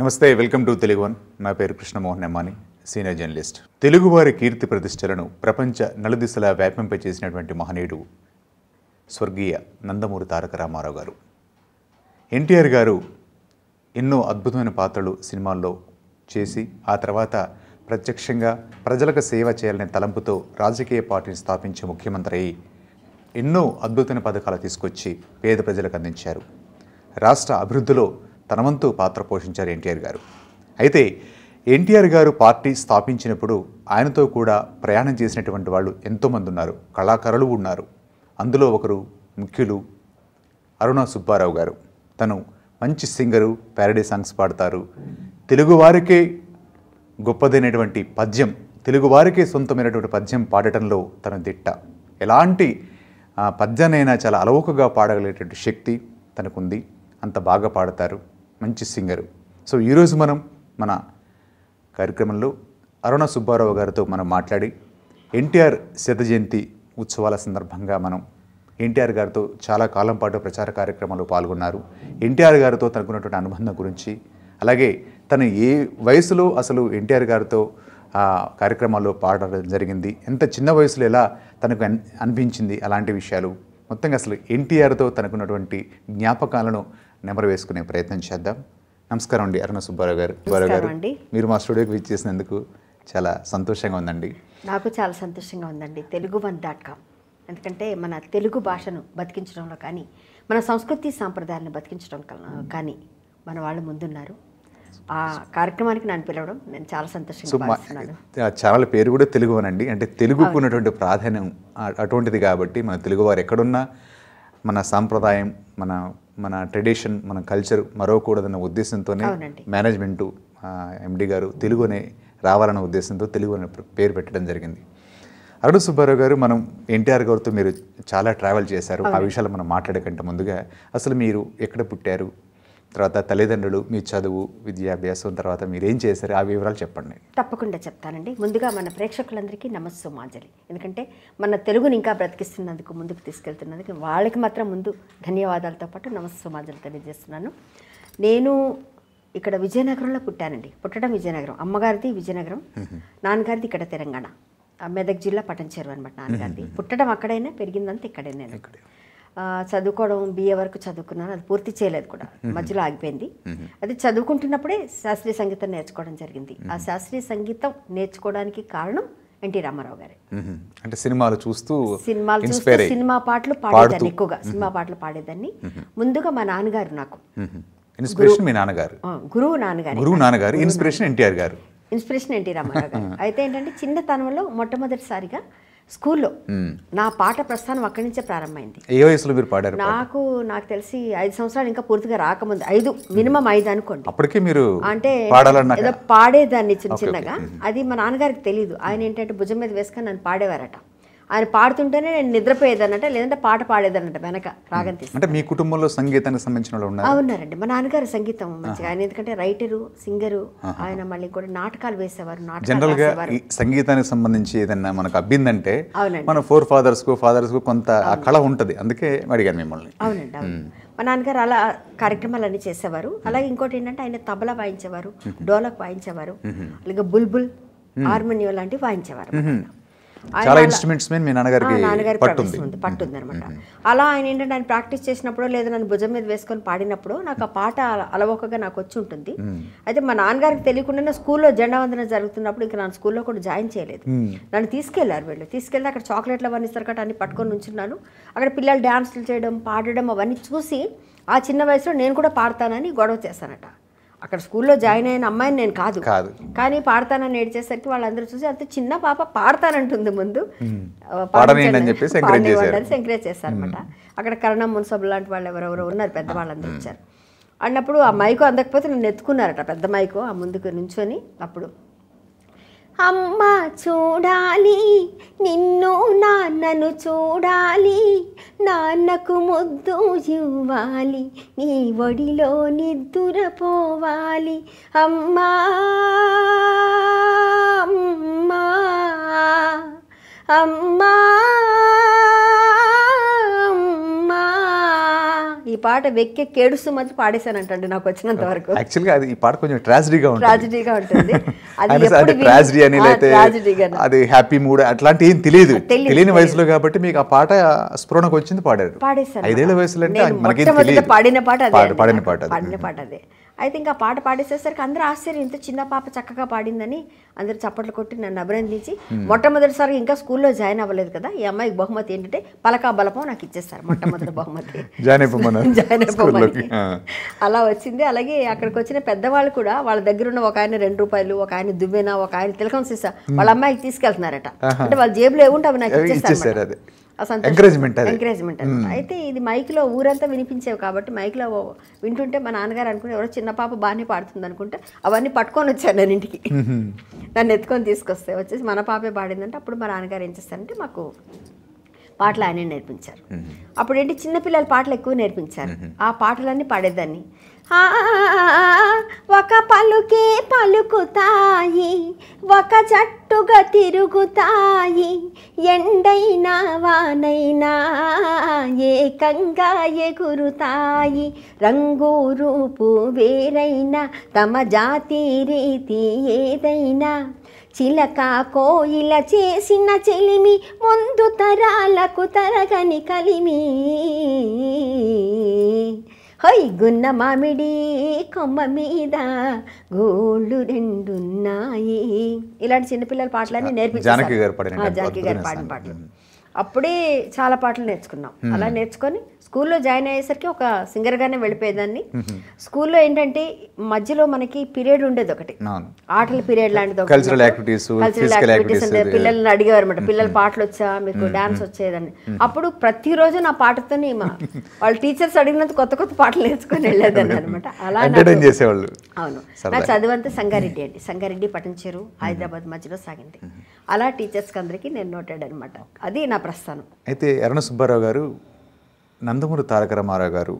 నమస్తే welcome to Telugu one నా పేరు కృష్ణమోహన్ నెమ్మాని సీనియర్ జర్నలిస్ట్ తెలుగువారి కీర్తి ప్రతిష్టలను ప్రపంచ నలుదిశలా వ్యాపింప చేసినటువంటి మహనీయుడు స్వర్గీయ నందమూరి తారక రామారావు గారు ఎన్టీఆర్ గారు ఎన్నో అద్భుతమైన పాత్రలు సినిమాల్లో చేసి ఆ తర్వాత ప్రత్యక్షంగా ప్రజలకు సేవ చేయాలనే తలంపుతో రాజకీయ పార్టీని స్థాపించి ముఖ్యమంత్రి అయి ఎన్నో అద్భుతమైన పథకాలు తీసుకొచ్చి పేద ప్రజలకు అందించారు రాష్ట్ర అభివృద్ధిలో తన వంతు పాత్ర పోషించారు ఎన్టీఆర్ గారు అయితే ఎన్టీఆర్ గారు పార్టీ స్థాపించినప్పుడు ఆయనతో కూడా ప్రయాణం చేసినటువంటి వాళ్ళు ఎంతోమంది ఉన్నారు కళాకారులు ఉన్నారు అందులో ఒకరు ముఖ్యులు అరుణ సుబ్బారావు గారు తను మంచి సింగరు ప్యారడీ సాంగ్స్ పాడతారు తెలుగువారికే గొప్పదైనటువంటి పద్యం తెలుగువారికే సొంతమైనటువంటి పద్యం పాడటంలో తన దిట్ట ఎలాంటి పద్యానైనా చాలా అలవకగా పాడగలిగేటువంటి శక్తి తనకుంది అంత బాగా పాడతారు మంచి సింగరు సో ఈరోజు మనం మన కార్యక్రమంలో అరుణ సుబ్బారావు గారితో మనం మాట్లాడి ఎన్టీఆర్ శత జయంతి ఉత్సవాల సందర్భంగా మనం ఎన్టీఆర్ గారితో చాలా కాలం పాటు ప్రచార కార్యక్రమంలో పాల్గొన్నారు ఎన్టీఆర్ గారితో తనకున్నటువంటి అనుబంధం గురించి అలాగే తను ఏ వయసులో అసలు ఎన్టీఆర్ గారితో కార్యక్రమాల్లో పాడడం జరిగింది ఎంత చిన్న వయసులో ఎలా తనకు అనిపించింది అలాంటి విషయాలు మొత్తంగా అసలు ఎన్టీఆర్తో తనకున్నటువంటి జ్ఞాపకాలను నెంబర్ వేసుకునే ప్రయత్నం చేద్దాం నమస్కారం అండి అరుణ సుబ్బారావు గారు సుబ్బారావు గారు మీరు మా స్టూడియోకి విచ్చేసినందుకు చాలా సంతోషంగా ఉందండి నాకు చాలా సంతోషంగా ఉందండి తెలుగు వన్ డాట్ కామ్ ఎందుకంటే మన తెలుగు భాషను బతికించడంలో కానీ మన సంస్కృతి సాంప్రదాయాలను బతికించడం కానీ మన వాళ్ళు ముందున్నారు ఆ కార్యక్రమానికి నన్ను పిలవడం నేను చాలా సంతోషంగా ఛానల్ పేరు కూడా తెలుగు అనండి అంటే తెలుగుకు ఉన్నటువంటి ప్రాధాన్యం అటువంటిది కాబట్టి మన తెలుగువారు ఎక్కడున్నా మన సాంప్రదాయం మన మన ట్రెడిషన్ మన కల్చర్ మరవకూడదన్న ఉద్దేశంతోనే మేనేజ్మెంటు ఎండి గారు తెలుగు అనే రావాలన్న ఉద్దేశంతో తెలుగు అనే పేరు పెట్టడం జరిగింది అరుణ్ సుబ్బారావు గారు మనం ఎన్టీఆర్ గారితో మీరు చాలా ట్రావెల్ చేశారు ఆ విషయాలు మనం మాట్లాడకంటే ముందుగా అసలు మీరు ఎక్కడ పుట్టారు తర్వాత తల్లిదండ్రులు మీ చదువు విద్యాభ్యాసం తర్వాత మీరేం చేశారు ఆ వివరాలు చెప్పండి తప్పకుండా చెప్తానండి ముందుగా మన ప్రేక్షకులందరికీ నమస్సు మాంజలి ఎందుకంటే మన తెలుగుని ఇంకా బ్రతికిస్తున్నందుకు ముందుకు తీసుకెళ్తున్నందుకు వాళ్ళకి మాత్రం ముందు ధన్యవాదాలతో పాటు నమస్సు మాంజలి తెలియజేస్తున్నాను నేను ఇక్కడ విజయనగరంలో పుట్టానండి పుట్టడం విజయనగరం అమ్మగారిది విజయనగరం నాన్నగారిది ఇక్కడ తెలంగాణ మెదక్ జిల్లా పటంచెరువు అనమాట నాన్నగారిది పుట్టడం అక్కడైనా పెరిగిందంతా ఇక్కడైనా చదువుకోవడం బిఏ వరకు చదువుకున్నాను అది పూర్తి చేయలేదు కూడా మధ్యలో ఆగిపోయింది అది చదువుకుంటున్నప్పుడే శాస్త్రీయ సంగీతం నేర్చుకోవడం జరిగింది ఆ శాస్త్రీయ సంగీతం నేర్చుకోవడానికి కారణం ఎన్టీ రామారావు గారే అంటే సినిమాలు చూస్తూ సినిమాలు చూస్తూ సినిమా పాటలు పాడేదాన్ని ఎక్కువగా సినిమా పాటలు పాడేదాన్ని ముందుగా మా నాన్నగారు నాకు ఇన్స్పిరేషన్ మీ నాన్నగారు గురువు నాన్నగారు గురువు నాన్నగారు ఇన్స్పిరేషన్ ఎన్టీఆర్ గారు ఇన్స్పిరేషన్ ఎన్టీ రామారావు గారు అయితే ఏంటంటే చిన్నతనంలో మొట్టమొదటిసారిగా స్కూల్లో నా పాట ప్రస్థానం అక్కడి నుంచే ప్రారంభమైంది ఏ వయసులో మీరు పాడారు నాకు నాకు తెలిసి ఐదు సంవత్సరాలు ఇంకా పూర్తిగా రాకముందు ఐదు మినిమం ఐదు అనుకోండి అప్పటికే మీరు అంటే ఏదో పాడేదాన్ని చిన్న చిన్నగా అది మా నాన్నగారికి తెలియదు ఆయన ఏంటంటే భుజం మీద వేసుకొని నన్ను పాడేవారట ఆయన పాడుతుంటేనే నేను నిద్రపోయేదానంట లేదంటే పాట పాడేదన్నట్టు వెనక రాగం తీసి అంటే మీ కుటుంబంలో సంగీతానికి సంబంధించిన ఉన్నారండి మా నాన్నగారు సంగీతం మంచిగా ఆయన ఎందుకంటే రైటరు సింగరు ఆయన మళ్ళీ కూడా నాటకాలు వేసేవారు జనరల్ గా సంగీతానికి సంబంధించి ఏదన్నా మనకు అబ్బిందంటే మన ఫోర్ ఫాదర్స్ కు ఫాదర్స్ కు కొంత కళ ఉంటది అందుకే అడిగాను మిమ్మల్ని అవునండి మా నాన్నగారు అలా కార్యక్రమాలు అన్ని చేసేవారు అలాగే ఇంకోటి ఏంటంటే ఆయన తబలా వాయించేవారు డోలక్ వాయించేవారు అలాగే బుల్బుల్ హార్మోనియం లాంటివి వాయించేవారు చాలా ఇన్స్ట్రుమెంట్స్ మీద మీ నాన్నగారికి పట్టుంది పట్టుంది అనమాట అలా ఆయన ఏంటంటే ఆయన ప్రాక్టీస్ చేసినప్పుడు లేదా నన్ను భుజం మీద వేసుకొని పాడినప్పుడు నాకు ఆ పాట అలవోకగా నాకు వచ్చి ఉంటుంది అయితే మా నాన్నగారికి తెలియకుండానే స్కూల్లో జెండా వందన జరుగుతున్నప్పుడు ఇంకా నన్ను స్కూల్లో కూడా జాయిన్ చేయలేదు నన్ను తీసుకెళ్లారు వీళ్ళు తీసుకెళ్తే అక్కడ చాక్లెట్లు అవన్నీ ఇస్తారు కాబట్టి అన్ని పట్టుకొని ఉంచున్నాను అక్కడ పిల్లలు డ్యాన్స్లు చేయడం పాడడం అవన్నీ చూసి ఆ చిన్న వయసులో నేను కూడా పాడతానని గొడవ చేశానట అక్కడ స్కూల్లో జాయిన్ అయిన అమ్మాయిని నేను కాదు కాదు కానీ పాడతానని ఏడ్చేసరికి వాళ్ళందరూ చూసి అంత చిన్న పాప పాడతానంటుంది ముందు పాడనివ్వండి ఎంకరేజ్ చేస్తారనమాట అక్కడ కరణం మున్సబ్ లాంటి వాళ్ళు ఎవరెవరో ఉన్నారు పెద్ద వచ్చారు అన్నప్పుడు ఆ మైకో అందకపోతే నన్ను ఎత్తుకున్నారట పెద్ద మైకో ఆ ముందుకు నుంచొని అప్పుడు అమ్మ చూడాలి నిన్ను నాన్నను చూడాలి నాన్నకు ముద్దు ఇవ్వాలి నీ ఒడిలో నిద్దురపోవాలి అమ్మా అమ్మా అమ్మా ఈ పాట వెక్కి కేడుసు మాత్రం పాడేశానంటండి నాకు వచ్చినంత వరకు యాక్చువల్గా అది ఈ పాట కొంచెం ట్రాజడీగా ఉంటుంది ట్రాజడీగా ఉంటుంది ట్రాజడీ అని లేకపోతే అది హ్యాపీ మూడ్ అట్లాంటి ఏం తెలియదు తెలియని వయసులో కాబట్టి మీకు ఆ పాట స్ఫురణకు వచ్చింది పాడారు పాడేశారు ఐదేళ్ల వయసులో అంటే మనకి పాడిన పాట పాడిన పాట పాడిన పాట అదే అయితే ఇంకా పాట పాడేసేసరికి అందరూ ఆశ్చర్యం ఇంత చిన్న పాప చక్కగా పాడిందని అందరు చప్పట్లు కొట్టి నన్ను అభినందించి మొట్టమొదటిసారి ఇంకా స్కూల్లో జాయిన్ అవ్వలేదు కదా ఈ అమ్మాయికి బహుమతి ఏంటంటే పలకా బలపం నాకు ఇచ్చేస్తారు మొట్టమొదటి బహుమతి జాయిన్ అలా వచ్చింది అలాగే అక్కడికి వచ్చిన పెద్దవాళ్ళు కూడా వాళ్ళ దగ్గర ఉన్న ఒక ఆయన రెండు రూపాయలు ఒక ఆయన దువ్వెన ఒక ఆయన తిలకం సీసా వాళ్ళ అమ్మాయికి తీసుకెళ్తున్నారట అంటే వాళ్ళ జేబులో ఏముంటే అవి నాకు ఇచ్చేస్తారు ఎంకరేజ్మెంట్ ఎంకరేజ్మెంట్ hmm. అయితే ఇది మైక్లో ఊరంతా వినిపించేవి కాబట్టి మైక్లో వింటుంటే మా నాన్నగారు అనుకుని ఎవరో చిన్న పాప బాగానే పాడుతుంది అనుకుంటే అవన్నీ పట్టుకొని వచ్చాను నేను ఇంటికి నన్ను ఎత్తుకొని తీసుకొస్తే వచ్చేసి మన పాపే పాడిందంటే అప్పుడు మా నాన్నగారు ఏం చేస్తారంటే మాకు పాటలు ఆయన నేర్పించారు అప్పుడేంటి చిన్నపిల్లల పాటలు ఎక్కువ నేర్పించారు ఆ పాటలన్నీ పాడేదాన్ని ఒక పలుకే పలుకుతాయి ఒక జట్టుగా తిరుగుతాయి ఎండైనా వానైనా ఏకంగా ఎగురుతాయి రంగు రూపు వేరైనా తమ జాతి రీతి ఏదైనా చిలక కోయిల చేసిన చెలిమి ముందు తరాలకు తరగని కలిమి హై గున్న మామిడి కొమ్మ మీద గోళ్ళు రెండున్నాయి ఇలాంటి చిన్నపిల్లల పాటలన్నీ నేర్పించారు జానకి గారి పాడిన పాటలు అప్పుడే చాలా పాటలు నేర్చుకున్నాం అలా నేర్చుకొని స్కూల్లో జాయిన్ అయ్యేసరికి ఒక సింగర్గానే వెళ్ళిపోయేదాన్ని స్కూల్లో ఏంటంటే మధ్యలో మనకి పీరియడ్ ఉండేది ఒకటి ఆటల పీరియడ్ లాంటిది కల్చరల్ యాక్టివిటీస్ అంటే పిల్లల్ని అడిగేవారు అనమాట hmm. hmm. పాటలు వచ్చా మీకు డాన్స్ hmm. వచ్చేదాన్ని అప్పుడు ప్రతిరోజు నా పాటతోనే వాళ్ళు వాళ్ళ టీచర్స్ అడిగినంత కొత్త కొత్త పాటలు నేర్చుకొని వెళ్ళేదాన్ని అనమాట అలా చేసేవాళ్ళు అవును నా చదువంతా సంగారెడ్డి అండి సంగారెడ్డి పటంచేరు హైదరాబాద్ మధ్యలో సాగింది అలా టీచర్స్ అందరికీ నేను నోటాడు అనమాట అది నా ప్రస్థానం అయితే ఎర్ణ సుబ్బారావు గారు నందమూరి తారక రామారావు గారు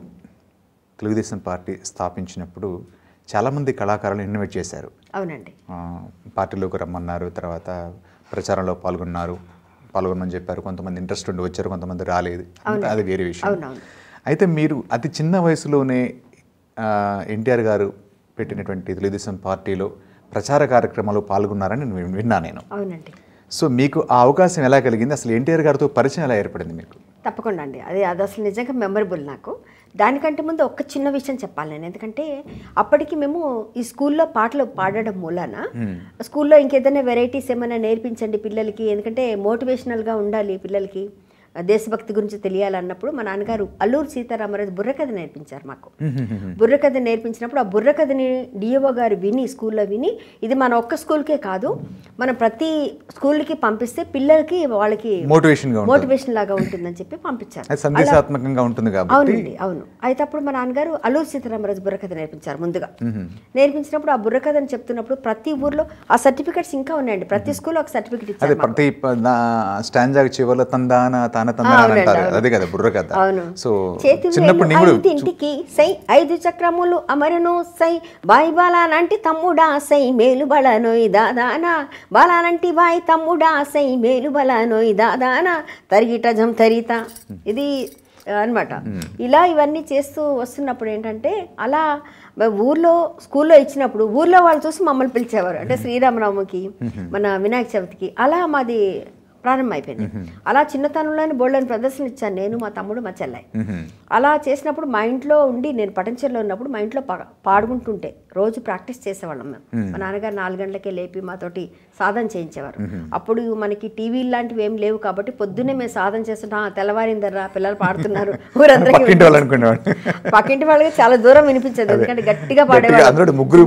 తెలుగుదేశం పార్టీ స్థాపించినప్పుడు చాలామంది కళాకారులు ఇన్వైట్ చేశారు అవునండి పార్టీలోకి రమ్మన్నారు తర్వాత ప్రచారంలో పాల్గొన్నారు పాల్గొనమని చెప్పారు కొంతమంది ఇంట్రెస్ట్ ఉండి వచ్చారు కొంతమంది రాలేదు అది వేరే విషయం అయితే మీరు అతి చిన్న వయసులోనే ఎన్టీఆర్ గారు పెట్టినటువంటి తెలుగుదేశం పార్టీలో ప్రచార కార్యక్రమాలు పాల్గొన్నారని విన్నా నేను అవునండి సో మీకు ఆ అవకాశం ఎలా కలిగింది అసలు ఎన్టీఆర్ గారితో పరిచయం ఎలా ఏర్పడింది మీకు తప్పకుండా అండి అది అది అసలు నిజంగా మెమరబుల్ నాకు దానికంటే ముందు ఒక్క చిన్న విషయం చెప్పాలి నేను ఎందుకంటే అప్పటికి మేము ఈ స్కూల్లో పాటలు పాడడం మూలాన స్కూల్లో ఇంకేదైనా వెరైటీస్ ఏమైనా నేర్పించండి పిల్లలకి ఎందుకంటే మోటివేషనల్గా ఉండాలి పిల్లలకి దేశభక్తి గురించి తెలియాలన్నప్పుడు మా నాన్నగారు అల్లూరు సీతారామరాజు బుర్రకథ నేర్పించారు మాకు బుర్రకథ నేర్పించినప్పుడు ఆ బుర్రకథని డిఓ గారు విని స్కూల్లో విని ఇది మన ఒక్క స్కూల్కే కాదు మనం ప్రతి స్కూల్కి పంపిస్తే పిల్లలకి వాళ్ళకి మోటివేషన్ మోటివేషన్ లాగా ఉంటుందని చెప్పి పంపించారు సందేశాత్మకంగా ఉంటుంది అవునండి అవును అయితే అప్పుడు మా నాన్నగారు అల్లూరు సీతారామరాజు బుర్రకథ నేర్పించారు ముందుగా నేర్పించినప్పుడు ఆ బుర్రకథని చెప్తున్నప్పుడు ప్రతి ఊర్లో ఆ సర్టిఫికెట్స్ ఇంకా ఉన్నాయండి ప్రతి స్కూల్లో ఒక సర్టిఫికెట్ ఇచ్చారు ప్రతి తందాన నాన్న తందనాన్ని అంటారు అదే కదా బుర్ర కథ సో చిన్నప్పుడు నేను ఇంటికి సై ఐదు చక్రములు అమరును సై బాయ్ బాలానంటి తమ్ముడా సై మేలు బలనోయ్ దాదానా బాలానంటి బాయ్ తమ్ముడా సై మేలు బలనోయ్ దాదానా తరిగిట జం తరిత ఇది అనమాట ఇలా ఇవన్నీ చేస్తూ వస్తున్నప్పుడు ఏంటంటే అలా ఊర్లో స్కూల్లో ఇచ్చినప్పుడు ఊర్లో వాళ్ళు చూసి మమ్మల్ని పిలిచేవారు అంటే శ్రీరామనవమికి మన వినాయక చవితికి అలా మాది ప్రారంభమైపోయింది అలా చిన్నతనంలోనే బోల్డని ప్రదర్శనలు ఇచ్చాను నేను మా తమ్ముడు మా చెల్లై అలా చేసినప్పుడు మా ఇంట్లో ఉండి నేను పటంచెల్లో ఉన్నప్పుడు మా ఇంట్లో పాడుకుంటుంటే రోజు ప్రాక్టీస్ చేసేవాళ్ళం మేము మా నాన్నగారు నాలుగు గంటలకే లేపి మాతోటి సాధన చేయించేవారు అప్పుడు మనకి టీవీ లాంటివి ఏం లేవు కాబట్టి పొద్దున్నే మేము సాధన చేస్తుంటాం తెల్లవారిందర్రా పిల్లలు పాడుతున్నారు పక్కింటి వాళ్ళకి చాలా దూరం వినిపించదు ఎందుకంటే గట్టిగా పాడేవాళ్ళు ముగ్గురు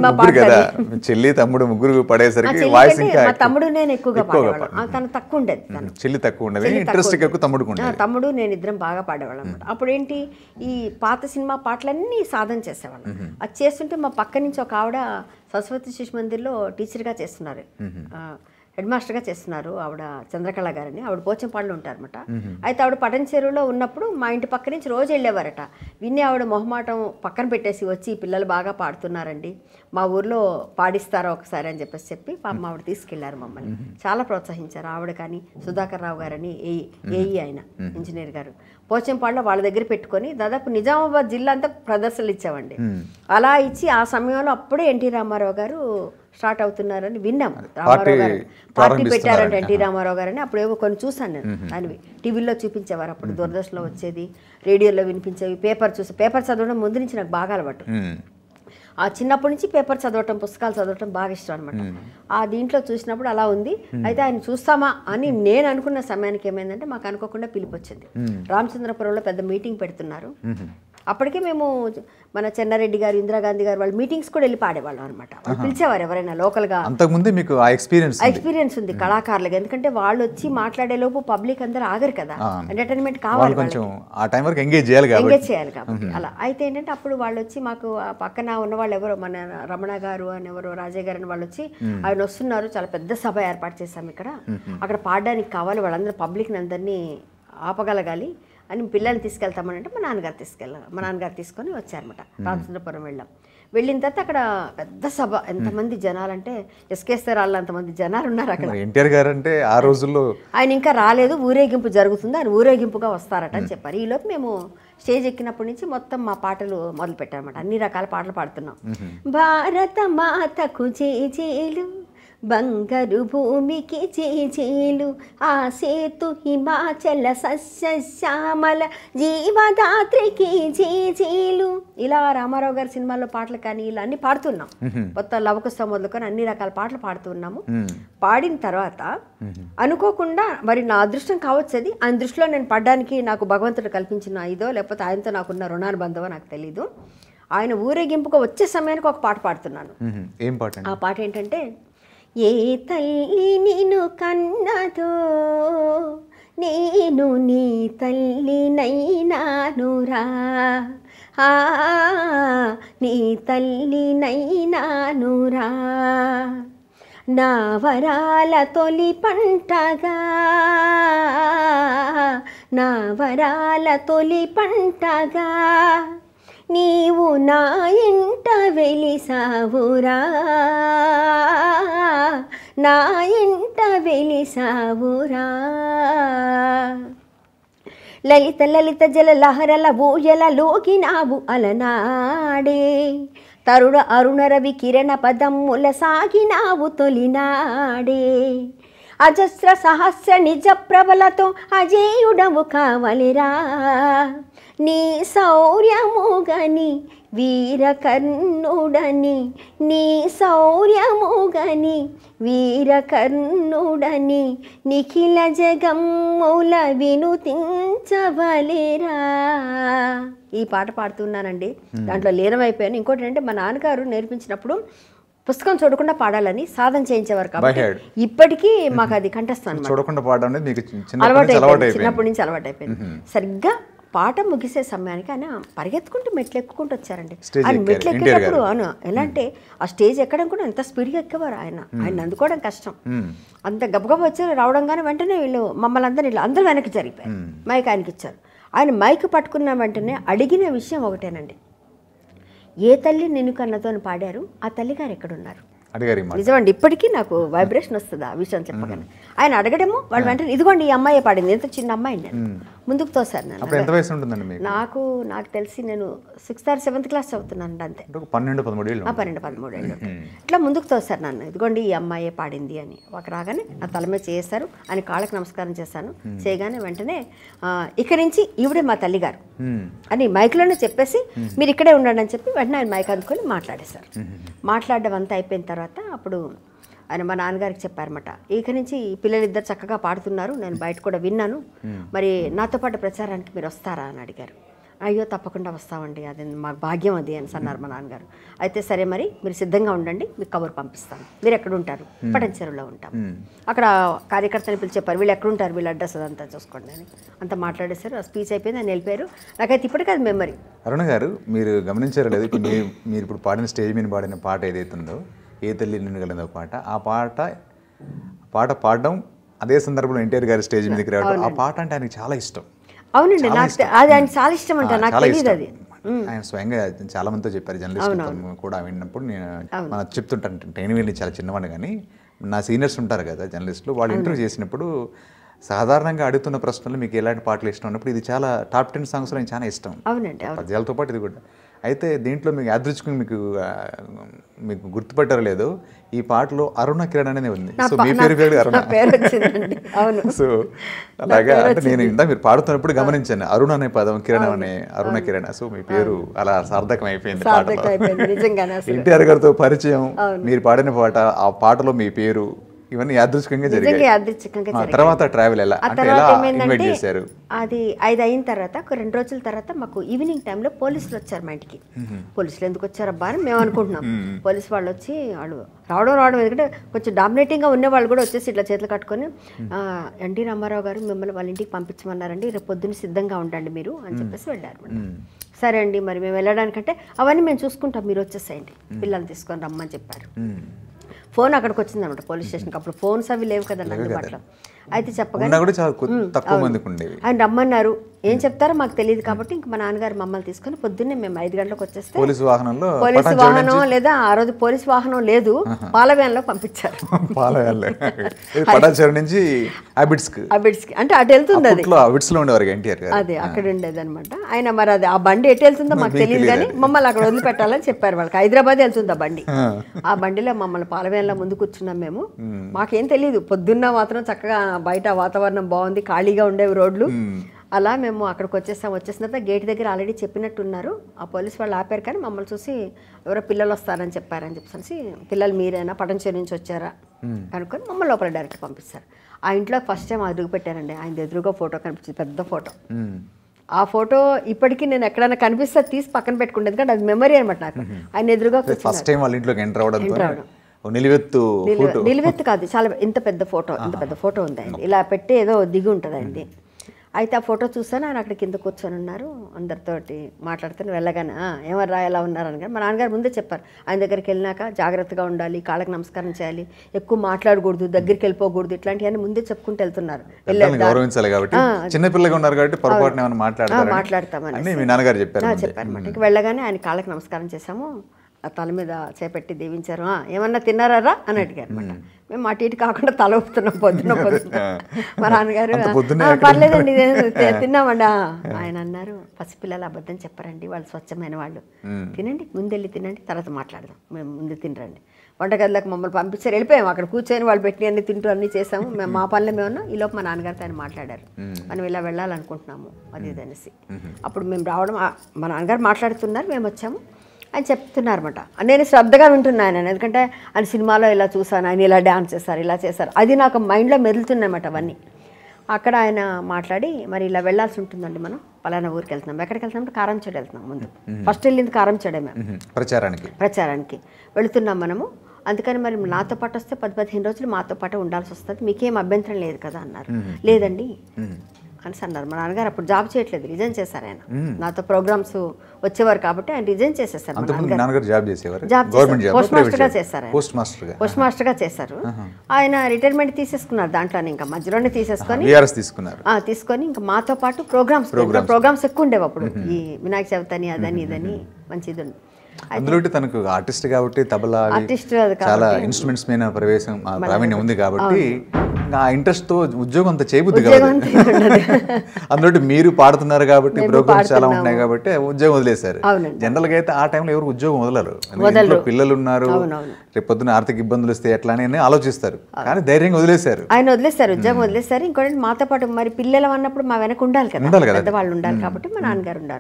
చెల్లి తమ్ముడు ముగ్గురు పడేసరికి తమ్ముడు నేను ఎక్కువగా పాడేవాళ్ళం తను తక్కువ ఉండేది చెల్లి తక్కువ ఉండేది తమ్ముడు తమ్ముడు నేను ఇద్దరం బాగా పాడేవాళ్ళం అనమాట అప్పుడు ఏంటి ఈ పాత సినిమా పాటలన్నీ సాధన చేసేవాళ్ళం అది చేస్తుంటే మా పక్క నుంచి ఒక ఆవిడ సరస్వతి శిశు మందిర్లో టీచర్గా చేస్తున్నారు హెడ్ మాస్టర్గా చేస్తున్నారు ఆవిడ చంద్రకళ గారని ఆవిడ పోచంపాళ్ళు ఉంటారన్నమాట అయితే ఆవిడ పటన్ చెరువులో ఉన్నప్పుడు మా ఇంటి పక్క నుంచి రోజు వెళ్ళేవారట విన్నీ ఆవిడ మొహమాటం పక్కన పెట్టేసి వచ్చి పిల్లలు బాగా పాడుతున్నారండి మా ఊర్లో పాడిస్తారో ఒకసారి అని చెప్పేసి చెప్పి పాప ఆవిడ తీసుకెళ్లారు మమ్మల్ని చాలా ప్రోత్సహించారు ఆవిడ కానీ సుధాకర్ రావు గారని ఏఈ ఏఈ ఆయన ఇంజనీర్ గారు పోచంపాడులో వాళ్ళ దగ్గర పెట్టుకొని దాదాపు నిజామాబాద్ జిల్లా అంతా ప్రదర్శనలు ఇచ్చామండి అలా ఇచ్చి ఆ సమయంలో అప్పుడే ఎన్టీ రామారావు గారు స్టార్ట్ అవుతున్నారని విన్నాం రామారావు గారు పార్టీ పెట్టారంటే ఎన్టీ రామారావు గారని అప్పుడు ఏవో కొన్ని చూసాను నేను దానివి టీవీలో చూపించేవారు అప్పుడు దూరదర్శన్లో వచ్చేది రేడియోలో వినిపించేవి పేపర్ చూసి పేపర్ చదవడం ముందు నుంచి నాకు బాగా అలవాటు ఆ చిన్నప్పటి నుంచి పేపర్ చదవటం పుస్తకాలు చదవటం బాగా ఇష్టం అనమాట ఆ దీంట్లో చూసినప్పుడు అలా ఉంది అయితే ఆయన చూస్తామా అని నేను అనుకున్న సమయానికి ఏమైందంటే మాకు అనుకోకుండా పిలిపొచ్చింది రామచంద్రపురంలో పెద్ద మీటింగ్ పెడుతున్నారు అప్పటికే మేము మన చెన్నారెడ్డి గారు ఇందిరాగాంధీ గారు వాళ్ళు మీటింగ్స్ కూడా వెళ్ళి పాడేవాళ్ళం అనమాట పిలిచేవారు ఎవరైనా లోకల్గా అంతకుముందు మీకు ఎక్స్పీరియన్స్ ఎక్స్పీరియన్స్ ఉంది కళాకారులకు ఎందుకంటే వాళ్ళు వచ్చి మాట్లాడేలోపు పబ్లిక్ అందరూ ఆగరు కదా ఎంటర్టైన్మెంట్ కావాలి కొంచెం ఆ టైం వరకు ఎంగేజ్ చేయాలి ఎంగేజ్ చేయాలి కాబట్టి అలా అయితే ఏంటంటే అప్పుడు వాళ్ళు వచ్చి మాకు పక్కన ఉన్న వాళ్ళు ఎవరో మన రమణ గారు అని ఎవరో రాజయ్య గారు అని వాళ్ళు వచ్చి ఆయన వస్తున్నారు చాలా పెద్ద సభ ఏర్పాటు చేశాం ఇక్కడ అక్కడ పాడడానికి కావాలి వాళ్ళందరూ పబ్లిక్ని అందరినీ ఆపగలగాలి అని పిల్లల్ని తీసుకెళ్తామని అంటే మా నాన్నగారు తీసుకెళ్ళాలి మా నాన్నగారు తీసుకొని వచ్చారనమాట రామచంద్రపురం వెళ్ళాం వెళ్ళిన తర్వాత అక్కడ పెద్ద సభ ఎంతమంది జనాలు అంటే ఎస్కేస్తే రాళ్ళు అంతమంది జనాలు ఉన్నారు అక్కడ ఎన్టీఆర్ గారు అంటే ఆ రోజుల్లో ఆయన ఇంకా రాలేదు ఊరేగింపు జరుగుతుంది ఆయన ఊరేగింపుగా వస్తారట అని చెప్పారు ఈలోపు మేము స్టేజ్ ఎక్కినప్పటి నుంచి మొత్తం మా పాటలు మొదలు పెట్టామన్నమాట అన్ని రకాల పాటలు పాడుతున్నాం భారత మాతకు చే బంగరు భూమికి చేచేలు ఆ సేతు హిమాచల శ్యామల జీవదాత్రికి చేచేలు ఇలా రామారావు గారి సినిమాల్లో పాటలు కానీ ఇలా అన్ని పాడుతున్నాం కొత్త లవకుశ మొదలుకొని అన్ని రకాల పాటలు పాడుతున్నాము పాడిన తర్వాత అనుకోకుండా మరి నా అదృష్టం కావచ్చు అది ఆయన దృష్టిలో నేను పడ్డానికి నాకు భగవంతుడు కల్పించిన ఇదో లేకపోతే ఆయనతో నాకున్న బంధవో నాకు తెలీదు ఆయన ఊరేగింపుగా వచ్చే సమయానికి ఒక పాట పాడుతున్నాను ఆ పాట ఏంటంటే ఏ తల్లి నిను కన్నదో నేను నీ తల్లినైనానురా ఆ నీ తల్లినైనానురా నా వరాల తొలి పంటగా నా వరాల తొలి పంటగా నీవు నా ఇంట వెలిసావురా నా ఇంట వెలిసావురా లలిత లలిత జల జలలహరల ఊయలలోకి నావు అలనాడే తరుణ అరుణ రవి కిరణ పదమ్ముల సాగినావు తొలినాడే అజస్ర సహస్ర నిజ ప్రబలతో అజేయుడవు కావలిరా నీ శౌర్యముగని వీరకర్ణుడని నీ శౌర్యముగని వీరకర్ణుడని నిఖిల జగమ్ముల వినుతించవలేరా ఈ పాట పాడుతున్నానండి దాంట్లో లీనమైపోయాను ఇంకోటి అంటే మా నాన్నగారు నేర్పించినప్పుడు పుస్తకం చూడకుండా పాడాలని సాధన చేయించేవారు కాబట్టి ఇప్పటికీ మాకు అది కంటస్థానం చూడకుండా పాడడం అలవాటు చిన్నప్పటి నుంచి అలవాటు అయిపోయింది సరిగ్గా పాట ముగిసే సమయానికి ఆయన పరిగెత్తుకుంటూ మెట్లు ఎక్కుకుంటూ వచ్చారండి ఆయన మెట్లు ఎక్కేటప్పుడు అవును ఎలా అంటే ఆ స్టేజ్ ఎక్కడం కూడా ఎంత స్పీడ్గా ఎక్కేవారు ఆయన ఆయన అందుకోవడం కష్టం అంత గబగబ వచ్చారు రావడం కానీ వెంటనే వీళ్ళు మమ్మల్ని అందరూ వీళ్ళు అందరూ వెనక్కి జరిగిపోయారు మైక్ ఆయనకి ఇచ్చారు ఆయన మైక్ పట్టుకున్న వెంటనే అడిగిన విషయం ఒకటేనండి ఏ తల్లి నిన్ను కన్నతో పాడారు ఆ తల్లి గారు ఎక్కడున్నారు నిజమండి ఇప్పటికీ నాకు వైబ్రేషన్ వస్తుంది ఆ విషయం చెప్పగానే ఆయన అడగడము వాళ్ళు వెంటనే ఇదిగోండి ఈ అమ్మాయి పాడింది ఎంత చిన్న అమ్మాయి నేను ముందుకు తోసారు నన్ను ఎంత వయసు ఉంటుందండి నాకు నాకు తెలిసి నేను సిక్స్త్ ఆర్ సెవెంత్ క్లాస్ చదువుతున్నాను అంతే పన్నెండు పదమూడు పన్నెండు పదమూడు ఏళ్ళు ఇట్లా ముందుకు తోసారు నన్ను ఇదిగోండి ఈ అమ్మాయే పాడింది అని ఒక రాగానే నా తల మీద చేస్తారు అని కాళ్ళకి నమస్కారం చేశాను చేయగానే వెంటనే ఇక్కడి నుంచి ఈవిడే మా తల్లిగారు అని మైక్లోనే చెప్పేసి మీరు ఇక్కడే ఉండండి అని చెప్పి వెంటనే ఆయన మైక్ అందుకొని మాట్లాడేశారు మాట్లాడడం అంతా అయిపోయిన తర్వాత అప్పుడు అని మా నాన్నగారికి చెప్పారన్నమాట ఇక నుంచి పిల్లలిద్దరు చక్కగా పాడుతున్నారు నేను బయట కూడా విన్నాను hmm. మరి నాతో పాటు ప్రచారానికి మీరు వస్తారా అని అడిగారు అయ్యో తప్పకుండా వస్తామండి అది మాకు భాగ్యం అది అని అన్నారు మా నాన్నగారు అయితే సరే మరి మీరు సిద్ధంగా ఉండండి మీకు కబురు పంపిస్తాను మీరు ఎక్కడ ఉంటారు hmm. పటంచెరులో ఉంటాం hmm. అక్కడ కార్యకర్తని చెప్పారు వీళ్ళు ఎక్కడుంటారు వీళ్ళ అడ్రస్ అదంతా చూసుకోండి అని అంత మాట్లాడేశారు ఆ స్పీచ్ అయిపోయింది అని వెళ్ళిపోయారు నాకైతే ఇప్పటికే అది మెమరీ అరుణ గారు మీరు గమనించారు లేదు మీరు ఇప్పుడు పాడిన స్టేజ్ మీద పాడిన పాట ఏదైతే ఉందో ఏ తల్లి కలిగిన ఒక పాట ఆ పాట పాట పాడడం అదే సందర్భంలో ఎన్టీఆర్ గారి స్టేజ్ మీదకి రావడం ఆ పాట అంటే ఆయనకి చాలా ఇష్టం అవునండి నాకు ఆయన చాలా ఇష్టం అంట తెలియదు ఆయన స్వయంగా చాలా మందితో చెప్పారు జర్నలిస్ట్ కూడా విన్నప్పుడు నేను మనం చెప్తుంటాను నేను వెళ్ళి చాలా చిన్నవాడిని కానీ నా సీనియర్స్ ఉంటారు కదా జర్నలిస్టులు వాళ్ళు ఇంటర్వ్యూ చేసినప్పుడు సాధారణంగా అడుగుతున్న ప్రశ్నలు మీకు ఎలాంటి పాటలు ఇష్టం ఉన్నప్పుడు ఇది చాలా టాప్ టెన్ సాంగ్స్ నేను చాలా ఇష్టం అవునండి పద్యాలతో పాటు ఇది కూడా అయితే దీంట్లో మీకు యాదృచ్ఛికం మీకు మీకు గుర్తుపట్టరు లేదు ఈ పాటలో అరుణ కిరణ్ అనేది ఉంది సో మీ పేరు పేరు అరుణ అవును సో అలాగా అంటే నేను ఇందా మీరు పాడుతున్నప్పుడు గమనించాను అరుణ అనే పదం కిరణ్ అనే అరుణ కిరణ్ సో మీ పేరు అలా సార్థకం అయిపోయింది ఎన్టీఆర్ గారితో పరిచయం మీరు పాడిన పాట ఆ పాటలో మీ పేరు ఇవన్నీ యాదృచ్ఛికంగా జరిగింది యాదృచ్ఛికంగా తర్వాత ట్రావెల్ ఎలా ఇన్వైట్ చేశారు అది ఐదు అయిన తర్వాత ఒక రెండు రోజుల తర్వాత మాకు ఈవినింగ్ టైంలో పోలీసులు వచ్చారు మా ఇంటికి పోలీసులు ఎందుకు వచ్చారబ్బా అని మేము అనుకుంటున్నాం పోలీసు వాళ్ళు వచ్చి వాళ్ళు రావడం రావడం ఎందుకంటే కొంచెం గా ఉన్న వాళ్ళు కూడా వచ్చేసి ఇట్లా చేతులు కట్టుకొని ఎన్టీ రామారావు గారు మిమ్మల్ని వాళ్ళ ఇంటికి పంపించమన్నారండి రేపు పొద్దున్న సిద్ధంగా ఉండండి మీరు అని చెప్పేసి వెళ్ళారు సరే అండి మరి మేము వెళ్ళడానికంటే అవన్నీ మేము చూసుకుంటాం మీరు వచ్చేసేయండి పిల్లల్ని తీసుకొని రమ్మని చెప్పారు ఫోన్ అక్కడికి వచ్చింది అనమాట పోలీస్ స్టేషన్కి అప్పుడు ఫోన్స్ అవి లేవు కదండి అందుబాటులో అయితే చెప్పగా తక్కువ మందికి ఉండేవి ఆయన రమ్మన్నారు ఏం చెప్తారో మాకు తెలియదు కాబట్టి ఇంకా మా నాన్నగారు మమ్మల్ని తీసుకొని పొద్దున్నే మేము ఐదు గంటలకు వచ్చేస్తే పోలీసు వాహనంలో పోలీసు వాహనం లేదా ఆ రోజు పోలీసు వాహనం లేదు పాలవ్యాన్ లో పంపించారు నుంచి అంటే అటు వెళ్తుంది అది ఉండేవారు ఎన్టీఆర్ అదే అక్కడ ఉండేది అనమాట ఆయన మరి అది ఆ బండి ఎటు వెళ్తుందో మాకు తెలియదు కానీ మమ్మల్ని అక్కడ వదిలిపెట్టాలని చెప్పారు వాళ్ళకి హైదరాబాద్ వెళ్తుంది ఆ బండి ఆ బండిలో మమ్మల్ని పాలవ్యాన్ లో ముందు కూర్చున్నాం మేము మాకేం తెలియదు పొద్దున్న మాత్రం చక్కగా బయట వాతావరణం బాగుంది ఖాళీగా ఉండేవి రోడ్లు అలా మేము అక్కడికి వచ్చేస్తాం వచ్చేసిన తర్వాత గేట్ దగ్గర ఆల్రెడీ చెప్పినట్టున్నారు ఆ పోలీస్ వాళ్ళు ఆపారు కానీ మమ్మల్ని చూసి ఎవరో పిల్లలు వస్తారని చెప్పారని చెప్పేసి పిల్లలు మీరైనా పటంచేరు నుంచి వచ్చారా అనుకొని మమ్మల్ని లోపల డైరెక్ట్ పంపిస్తారు ఆ ఇంట్లో ఫస్ట్ టైం అదుగు పెట్టారండి ఆయన ఎదురుగా ఫోటో కనిపించింది పెద్ద ఫోటో ఆ ఫోటో ఇప్పటికీ నేను ఎక్కడైనా కనిపిస్తే తీసి పక్కన పెట్టుకుంటే ఎందుకంటే అది మెమరీ అనమాట నాకు ఆయన ఎదురుగా ఫస్ట్ టైం వాళ్ళ ఇంట్లోకి ఎంటర్ అవడం నిలువెత్తు కాదు చాలా ఇంత పెద్ద ఫోటో ఇంత పెద్ద ఫోటో ఉందండి ఇలా పెట్టి ఏదో దిగి ఉంటుందండి అయితే ఆ ఫోటో చూసాను ఆయన అక్కడ కింద కూర్చొని ఉన్నారు అందరితోటి మాట్లాడుతూనే వెళ్ళగానే ఏమర్రా ఎలా ఉన్నారని కానీ మా నాన్నగారు ముందే చెప్పారు ఆయన దగ్గరికి వెళ్ళినాక జాగ్రత్తగా ఉండాలి కాళ్ళకి నమస్కారం చేయాలి ఎక్కువ మాట్లాడకూడదు దగ్గరికి వెళ్ళిపోకూడదు ఇట్లాంటివన్నీ ముందే చెప్పుకుంటూ వెళ్తున్నారు చిన్నపిల్లగా ఉన్నారు కాబట్టి మాట్లాడతామని చెప్పారు చెప్పారు వెళ్ళగానే ఆయన కాళ్ళకి నమస్కారం చేశాము తల మీద చేపెట్టి దీవించారు ఏమన్నా తిన్నారా అని అడిగారు మేము అటు ఇటు కాకుండా తల ఊపుతున్నాం పొద్దున్న మా నాన్నగారు పర్లేదండి తిన్నామండ ఆయన అన్నారు పసిపిల్లలు అబద్ధం చెప్పారండి వాళ్ళు స్వచ్ఛమైన వాళ్ళు తినండి ముందెళ్ళి తినండి తర్వాత మాట్లాడదాం మేము ముందు తినరండి వంటగదిలోకి మమ్మల్ని పంపించారు వెళ్ళిపోయాము అక్కడ కూర్చొని వాళ్ళు పెట్టి అన్ని తింటూ అన్ని చేసాము మేము మా పనులు మేము ఉన్నాం ఈలోపు మా నాన్నగారితో ఆయన మాట్లాడారు మనం ఇలా వెళ్ళాలనుకుంటున్నాము అది అనేసి అప్పుడు మేము రావడం మా నాన్నగారు మాట్లాడుతున్నారు మేము వచ్చాము అని చెప్తున్నారన్నమాట నేను శ్రద్ధగా వింటున్నాను ఆయన ఎందుకంటే ఆయన సినిమాలో ఇలా చూసాను ఆయన ఇలా డ్యాన్స్ చేస్తారు ఇలా చేస్తారు అది నాకు మైండ్లో మెదులుతున్నాయన్నమాట అవన్నీ అక్కడ ఆయన మాట్లాడి మరి ఇలా వెళ్ళాల్సి ఉంటుందండి మనం పలానా ఊరికి వెళ్తున్నాం ఎక్కడికి వెళ్తున్నాం కారంచేడు వెళ్తున్నాం ముందు ఫస్ట్ వెళ్ళింది కారంచేడే మేము ప్రచారానికి ప్రచారానికి వెళుతున్నాం మనము అందుకని మరి నాతో పాటు వస్తే పది పదిహేను రోజులు మాతో పాటు ఉండాల్సి వస్తుంది మీకేం అభ్యంతరం లేదు కదా అన్నారు లేదండి అనేసి అన్నారు మా నాన్నగారు అప్పుడు జాబ్ చేయట్లేదు రిజైన్ చేశారు ఆయన నాతో ప్రోగ్రామ్స్ వచ్చేవారు కాబట్టి ఆయన రిజైన్ చేసేసారు జాబ్ చేసేవారు పోస్ట్ మాస్టర్ గా పోస్ట్ చేశారు ఆయన రిటైర్మెంట్ తీసేసుకున్నారు దాంట్లో ఇంకా మధ్యలోనే తీసేసుకొని తీసుకున్నారు తీసుకొని ఇంకా మాతో పాటు ప్రోగ్రామ్స్ ప్రోగ్రామ్స్ ఎక్కువ ఉండేవి అప్పుడు ఈ వినాయక చవితి అని అదని ఇదని మంచి ఇది అందులో తనకు ఆర్టిస్ట్ కాబట్టి తబలా చాలా ఇన్స్ట్రుమెంట్స్ మీద ప్రవేశం ప్రావీణ్యం ఉంది కాబట్టి ఆ ఇంట్రెస్ట్తో ఉద్యోగం అంత చేయబుద్ది కాబట్టి అందులో మీరు పాడుతున్నారు కాబట్టి ప్రోగ్రామ్స్ చాలా ఉన్నాయి కాబట్టి ఉద్యోగం వదిలేశారు జనరల్గా అయితే ఆ టైంలో ఎవరు ఉద్యోగం వదలరు పిల్లలు ఉన్నారు రేపొద్దున ఆర్థిక ఇబ్బందులు వస్తే ఎట్లా అని ఆలోచిస్తారు కానీ ధైర్యంగా వదిలేశారు ఆయన వదిలేశారు ఉద్యోగం వదిలేశారు ఇంకోటి మాతో పాటు మరి పిల్లలు అన్నప్పుడు మా వెనక ఉండాలి కదా వాళ్ళు ఉండాలి కాబట్టి మా నాన్నగారు ఉన్నారు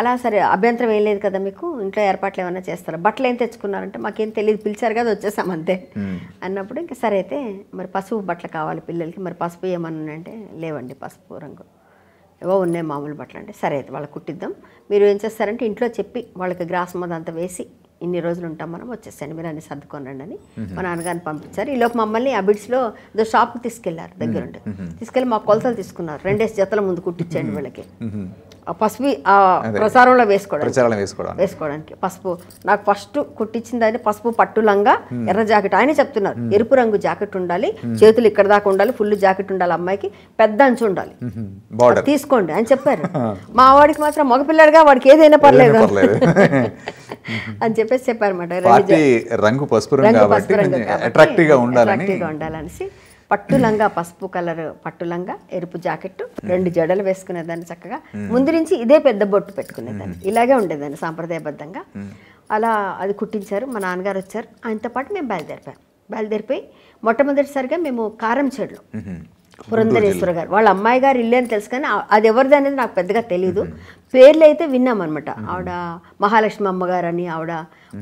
అలా సరే అభ్యంతరం ఏం లేదు కదా మీకు ఇంట్లో ఏర్పాట్లు ఏమైనా చేస్తారా బట్టలు ఏం తెచ్చుకున్నారంటే మాకేం తెలియదు పిలిచారు కదా వచ్చేసాం అంతే అన్నప్పుడు ఇంకా సరే అయితే మరి పసుపు బట్టలు కావాలి పిల్లలకి మరి పసుపు ఏమన్నా అంటే లేవండి పసుపు రంగు ఏవో ఉన్నాయి మామూలు బట్టలు అంటే సరే అయితే వాళ్ళకి కుట్టిద్దాం మీరు ఏం చేస్తారంటే ఇంట్లో చెప్పి వాళ్ళకి గ్రాస్ అంతా వేసి ఇన్ని రోజులు ఉంటాం మనం వచ్చేసండి మీరు అన్ని సర్దుకొని రండి అని మా నాన్నగారిని పంపించారు ఈలోపు మమ్మల్ని ఆ బిడ్స్లో ఏదో షాప్కి తీసుకెళ్లారు దగ్గరుండి తీసుకెళ్ళి మా కొలతలు తీసుకున్నారు రెండేసి జతల ముందు కుట్టించండి వీళ్ళకి పసుపు ప్రసారంలో వేసుకోవడం వేసుకోవడానికి పసుపు నాకు ఫస్ట్ కుట్టించింది ఆయన పసుపు పట్టులంగా ఎర్ర జాకెట్ ఆయన చెప్తున్నారు ఎరుపు రంగు జాకెట్ ఉండాలి చేతులు ఇక్కడ దాకా ఉండాలి ఫుల్ జాకెట్ ఉండాలి అమ్మాయికి పెద్ద అంచు ఉండాలి తీసుకోండి అని చెప్పారు మా వాడికి మాత్రం మగపిల్లడిగా వాడికి ఏదైనా పర్లేదు అని చెప్పేసి చెప్పారు అనమాట రంగు పసుపు రంగు అట్రాక్టివ్ గా పట్టు లంగా పసుపు కలర్ పట్టు లంగా ఎరుపు జాకెట్ రెండు జడలు వేసుకునేదాన్ని చక్కగా ముందు నుంచి ఇదే పెద్ద బొట్టు పెట్టుకునేదాన్ని ఇలాగే ఉండేదాన్ని సాంప్రదాయబద్ధంగా అలా అది కుట్టించారు మా నాన్నగారు వచ్చారు ఆయనతో పాటు మేము బయలుదేరిపోయాం బయలుదేరిపోయి మొట్టమొదటిసారిగా మేము కారం చెడులో పురంధరేశ్వర గారు వాళ్ళ అమ్మాయి గారు ఇల్లు అని తెలుసు కానీ అది ఎవరిది అనేది నాకు పెద్దగా తెలియదు పేర్లు అయితే విన్నామన్నమాట ఆవిడ మహాలక్ష్మి అమ్మగారు అని ఆవిడ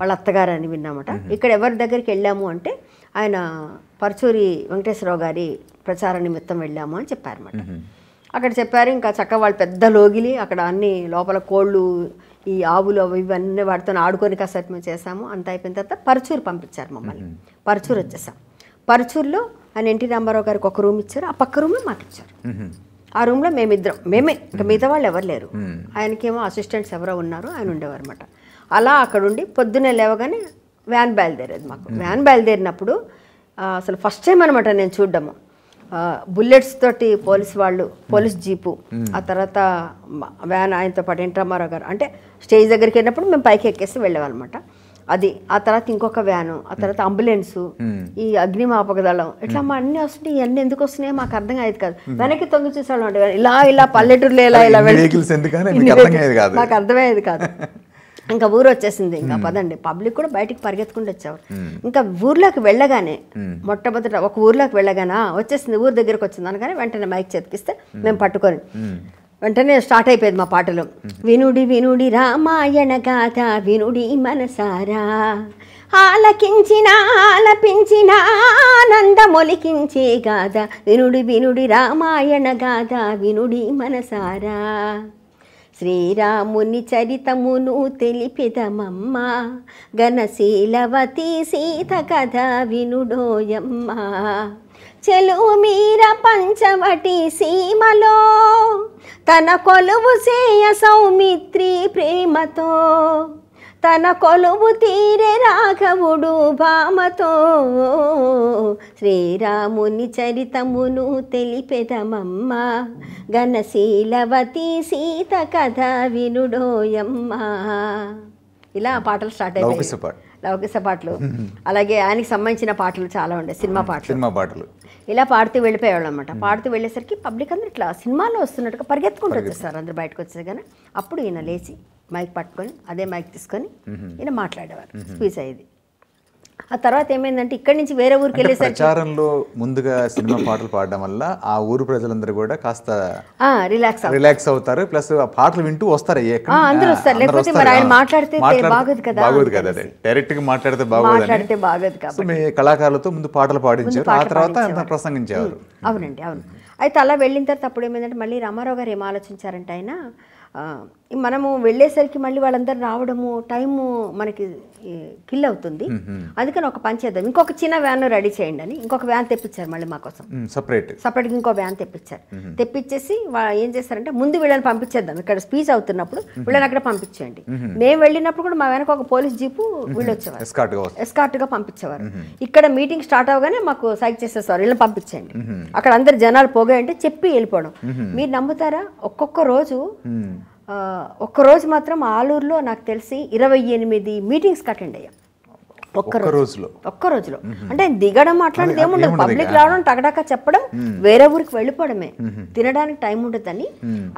వాళ్ళ అత్తగారు అని విన్నామట ఇక్కడ ఎవరి దగ్గరికి వెళ్ళాము అంటే ఆయన పరచూరి వెంకటేశ్వరరావు గారి ప్రచార నిమిత్తం వెళ్ళాము అని చెప్పారన్నమాట అక్కడ చెప్పారు ఇంకా చక్క వాళ్ళు పెద్ద లోగిలి అక్కడ అన్ని లోపల కోళ్ళు ఈ ఆవులు అవి ఇవన్నీ వాటితో ఆడుకొని కాసేపు మేము చేసాము అంత అయిపోయిన తర్వాత పరచూరు పంపించారు మమ్మల్ని పరచూరు వచ్చేసాం పరచూరులో ఆయన ఎన్టీ రామారావు గారికి ఒక రూమ్ ఇచ్చారు ఆ పక్క రూమ్లో మాకు ఇచ్చారు ఆ రూమ్లో మేమిద్దరం మేమే ఇంకా మిగతా వాళ్ళు ఎవరు లేరు ఆయనకేమో అసిస్టెంట్స్ ఎవరో ఉన్నారు ఆయన ఉండేవారు అనమాట అలా అక్కడుండి పొద్దున్నే లేవగానే వ్యాన్ బయలుదేరేది మాకు వ్యాన్ బయలుదేరినప్పుడు అసలు ఫస్ట్ టైం అనమాట నేను చూడడము బుల్లెట్స్ తోటి పోలీస్ వాళ్ళు పోలీస్ జీపు ఆ తర్వాత వ్యాన్ ఆయనతో పాటు ఎన్ గారు అంటే స్టేజ్ దగ్గరికి వెళ్ళినప్పుడు మేము పైకి ఎక్కేసి వెళ్ళేవాళ్ళమాట అది ఆ తర్వాత ఇంకొక వ్యాను ఆ తర్వాత అంబులెన్సు ఈ అగ్నిమాపక దళం ఇట్లా మా అన్ని వస్తున్నాయి ఇవన్నీ ఎందుకు వస్తున్నాయి మాకు అర్థం కాదు కాదు వెనక్కి తొంగి చూసాడు ఇలా ఇలా పల్లెటూరులో ఇలా ఇలా మాకు అర్థమయ్యేది కాదు ఇంకా ఊరు వచ్చేసింది ఇంకా పదండి పబ్లిక్ కూడా బయటికి పరిగెత్తుకుంటూ వచ్చేవారు ఇంకా ఊర్లోకి వెళ్ళగానే మొట్టమొదట ఒక ఊర్లోకి వెళ్ళగానా వచ్చేసింది ఊరు దగ్గరకు వచ్చింది అనగానే వెంటనే మైక్ చేతికిస్తే మేము పట్టుకొని వెంటనే స్టార్ట్ అయిపోయింది మా పాటలు వినుడి వినుడి రామాయణ గాథ వినుడి మనసారా ఆలకించిన ఆలపించిన ఆనందమొలికించే గాథ వినుడి వినుడి రామాయణ గాథ వినుడి మనసారా శ్రీరాముని చరితమును తెలిపిదమమ్మా ఘనశీలవతి సీత కథ వినుడోయమ్మా చెలు మీర పంచవటి సీమలో తన కొలువు సేయ సౌమిత్రి ప్రేమతో తన కొలువు తీరే రాఘవుడు భామతో శ్రీరాముని చరితమును తెలిపెదమమ్మ ఘనశీలవతి సీత కథ వినుడోయమ్మ ఇలా పాటలు స్టార్ట్ అయ్యాయి లౌకిస పాటలు అలాగే ఆయనకి సంబంధించిన పాటలు చాలా ఉండే సినిమా పాటలు సినిమా పాటలు ఇలా పాడుతూ వెళ్ళిపోయేవాళ్ళు అనమాట పాడుతూ వెళ్ళేసరికి పబ్లిక్ అందరు ఇట్లా సినిమాలో వస్తున్నట్టుగా పరిగెత్తుకుంటూ వచ్చేస్తారు అందరు బయటకు వచ్చేసారు కానీ అప్పుడు ఈయన లేచి మైక్ పట్టుకొని అదే మైక్ తీసుకొని ఈయన మాట్లాడేవారు స్పీచ్ అయ్యేది ఆ తర్వాత ఏమైందంటే ఇక్కడ నుంచి వేరే ఊరికి వెళ్ళేసరికి ప్రచారంలో ముందుగా సినిమా పాటలు పాడడం వల్ల ఆ ఊరు ప్రజలందరూ కూడా కాస్త రిలాక్స్ రిలాక్స్ అవుతారు ప్లస్ ఆ పాటలు వింటూ వస్తారు అందరూ వస్తారు లేకపోతే మరి ఆయన మాట్లాడితే బాగోదు కదా బాగోదు కదా డైరెక్ట్ గా మాట్లాడితే బాగోదు మాట్లాడితే బాగోదు కాబట్టి మీ కళాకారులతో ముందు పాటలు పాడించారు ఆ తర్వాత ప్రసంగించేవారు అవునండి అవును అయితే అలా వెళ్ళిన తర్వాత అప్పుడు ఏమైందంటే మళ్ళీ రామారావు గారు ఏం ఆలోచించారంటే ఆయన మనము వెళ్ళేసరికి మళ్ళీ వాళ్ళందరూ రావడము టైము మనకి కిల్ అవుతుంది అందుకని ఒక పని చేద్దాం ఇంకొక చిన్న వ్యాన్ రెడీ చేయండి అని ఇంకొక వ్యాన్ తెప్పించారు మళ్ళీ మా కోసం సపరేట్ సపరేట్గా ఇంకో వ్యాన్ తెప్పించారు తెప్పించేసి ఏం చేస్తారంటే ముందు వీళ్ళని పంపించేద్దాం ఇక్కడ స్పీచ్ అవుతున్నప్పుడు వీళ్ళని అక్కడ పంపించేయండి మేము వెళ్ళినప్పుడు కూడా మా వెనక ఒక పోలీస్ జీపు వీళ్ళు వచ్చేవారు ఎస్కార్ట్ గా పంపించేవారు ఇక్కడ మీటింగ్ స్టార్ట్ అవగానే మాకు సైక్ చేసేస్తారు వీళ్ళని పంపించండి అక్కడ అందరు జనాలు పోగాయంటే చెప్పి వెళ్ళిపోవడం మీరు నమ్ముతారా ఒక్కొక్క రోజు ఒక్కరోజు మాత్రం ఆలూరులో నాకు తెలిసి ఇరవై ఎనిమిది మీటింగ్స్కి అటెండ్ అయ్యాం ఒక్క రోజులో ఒక్క రోజులో అంటే దిగడం అట్లాంటిది ఏముండదు పబ్లిక్ రావడం టగడాక చెప్పడం వేరే ఊరికి వెళ్ళిపోవడమే తినడానికి టైం ఉండదని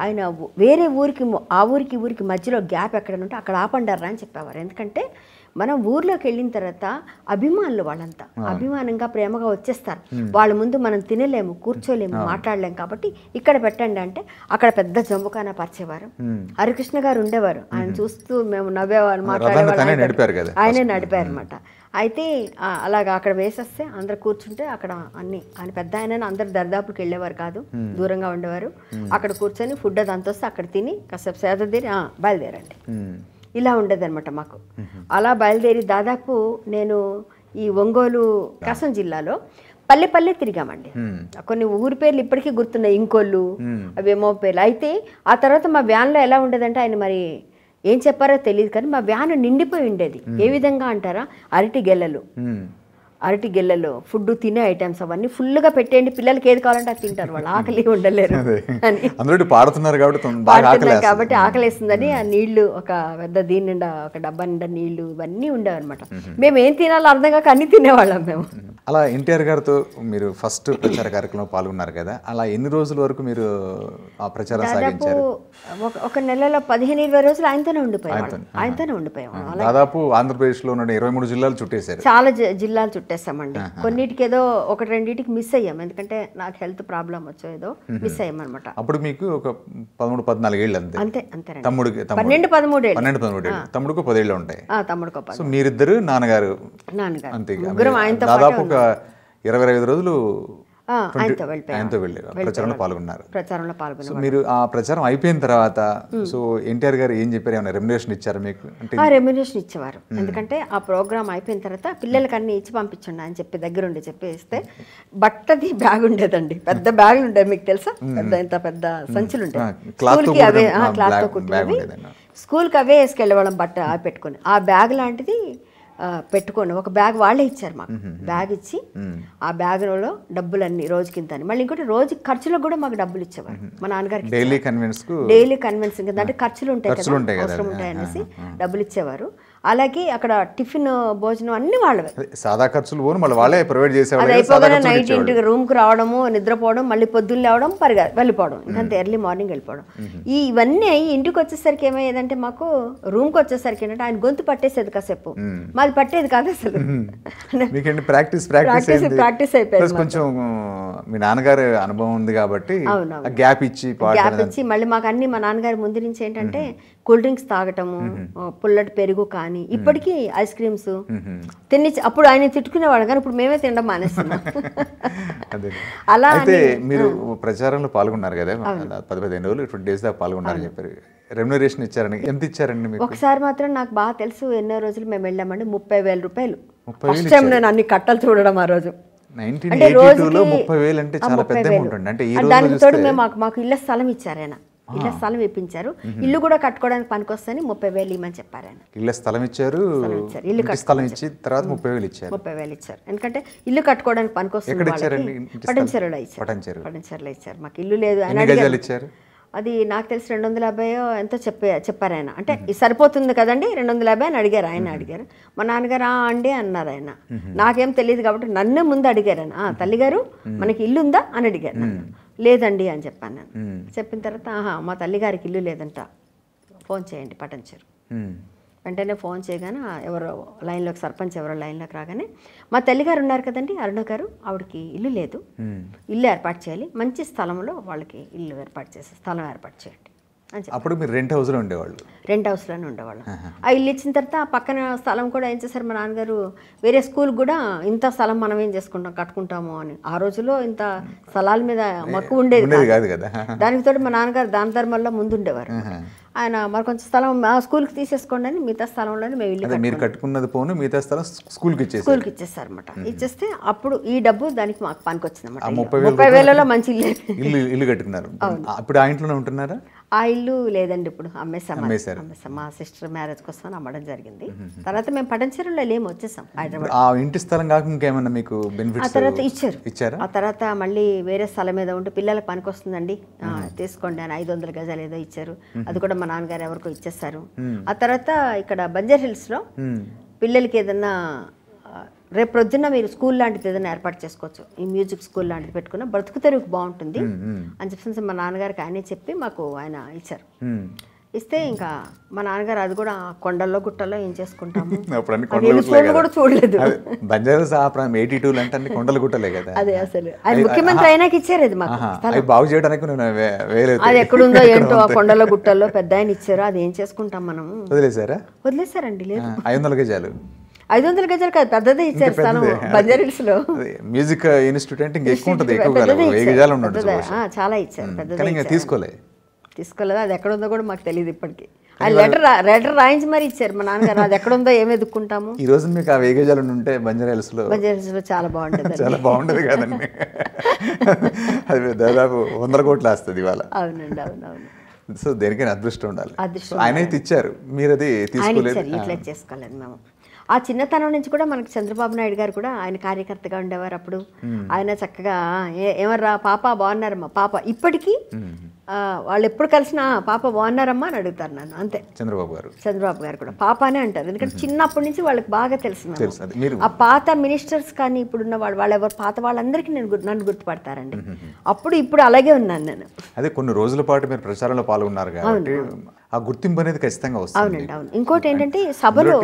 ఆయన వేరే ఊరికి ఆ ఊరికి ఊరికి మధ్యలో గ్యాప్ ఎక్కడ ఉంటే అక్కడ ఆపండారా అని చెప్పేవారు ఎందుకంటే మనం ఊర్లోకి వెళ్ళిన తర్వాత అభిమానులు వాళ్ళంతా అభిమానంగా ప్రేమగా వచ్చేస్తారు వాళ్ళ ముందు మనం తినలేము కూర్చోలేము మాట్లాడలేము కాబట్టి ఇక్కడ పెట్టండి అంటే అక్కడ పెద్ద జంబుకాన పరిచేవారు హరికృష్ణ గారు ఉండేవారు ఆయన చూస్తూ మేము నవ్వేవారు మాట్లాడేవారు ఆయనే నడిపారు అనమాట అయితే అలాగా అక్కడ వేసేస్తే అందరు కూర్చుంటే అక్కడ అన్ని ఆయన పెద్ద ఆయన అందరు దర్దాపుకి వెళ్ళేవారు కాదు దూరంగా ఉండేవారు అక్కడ కూర్చొని ఫుడ్ అదంతా వస్తే అక్కడ తిని కాసేపు సేద తిని బయలుదేరండి ఇలా ఉండేదన్నమాట మాకు అలా బయలుదేరి దాదాపు నేను ఈ ఒంగోలు కాసం జిల్లాలో పల్లె పల్లె తిరిగామండి కొన్ని ఊరి పేర్లు ఇప్పటికీ గుర్తున్నాయి ఇంకోళ్ళు అవేమో పేర్లు అయితే ఆ తర్వాత మా వ్యాన్లో ఎలా ఉండేదంటే ఆయన మరి ఏం చెప్పారో తెలియదు కానీ మా వ్యాన్ నిండిపోయి ఉండేది ఏ విధంగా అంటారా అరటి గెలలు అరటి గెల్లలో ఫుడ్ తినే ఐటమ్స్ అవన్నీ ఫుల్గా పెట్టేయండి పిల్లలకి ఏది కావాలంటే అది తింటారు వాళ్ళు ఆకలి ఉండలేరు అని పాడుతున్నారు కాబట్టి కాబట్టి ఆకలేస్తుందని ఆ నీళ్లు ఒక పెద్ద దీని నిండా ఒక డబ్బా నిండా నీళ్లు ఇవన్నీ ఉండేవన్నమాట మేము ఏం తినాలో అర్థం కాక అన్ని తినేవాళ్ళం మేము అలా ఎన్టీఆర్ గారితో మీరు ఫస్ట్ ప్రచార కార్యక్రమం పాల్గొన్నారు కదా అలా ఎన్ని రోజుల వరకు మీరు ఆ ప్రచారం సాగించారు ఒక నెలలో పదిహేను ఇరవై రోజులు ఆయనతోనే ఉండిపోయాం ఆయనతోనే ఉండిపోయాం దాదాపు ఆంధ్రప్రదేశ్ లో ఉన్న ఇరవై మూడు జిల్లాలు చుట్టేశారు చాలా జిల్లాలు చుట్టారు పెట్టేసామండి కొన్నిటికి ఏదో ఒకటి రెండింటికి మిస్ అయ్యాం ఎందుకంటే నాకు హెల్త్ ప్రాబ్లం వచ్చో ఏదో మిస్ అయ్యాం అనమాట అప్పుడు మీకు ఒక పదమూడు పద్నాలుగు ఏళ్ళు అంతే అంతే అంతే తమ్ముడికి పన్నెండు పదమూడు ఏళ్ళు పన్నెండు పదమూడు ఏళ్ళు తమ్ముడుకు పదేళ్ళు ఉంటాయి తమ్ముడుకు సో మీరిద్దరు నాన్నగారు నాన్నగారు అంతే దాదాపు ఒక ఇరవై ఐదు రోజులు ఆయనతో వెళ్ళారు ప్రచారంలో పాల్గొన్నారు ప్రచారంలో పాల్గొన్నారు మీరు ఆ ప్రచారం అయిపోయిన తర్వాత సో ఎన్టీఆర్ గారు ఏం చెప్పారు ఏమైనా రెమ్యునేషన్ ఇచ్చారు మీకు అంటే రెమ్యునేషన్ ఇచ్చేవారు ఎందుకంటే ఆ ప్రోగ్రామ్ అయిపోయిన తర్వాత పిల్లలకి అన్ని ఇచ్చి పంపించండి అని చెప్పి దగ్గరుండి చెప్పేస్తే బట్టది బ్యాగ్ ఉండేదండి పెద్ద బ్యాగులు ఉండేవి మీకు తెలుసా పెద్ద ఇంత పెద్ద సంచులు ఉంటాయి స్కూల్కి అవే క్లాత్తో కుట్టినవి స్కూల్కి అవే వేసుకెళ్ళే వాళ్ళం బట్ట పెట్టుకొని ఆ బ్యాగ్ లాంటిది పెట్టుకోండి ఒక బ్యాగ్ వాళ్ళే ఇచ్చారు మాకు బ్యాగ్ ఇచ్చి ఆ బ్యాగ్లో డబ్బులు అన్ని రోజుకి ఇంత అని మళ్ళీ ఇంకోటి రోజు ఖర్చులకు కూడా మాకు డబ్బులు ఇచ్చేవారు మా నాన్నగారికి డైలీ కన్వెన్స్ డైలీ కన్వెన్సింగ్ అంటే ఖర్చులు ఉంటాయి అవసరం ఉంటాయి అనేసి డబ్బులు ఇచ్చేవారు అలాగే అక్కడ టిఫిన్ భోజనం అన్ని వాళ్ళవే సాదా ఖర్చులు పోను మళ్ళీ వాళ్ళే ప్రొవైడ్ చేసేవాళ్ళు నైట్ ఇంటికి రూమ్కి రావడము నిద్రపోవడం మళ్ళీ పొద్దున్న లేవడం పరిగా వెళ్ళిపోవడం ఇంకంత ఎర్లీ మార్నింగ్ వెళ్ళిపోవడం ఈ ఇవన్నీ ఇంటికి వచ్చేసరికి ఏమయ్యేదంటే మాకు రూమ్కి వచ్చేసరికి ఏంటంటే ఆయన గొంతు పట్టేసేది కాసేపు మాది పట్టేది కాదు అసలు ప్రాక్టీస్ ప్రాక్టీస్ ప్రాక్టీస్ అయిపోయింది కొంచెం మీ నాన్నగారు అనుభవం ఉంది కాబట్టి గ్యాప్ ఇచ్చి గ్యాప్ ఇచ్చి మళ్ళీ మాకు అన్ని మా నాన్నగారి ముందు నుంచి ఏంటంటే కూల్ డ్రింక్స్ తాగటము పుల్లటి పెరుగు కానీ ఇప్పటికీ ఐస్ క్రీమ్స్ తిని అప్పుడు ఆయన తిట్టుకునేవాడు కానీ ఇప్పుడు మేమే తినడం మానేస్తున్నాం అలా అయితే మీరు ప్రచారంలో పాల్గొన్నారు కదా పది పదిహేను రోజులు ట్వంటీ డేస్ దాకా పాల్గొన్నారని చెప్పారు రెమ్యూనరేషన్ ఇచ్చారని ఎంత ఇచ్చారండి ఒకసారి మాత్రం నాకు బాగా తెలుసు ఎన్నో రోజులు మేము వెళ్ళామండి ముప్పై వేల రూపాయలు ఫస్ట్ టైం నేను అన్ని కట్టలు చూడడం ఆ రోజు అంటే ముప్పై వేలు అంటే చాలా పెద్ద అంటే మేము మాకు ఇళ్ళ స్థలం ఇచ్చారు ఆయన ఇళ్ళ స్థలం ఇప్పించారు ఇల్లు కూడా కట్టుకోవడానికి పనికొస్తాయని ముప్పై వేలు ఇవ్వమని చెప్పారు ఆయన ఇళ్ళ స్థలం ఇచ్చారు ఇల్లు స్థలం ఇచ్చి తర్వాత ముప్పై వేలు ఇచ్చారు ముప్పై వేలు ఇచ్చారు ఎందుకంటే ఇల్లు కట్టుకోవడానికి పనికొస్తుంది పటంచెరులో ఇచ్చారు పటంచెరులో ఇచ్చారు మాకు ఇల్లు లేదు ఇచ్చారు అది నాకు తెలిసి రెండు వందల యాభైయో ఎంతో చెప్పే చెప్పారు ఆయన అంటే సరిపోతుంది కదండి రెండు వందల యాభై అని అడిగారు ఆయన అడిగారు మా నాన్నగారు ఆ అండి అన్నారు ఆయన నాకేం తెలియదు కాబట్టి నన్ను ముందు అడిగారు ఆయన తల్లిగారు మనకి ఇల్లు ఉందా అని అడిగారు లేదండి అని చెప్పాను నేను చెప్పిన తర్వాత ఆహా మా తల్లిగారికి ఇల్లు లేదంట ఫోన్ చేయండి పటంచేరు వెంటనే ఫోన్ చేయగానే ఎవరో లైన్లోకి సర్పంచ్ ఎవరో లైన్లోకి రాగానే మా తల్లిగారు ఉన్నారు కదండి అరుణ గారు ఆవిడకి ఇల్లు లేదు ఇల్లు ఏర్పాటు చేయాలి మంచి స్థలంలో వాళ్ళకి ఇల్లు ఏర్పాటు చేసి స్థలం ఏర్పాటు చేయండి అప్పుడు మీరు రెంట్ హౌస్లో ఉండేవాళ్ళు రెంట్ హౌస్లోనే ఉండేవాళ్ళు ఆ ఇల్లు ఇచ్చిన తర్వాత ఆ పక్కన స్థలం కూడా ఏం చేశారు మా నాన్నగారు వేరే స్కూల్ కూడా ఇంత స్థలం మనం ఏం చేసుకుంటాం కట్టుకుంటాము అని ఆ రోజులో ఇంత స్థలాల మీద మక్కువ ఉండేది కాదు కదా దానికి తోడు మా నాన్నగారు దాన ముందు ముందుండేవారు ఆయన మరి కొంచెం స్థలం ఆ స్కూల్కి తీసేసుకోండి అని మిగతా స్థలంలోనే మేము ఇల్లు మీరు కట్టుకున్నది పోను మిగతా స్థలం స్కూల్కి ఇచ్చేసి స్కూల్కి ఇచ్చేస్తారు ఇచ్చేస్తే అప్పుడు ఈ డబ్బు దానికి మాకు పనికి వచ్చింది ముప్పై వేలలో మంచి ఇల్లు ఇల్లు కట్టుకున్నారు అప్పుడు ఆ ఇంట్లోనే ఉంటున్నారా ఆ ఇల్లు లేదండి ఇప్పుడు అమ్మేసాం అమ్మేసాం మా సిస్టర్ మ్యారేజ్ కోసం అమ్మడం జరిగింది తర్వాత మేము పటంచెరులో లేము వచ్చేసాం హైదరాబాద్ ఆ ఇంటి స్థలం కాక ఇంకేమన్నా మీకు బెనిఫిట్ ఆ తర్వాత ఇచ్చారు ఇచ్చారు ఆ తర్వాత మళ్ళీ వేరే స్థలం మీద ఉంటే పిల్లలకు వస్తుందండి తీసుకోండి అని ఐదు వందల గజాలు ఏదో ఇచ్చారు అది కూడా మా నాన్నగారు ఎవరికో ఇచ్చేస్తారు ఆ తర్వాత ఇక్కడ బంజర్ హిల్స్ లో పిల్లలకి ఏదన్నా రేపు ప్రొద్దున మీరు స్కూల్ లాంటిది ఏదైనా ఏర్పాటు చేసుకోవచ్చు ఈ మ్యూజిక్ స్కూల్ లాంటిది పెట్టుకున్న బ్రతుకు తెరువుకు బాగుంటుంది అని చెప్పేసి మా నాన్నగారికి ఆయనే చెప్పి మాకు ఆయన ఇచ్చారు ఇస్తే ఇంకా మా నాన్నగారు అది కూడా కొండల్లో గుట్టల్లో ఏం చేసుకుంటాము కూడా చూడలేదు బంజారాస్ ఆ ఎయిటీ టూ అంటే కొండలు గుట్టలే కదా అదే అసలు ముఖ్యమంత్రి అయినాకి ఇచ్చారు అది మాకు బాగు చేయడానికి అది ఎక్కడుందో ఏంటో ఆ కొండల గుట్టల్లో పెద్ద ఆయన ఇచ్చారు అది ఏం చేసుకుంటాం మనం వదిలేసారా వదిలేసారండి లేదు ఐదు వందలకే చాలు ఐదు వందల గజాలు కాదు పెద్దదే ఇచ్చారు స్థలం బంజారిల్స్ లో మ్యూజిక్ ఇన్స్టిట్యూట్ అంటే ఇంకా ఎక్కువ ఉంటుంది ఎక్కువ గజాలు చాలా ఇచ్చారు పెద్దదే తీసుకోలేదు తీసుకోలేదు అది ఎక్కడ ఉందో కూడా మాకు తెలియదు ఇప్పటికి ఆ లెటర్ లెటర్ రాయించి మరి ఇచ్చారు మా నాన్నగారు అది ఎక్కడ ఉందో ఏమి ఎదుక్కుంటాము ఈ రోజు మీకు ఆ వేగజాలు ఉంటే బంజారాహిల్స్ లో బంజారాహిల్స్ లో చాలా బాగుంటుంది చాలా బాగుంటుంది కదండి అది దాదాపు వందల కోట్లు వస్తుంది ఇవాళ అవునండి అవునవును సో దేనికైనా అదృష్టం ఉండాలి ఆయన అయితే ఇచ్చారు మీరు అది తీసుకోలేదు ఇట్లా చేసుకోలేదు మేము ఆ చిన్నతనం నుంచి కూడా మనకి చంద్రబాబు నాయుడు గారు కూడా ఆయన కార్యకర్తగా ఉండేవారు అప్పుడు ఆయన చక్కగా ఏమర్రా పాప బాగున్నారమ్మా పాప ఇప్పటికీ వాళ్ళు ఎప్పుడు కలిసినా పాప బాగున్నారమ్మా అని అడుగుతారు నన్ను అంతే చంద్రబాబు గారు చంద్రబాబు గారు కూడా పాప అనే అంటారు ఎందుకంటే చిన్నప్పటి నుంచి వాళ్ళకి బాగా తెలుసు ఆ పాత మినిస్టర్స్ కానీ ఇప్పుడున్న వాళ్ళు వాళ్ళు ఎవరు పాత వాళ్ళందరికీ నేను నన్ను గుర్తుపడతారండి అప్పుడు ఇప్పుడు అలాగే ఉన్నాను నేను అదే కొన్ని రోజుల పాటు మీరు ప్రచారంలో పాల్గొన్నారు ఆ గుర్తింపు అనేది ఖచ్చితంగా వస్తుంది ఇంకోటి ఏంటంటే సభలో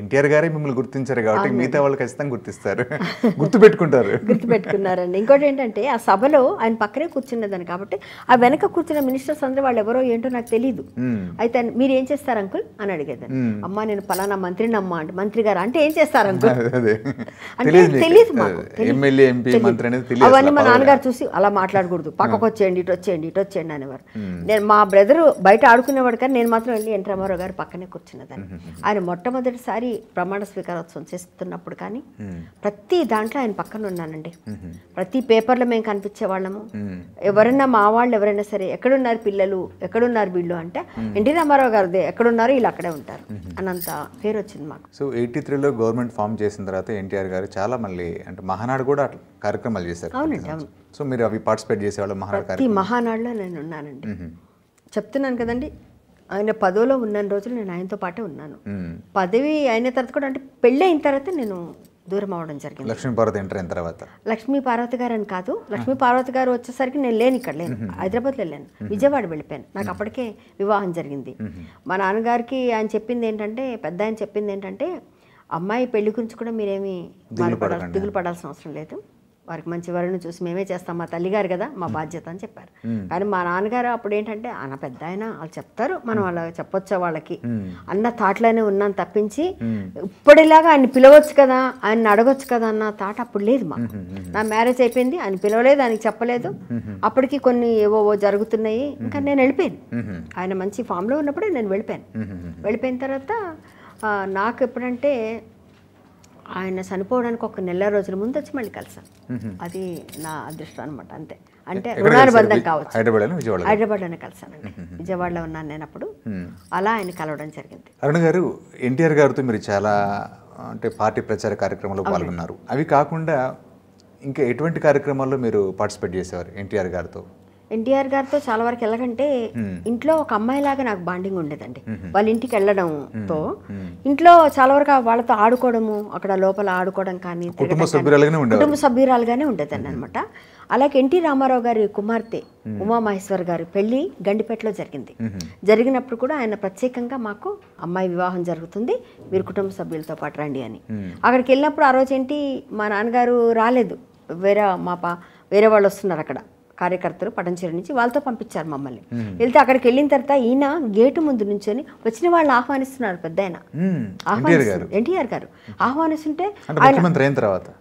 ఎన్టీఆర్ గారే మిమ్మల్ని గుర్తించారు కాబట్టి మిగతా వాళ్ళు ఖచ్చితంగా గుర్తిస్తారు గుర్తు పెట్టుకుంటారు గుర్తు పెట్టుకున్నారండి ఇంకోటి ఏంటంటే ఆ సభలో ఆయన పక్కనే కూర్చున్నదని కాబట్టి ఆ వెనక కూర్చున్న మినిస్టర్స్ అందరూ వాళ్ళు ఎవరో ఏంటో నాకు తెలియదు అయితే మీరు ఏం చేస్తారు అంకుల్ అని అడిగేదాన్ని అమ్మా నేను పలానా మంత్రిని అమ్మా అంటే మంత్రి గారు అంటే ఏం చేస్తారు అంకుల్ అంటే తెలియదు ఎమ్మెల్యే మంత్రి అవన్నీ మా నాన్నగారు చూసి అలా మాట్లాడకూడదు పక్కకు వచ్చేయండి ఇటు వచ్చేయండి ఇటు వచ్చేయండి అనేవారు నేను మా బ్రదరు బయట ఆడుకునేవాడు గారు నేను మాత్రం వెళ్ళి ఎన్ రామారావు గారు పక్కనే కూర్చున్నదాన్ని ఆయన మొట్టమొదటిసారి ప్రమాణ స్వీకారోత్సవం చేస్తున్నప్పుడు కానీ ప్రతి దాంట్లో ఆయన పక్కన ఉన్నానండి ప్రతి పేపర్లో మేము కనిపించే వాళ్ళము ఎవరైనా మా వాళ్ళు ఎవరైనా సరే ఎక్కడున్నారు పిల్లలు ఎక్కడున్నారు వీళ్ళు అంటే ఎన్టీ రామారావు గారిదే ఎక్కడున్నారు వీళ్ళు అక్కడే ఉంటారు అనంత పేరు వచ్చింది మాకు సో ఎయిటీ త్రీలో గవర్నమెంట్ ఫామ్ చేసిన తర్వాత ఎన్టీఆర్ గారు చాలా మళ్ళీ అంటే మహానాడు కూడా కార్యక్రమాలు చేశారు అవునండి అవును సో మీరు అవి పార్టిసిపేట్ చేసేవాళ్ళు మహానాడు ప్రతి మహానాడులో నేను ఉన్నానండి చెప్తున్నాను కదండి ఆయన పదవిలో ఉన్న రోజులు నేను ఆయనతో పాటే ఉన్నాను పదవి అయిన తర్వాత కూడా అంటే పెళ్ళి అయిన తర్వాత నేను దూరం అవడం జరిగింది లక్ష్మీ పార్వతి ఎంటర్ అయిన తర్వాత లక్ష్మీ పార్వతి గారు అని కాదు లక్ష్మీ పార్వతి గారు వచ్చేసరికి నేను లేను ఇక్కడ లేను హైదరాబాద్లో లేను విజయవాడ వెళ్ళిపోయాను నాకు అప్పటికే వివాహం జరిగింది మా నాన్నగారికి ఆయన చెప్పింది ఏంటంటే పెద్ద ఆయన చెప్పింది ఏంటంటే అమ్మాయి పెళ్లి గురించి కూడా మీరేమి దిగులు పడాల్సిన అవసరం లేదు వారికి మంచి వరుణ్ చూసి మేమే చేస్తాం మా తల్లిగారు కదా మా బాధ్యత అని చెప్పారు కానీ మా నాన్నగారు అప్పుడు ఏంటంటే అన్న పెద్ద ఆయన వాళ్ళు చెప్తారు మనం అలా చెప్పొచ్చా వాళ్ళకి అన్న థాట్లోనే ఉన్నాను తప్పించి ఇప్పటిలాగా ఆయన పిలవచ్చు కదా ఆయన అడగొచ్చు కదా అన్న థాట్ అప్పుడు లేదు మాకు నా మ్యారేజ్ అయిపోయింది ఆయన పిలవలేదు ఆయనకి చెప్పలేదు అప్పటికి కొన్ని ఏవో జరుగుతున్నాయి ఇంకా నేను వెళ్ళిపోయాను ఆయన మంచి ఫామ్లో ఉన్నప్పుడే నేను వెళ్ళిపోయాను వెళ్ళిపోయిన తర్వాత నాకు ఎప్పుడంటే ఆయన చనిపోవడానికి ఒక నెల రోజుల ముందు వచ్చి మళ్ళీ కలిసాం అది నా అదృష్టం అనమాట అంతే అంటే రుణానుబంధం కావచ్చు హైదరాబాద్లోనే కలిసానండి విజయవాడలో ఉన్నాను నేను అప్పుడు అలా ఆయన కలవడం జరిగింది అరుణ్ గారు ఎన్టీఆర్ గారితో మీరు చాలా అంటే పార్టీ ప్రచార కార్యక్రమంలో పాల్గొన్నారు అవి కాకుండా ఇంకా ఎటువంటి కార్యక్రమాల్లో మీరు పార్టిసిపేట్ చేసేవారు ఎన్టీఆర్ గారితో ఎన్టీఆర్ గారితో చాలా వరకు వెళ్ళకంటే ఇంట్లో ఒక అమ్మాయి లాగా నాకు బాండింగ్ ఉండేదండి వాళ్ళ ఇంటికి వెళ్ళడంతో ఇంట్లో చాలా వరకు వాళ్ళతో ఆడుకోవడము అక్కడ లోపల ఆడుకోవడం కానీ కుటుంబ సభ్యురాలుగానే ఉండేదండి అనమాట అలాగే ఎన్టీ రామారావు గారి కుమార్తె ఉమామహేశ్వర్ గారి పెళ్లి గండిపేటలో జరిగింది జరిగినప్పుడు కూడా ఆయన ప్రత్యేకంగా మాకు అమ్మాయి వివాహం జరుగుతుంది మీరు కుటుంబ సభ్యులతో పాటు రండి అని అక్కడికి వెళ్ళినప్పుడు ఆ రోజు ఏంటి మా నాన్నగారు రాలేదు వేరే మా పా వేరే వాళ్ళు వస్తున్నారు అక్కడ కార్యకర్తలు పటంచేరు నుంచి వాళ్ళతో పంపించారు మమ్మల్ని వెళ్తే అక్కడికి వెళ్ళిన తర్వాత ఈయన గేటు ముందు నుంచొని వచ్చిన వాళ్ళని ఆహ్వానిస్తున్నారు పెద్ద ఆయన ఎన్టీఆర్ గారు ఆహ్వానిస్తుంటే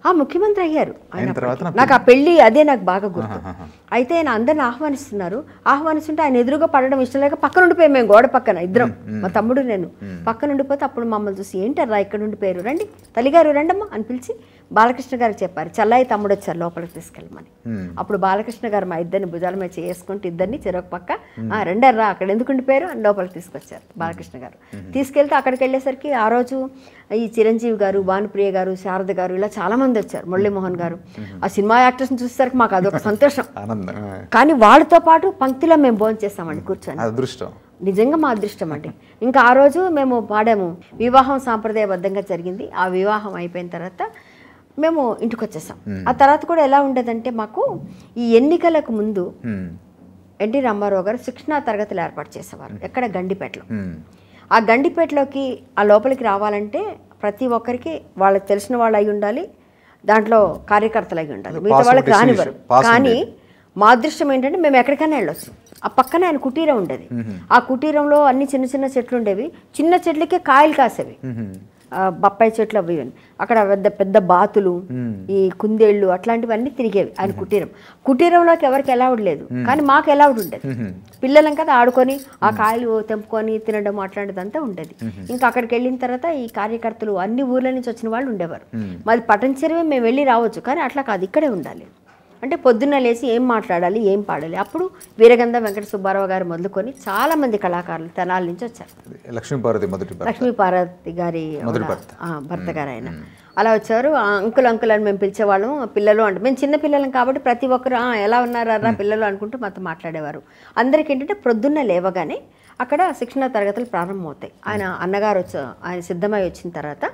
ఆ ముఖ్యమంత్రి అయ్యారు నాకు ఆ పెళ్లి అదే నాకు బాగా గుర్తు అయితే ఆయన అందరిని ఆహ్వానిస్తున్నారు ఆహ్వానిస్తుంటే ఆయన ఎదురుగా పడడం ఇష్టం లేక పక్కన ఉండిపోయి మేము గోడ పక్కన ఇద్దరం మా తమ్ముడు నేను పక్కన ఉండిపోతే అప్పుడు మమ్మల్ని చూసి ఏంటర్రా ఇక్కడ ఉండిపోయారు రండి తల్లిగారు రండమ్మా అని పిలిచి బాలకృష్ణ గారికి చెప్పారు చల్లాయి తమ్ముడు వచ్చారు లోపలికి తీసుకెళ్ళమని అప్పుడు బాలకృష్ణ గారు వారు మా ఇద్దరిని భుజాల మీద చేసుకుంటూ ఇద్దరిని చెరొక పక్క రెండర్ రా అక్కడ ఎందుకు ఉండిపోయారు అని లోపలికి తీసుకొచ్చారు బాలకృష్ణ గారు తీసుకెళ్తే అక్కడికి వెళ్ళేసరికి ఆ రోజు ఈ చిరంజీవి గారు భానుప్రియ గారు శారద గారు ఇలా చాలామంది వచ్చారు మురళీమోహన్ గారు ఆ సినిమా యాక్టర్స్ని చూసేసరికి మాకు అదొక సంతోషం కానీ వాళ్ళతో పాటు పంక్తిలో మేము భోజనం చేస్తామండి కూర్చొని అదృష్టం నిజంగా మా అదృష్టం అండి ఇంకా ఆ రోజు మేము పాడాము వివాహం సాంప్రదాయబద్ధంగా జరిగింది ఆ వివాహం అయిపోయిన తర్వాత మేము ఇంటికి వచ్చేసాం ఆ తర్వాత కూడా ఎలా ఉండేదంటే మాకు ఈ ఎన్నికలకు ముందు ఎన్టీ రామారావు గారు శిక్షణా తరగతులు ఏర్పాటు చేసేవారు ఎక్కడ గండిపేటలో ఆ గండిపేటలోకి ఆ లోపలికి రావాలంటే ప్రతి ఒక్కరికి వాళ్ళకి తెలిసిన వాళ్ళు అయి ఉండాలి దాంట్లో కార్యకర్తలు అయి ఉండాలి మిగతా వాళ్ళకి రానివ్వరు కానీ మా అదృష్టం ఏంటంటే మేము ఎక్కడికైనా వెళ్ళొచ్చు ఆ పక్కన ఆయన కుటీరం ఉండేది ఆ కుటీరంలో అన్ని చిన్న చిన్న చెట్లు ఉండేవి చిన్న చెట్లకే కాయలు కాసేవి బొప్పాయి చెట్లు అవి అక్కడ పెద్ద పెద్ద బాతులు ఈ కుందేళ్ళు అట్లాంటివన్నీ తిరిగేవి ఆయన కుటీరం కుటీరంలోకి ఎవరికి అలౌడ్ లేదు కానీ మాకు అలౌడ్ ఉండేది పిల్లలం కదా ఆడుకొని ఆ కాయలు తెంపుకొని తినడం అట్లాంటిదంతా ఉండేది ఇంకా అక్కడికి వెళ్ళిన తర్వాత ఈ కార్యకర్తలు అన్ని ఊర్ల నుంచి వచ్చిన వాళ్ళు ఉండేవారు మాది చెరువే మేము వెళ్ళి రావచ్చు కానీ అట్లా కాదు ఇక్కడే ఉండాలి అంటే పొద్దున్న లేచి ఏం మాట్లాడాలి ఏం పాడాలి అప్పుడు వీరగంధ వెంకట సుబ్బారావు గారు మొదలుకొని చాలా మంది కళాకారులు తెనాల నుంచి వచ్చారు లక్ష్మీపార్వతి మొదటి లక్ష్మీపార్వతి గారి భర్త గారు ఆయన అలా వచ్చారు అంకుల్ అంకుల్ అని మేము పిలిచేవాళ్ళం పిల్లలు అంటే మేము చిన్న పిల్లలం కాబట్టి ప్రతి ఒక్కరు ఎలా ఉన్నారా పిల్లలు అనుకుంటూ మాతో మాట్లాడేవారు అందరికి ఏంటంటే ప్రొద్దున్న లేవగానే అక్కడ శిక్షణ తరగతులు ప్రారంభమవుతాయి ఆయన అన్నగారు వచ్చి ఆయన సిద్ధమై వచ్చిన తర్వాత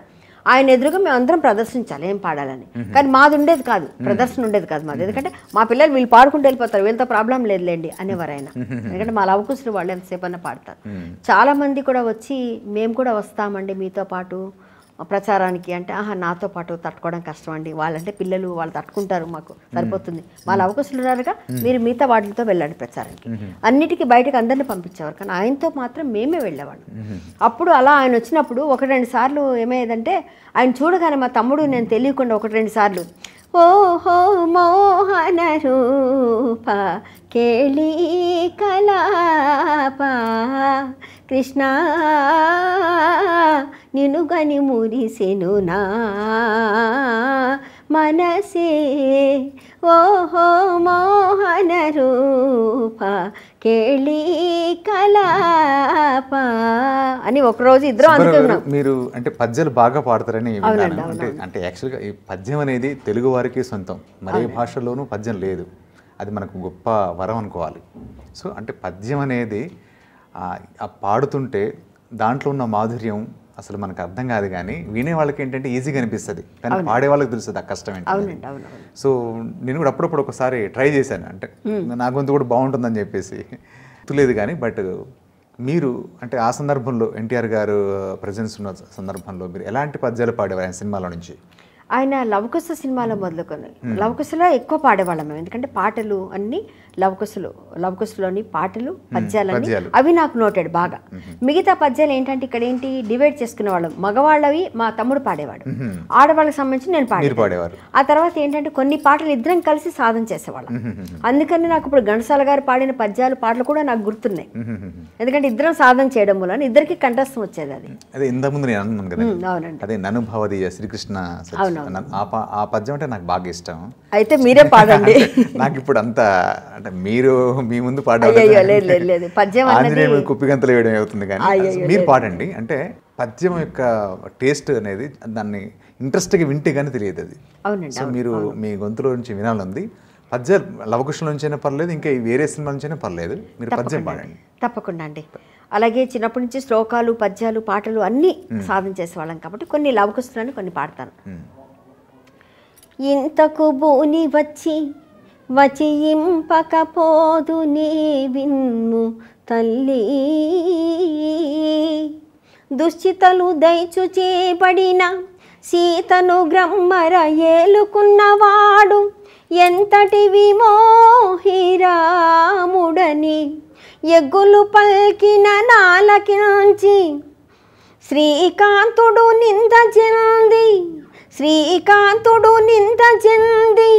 ఆయన ఎదురుగా మేము అందరం ప్రదర్శించాలి ఏం పాడాలని కానీ మాది ఉండేది కాదు ప్రదర్శన ఉండేది కాదు మాది ఎందుకంటే మా పిల్లలు వీళ్ళు పాడుకుంటూ వెళ్ళిపోతారు వీళ్ళతో ప్రాబ్లం లేదులేండి అనేవారు ఆయన ఎందుకంటే మా లవకుశులు వాళ్ళు ఎంతసేపు అన్నా పాడతారు చాలామంది కూడా వచ్చి మేము కూడా వస్తామండి మీతో పాటు ప్రచారానికి అంటే ఆహా నాతో పాటు తట్టుకోవడం కష్టం అండి వాళ్ళంటే పిల్లలు వాళ్ళు తట్టుకుంటారు మాకు సరిపోతుంది వాళ్ళ అవకాశాలు ఉన్నారుగా మీరు మిగతా వాటితో వెళ్ళండి ప్రచారానికి అన్నిటికీ బయటకు అందరిని పంపించేవారు కానీ ఆయనతో మాత్రం మేమే వెళ్ళేవాళ్ళం అప్పుడు అలా ఆయన వచ్చినప్పుడు ఒక రెండు సార్లు ఏమయ్యేదంటే ఆయన చూడగానే మా తమ్ముడు నేను తెలియకుండా ఒకటి రెండు సార్లు ఓహో మోహన రూప కేళీ కలాప కృష్ణ నిను గని మురిసెను నా మనసే ఓహో మోహన రూప కేళి కలాప అని ఒకరోజు ఇద్దరు అనుకున్నాం మీరు అంటే పద్యాలు బాగా పాడతారని అంటే అంటే యాక్చువల్గా ఈ పద్యం అనేది తెలుగు వారికి సొంతం మరే భాషలోనూ పద్యం లేదు అది మనకు గొప్ప వరం అనుకోవాలి సో అంటే పద్యం అనేది ఆ పాడుతుంటే దాంట్లో ఉన్న మాధుర్యం అసలు మనకు అర్థం కాదు కానీ వినే వాళ్ళకి ఏంటంటే ఈజీగా అనిపిస్తుంది కానీ పాడే వాళ్ళకి తెలుస్తుంది ఆ కష్టం ఏంటి సో నేను కూడా అప్పుడప్పుడు ఒకసారి ట్రై చేశాను అంటే నా గొంతు కూడా బాగుంటుందని చెప్పేసి గుర్తులేదు కానీ బట్ మీరు అంటే ఆ సందర్భంలో ఎన్టీఆర్ గారు ప్రజెన్స్ ఉన్న సందర్భంలో మీరు ఎలాంటి పద్యాలు పాడేవారు ఆయన సినిమాలో నుంచి ఆయన లవకుశ సినిమాలో మొదలుకొని లవకుశలో ఎక్కువ పాడేవాళ్ళం మేము ఎందుకంటే పాటలు అన్ని లవకుశలు లవకుశలోని పాటలు పద్యాలన్నీ అవి నాకు నోటెడ్ బాగా మిగతా పద్యాలు ఏంటంటే ఇక్కడ ఏంటి డివైడ్ చేసుకునే వాళ్ళం మగవాళ్ళవి మా తమ్ముడు పాడేవాడు ఆడవాళ్ళకి సంబంధించి నేను పాడేవాడు ఆ తర్వాత ఏంటంటే కొన్ని పాటలు ఇద్దరం కలిసి సాధన చేసేవాళ్ళం అందుకని నాకు ఇప్పుడు ఘనసాల గారు పాడిన పద్యాలు పాటలు కూడా నాకు గుర్తున్నాయి ఎందుకంటే ఇద్దరం సాధన చేయడం వల్ల ఇద్దరికి కంఠస్థం వచ్చేది అది అదే శ్రీకృష్ణ అవును ఆ పద్యం అంటే నాకు బాగా ఇష్టం అయితే మీరే పాడండి నాకు ఇప్పుడు అంత అంటే మీరు మీ ముందు పాడాలి పద్యం కుప్పిగంతలు వేయడం అవుతుంది కానీ మీరు పాడండి అంటే పద్యం యొక్క టేస్ట్ అనేది దాన్ని ఇంట్రెస్ట్ గా వింటే కానీ తెలియదు అది మీరు మీ గొంతులో నుంచి వినాలంది పద్యాలు లవకుశల నుంచైనా పర్లేదు ఇంకా వేరే సినిమా నుంచైనా పర్లేదు మీరు పద్యం పాడండి తప్పకుండా అండి అలాగే చిన్నప్పటి నుంచి శ్లోకాలు పద్యాలు పాటలు అన్నీ సాధన కాబట్టి కొన్ని లవకుశలను కొన్ని పాడతాను ఇంతకు బూని వచ్చి ఇంపకపోదు నే విన్ను తల్లి దుశ్చితలు దయచు చేబడిన సీతను గ్రమ్మర ఏలుకున్నవాడు ఎంతటి విమోహిరాముడని ఎగ్గులు పల్కిన నాలకించి శ్రీకాంతుడు నింద చెంది శ్రీకాంతుడు నింద చెంది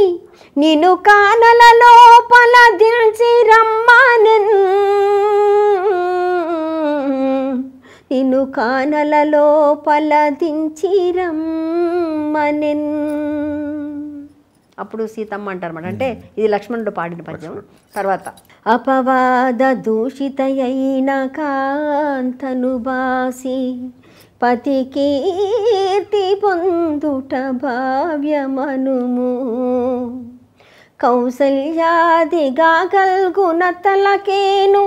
నిను కానల లోపల దిల్చి రమ్మని నిను కానల లోపల దించి రమ్మని అప్పుడు సీతమ్మ అంటారన్నమాట అంటే ఇది లక్ష్మణుడు పాడిన పద్యం తర్వాత అపవాద దూషిత అయిన కాంతను బాసి పతి కీర్తి పొందుట భావ్యమనుము కౌసల్యాదిగా గల్గున తలకేను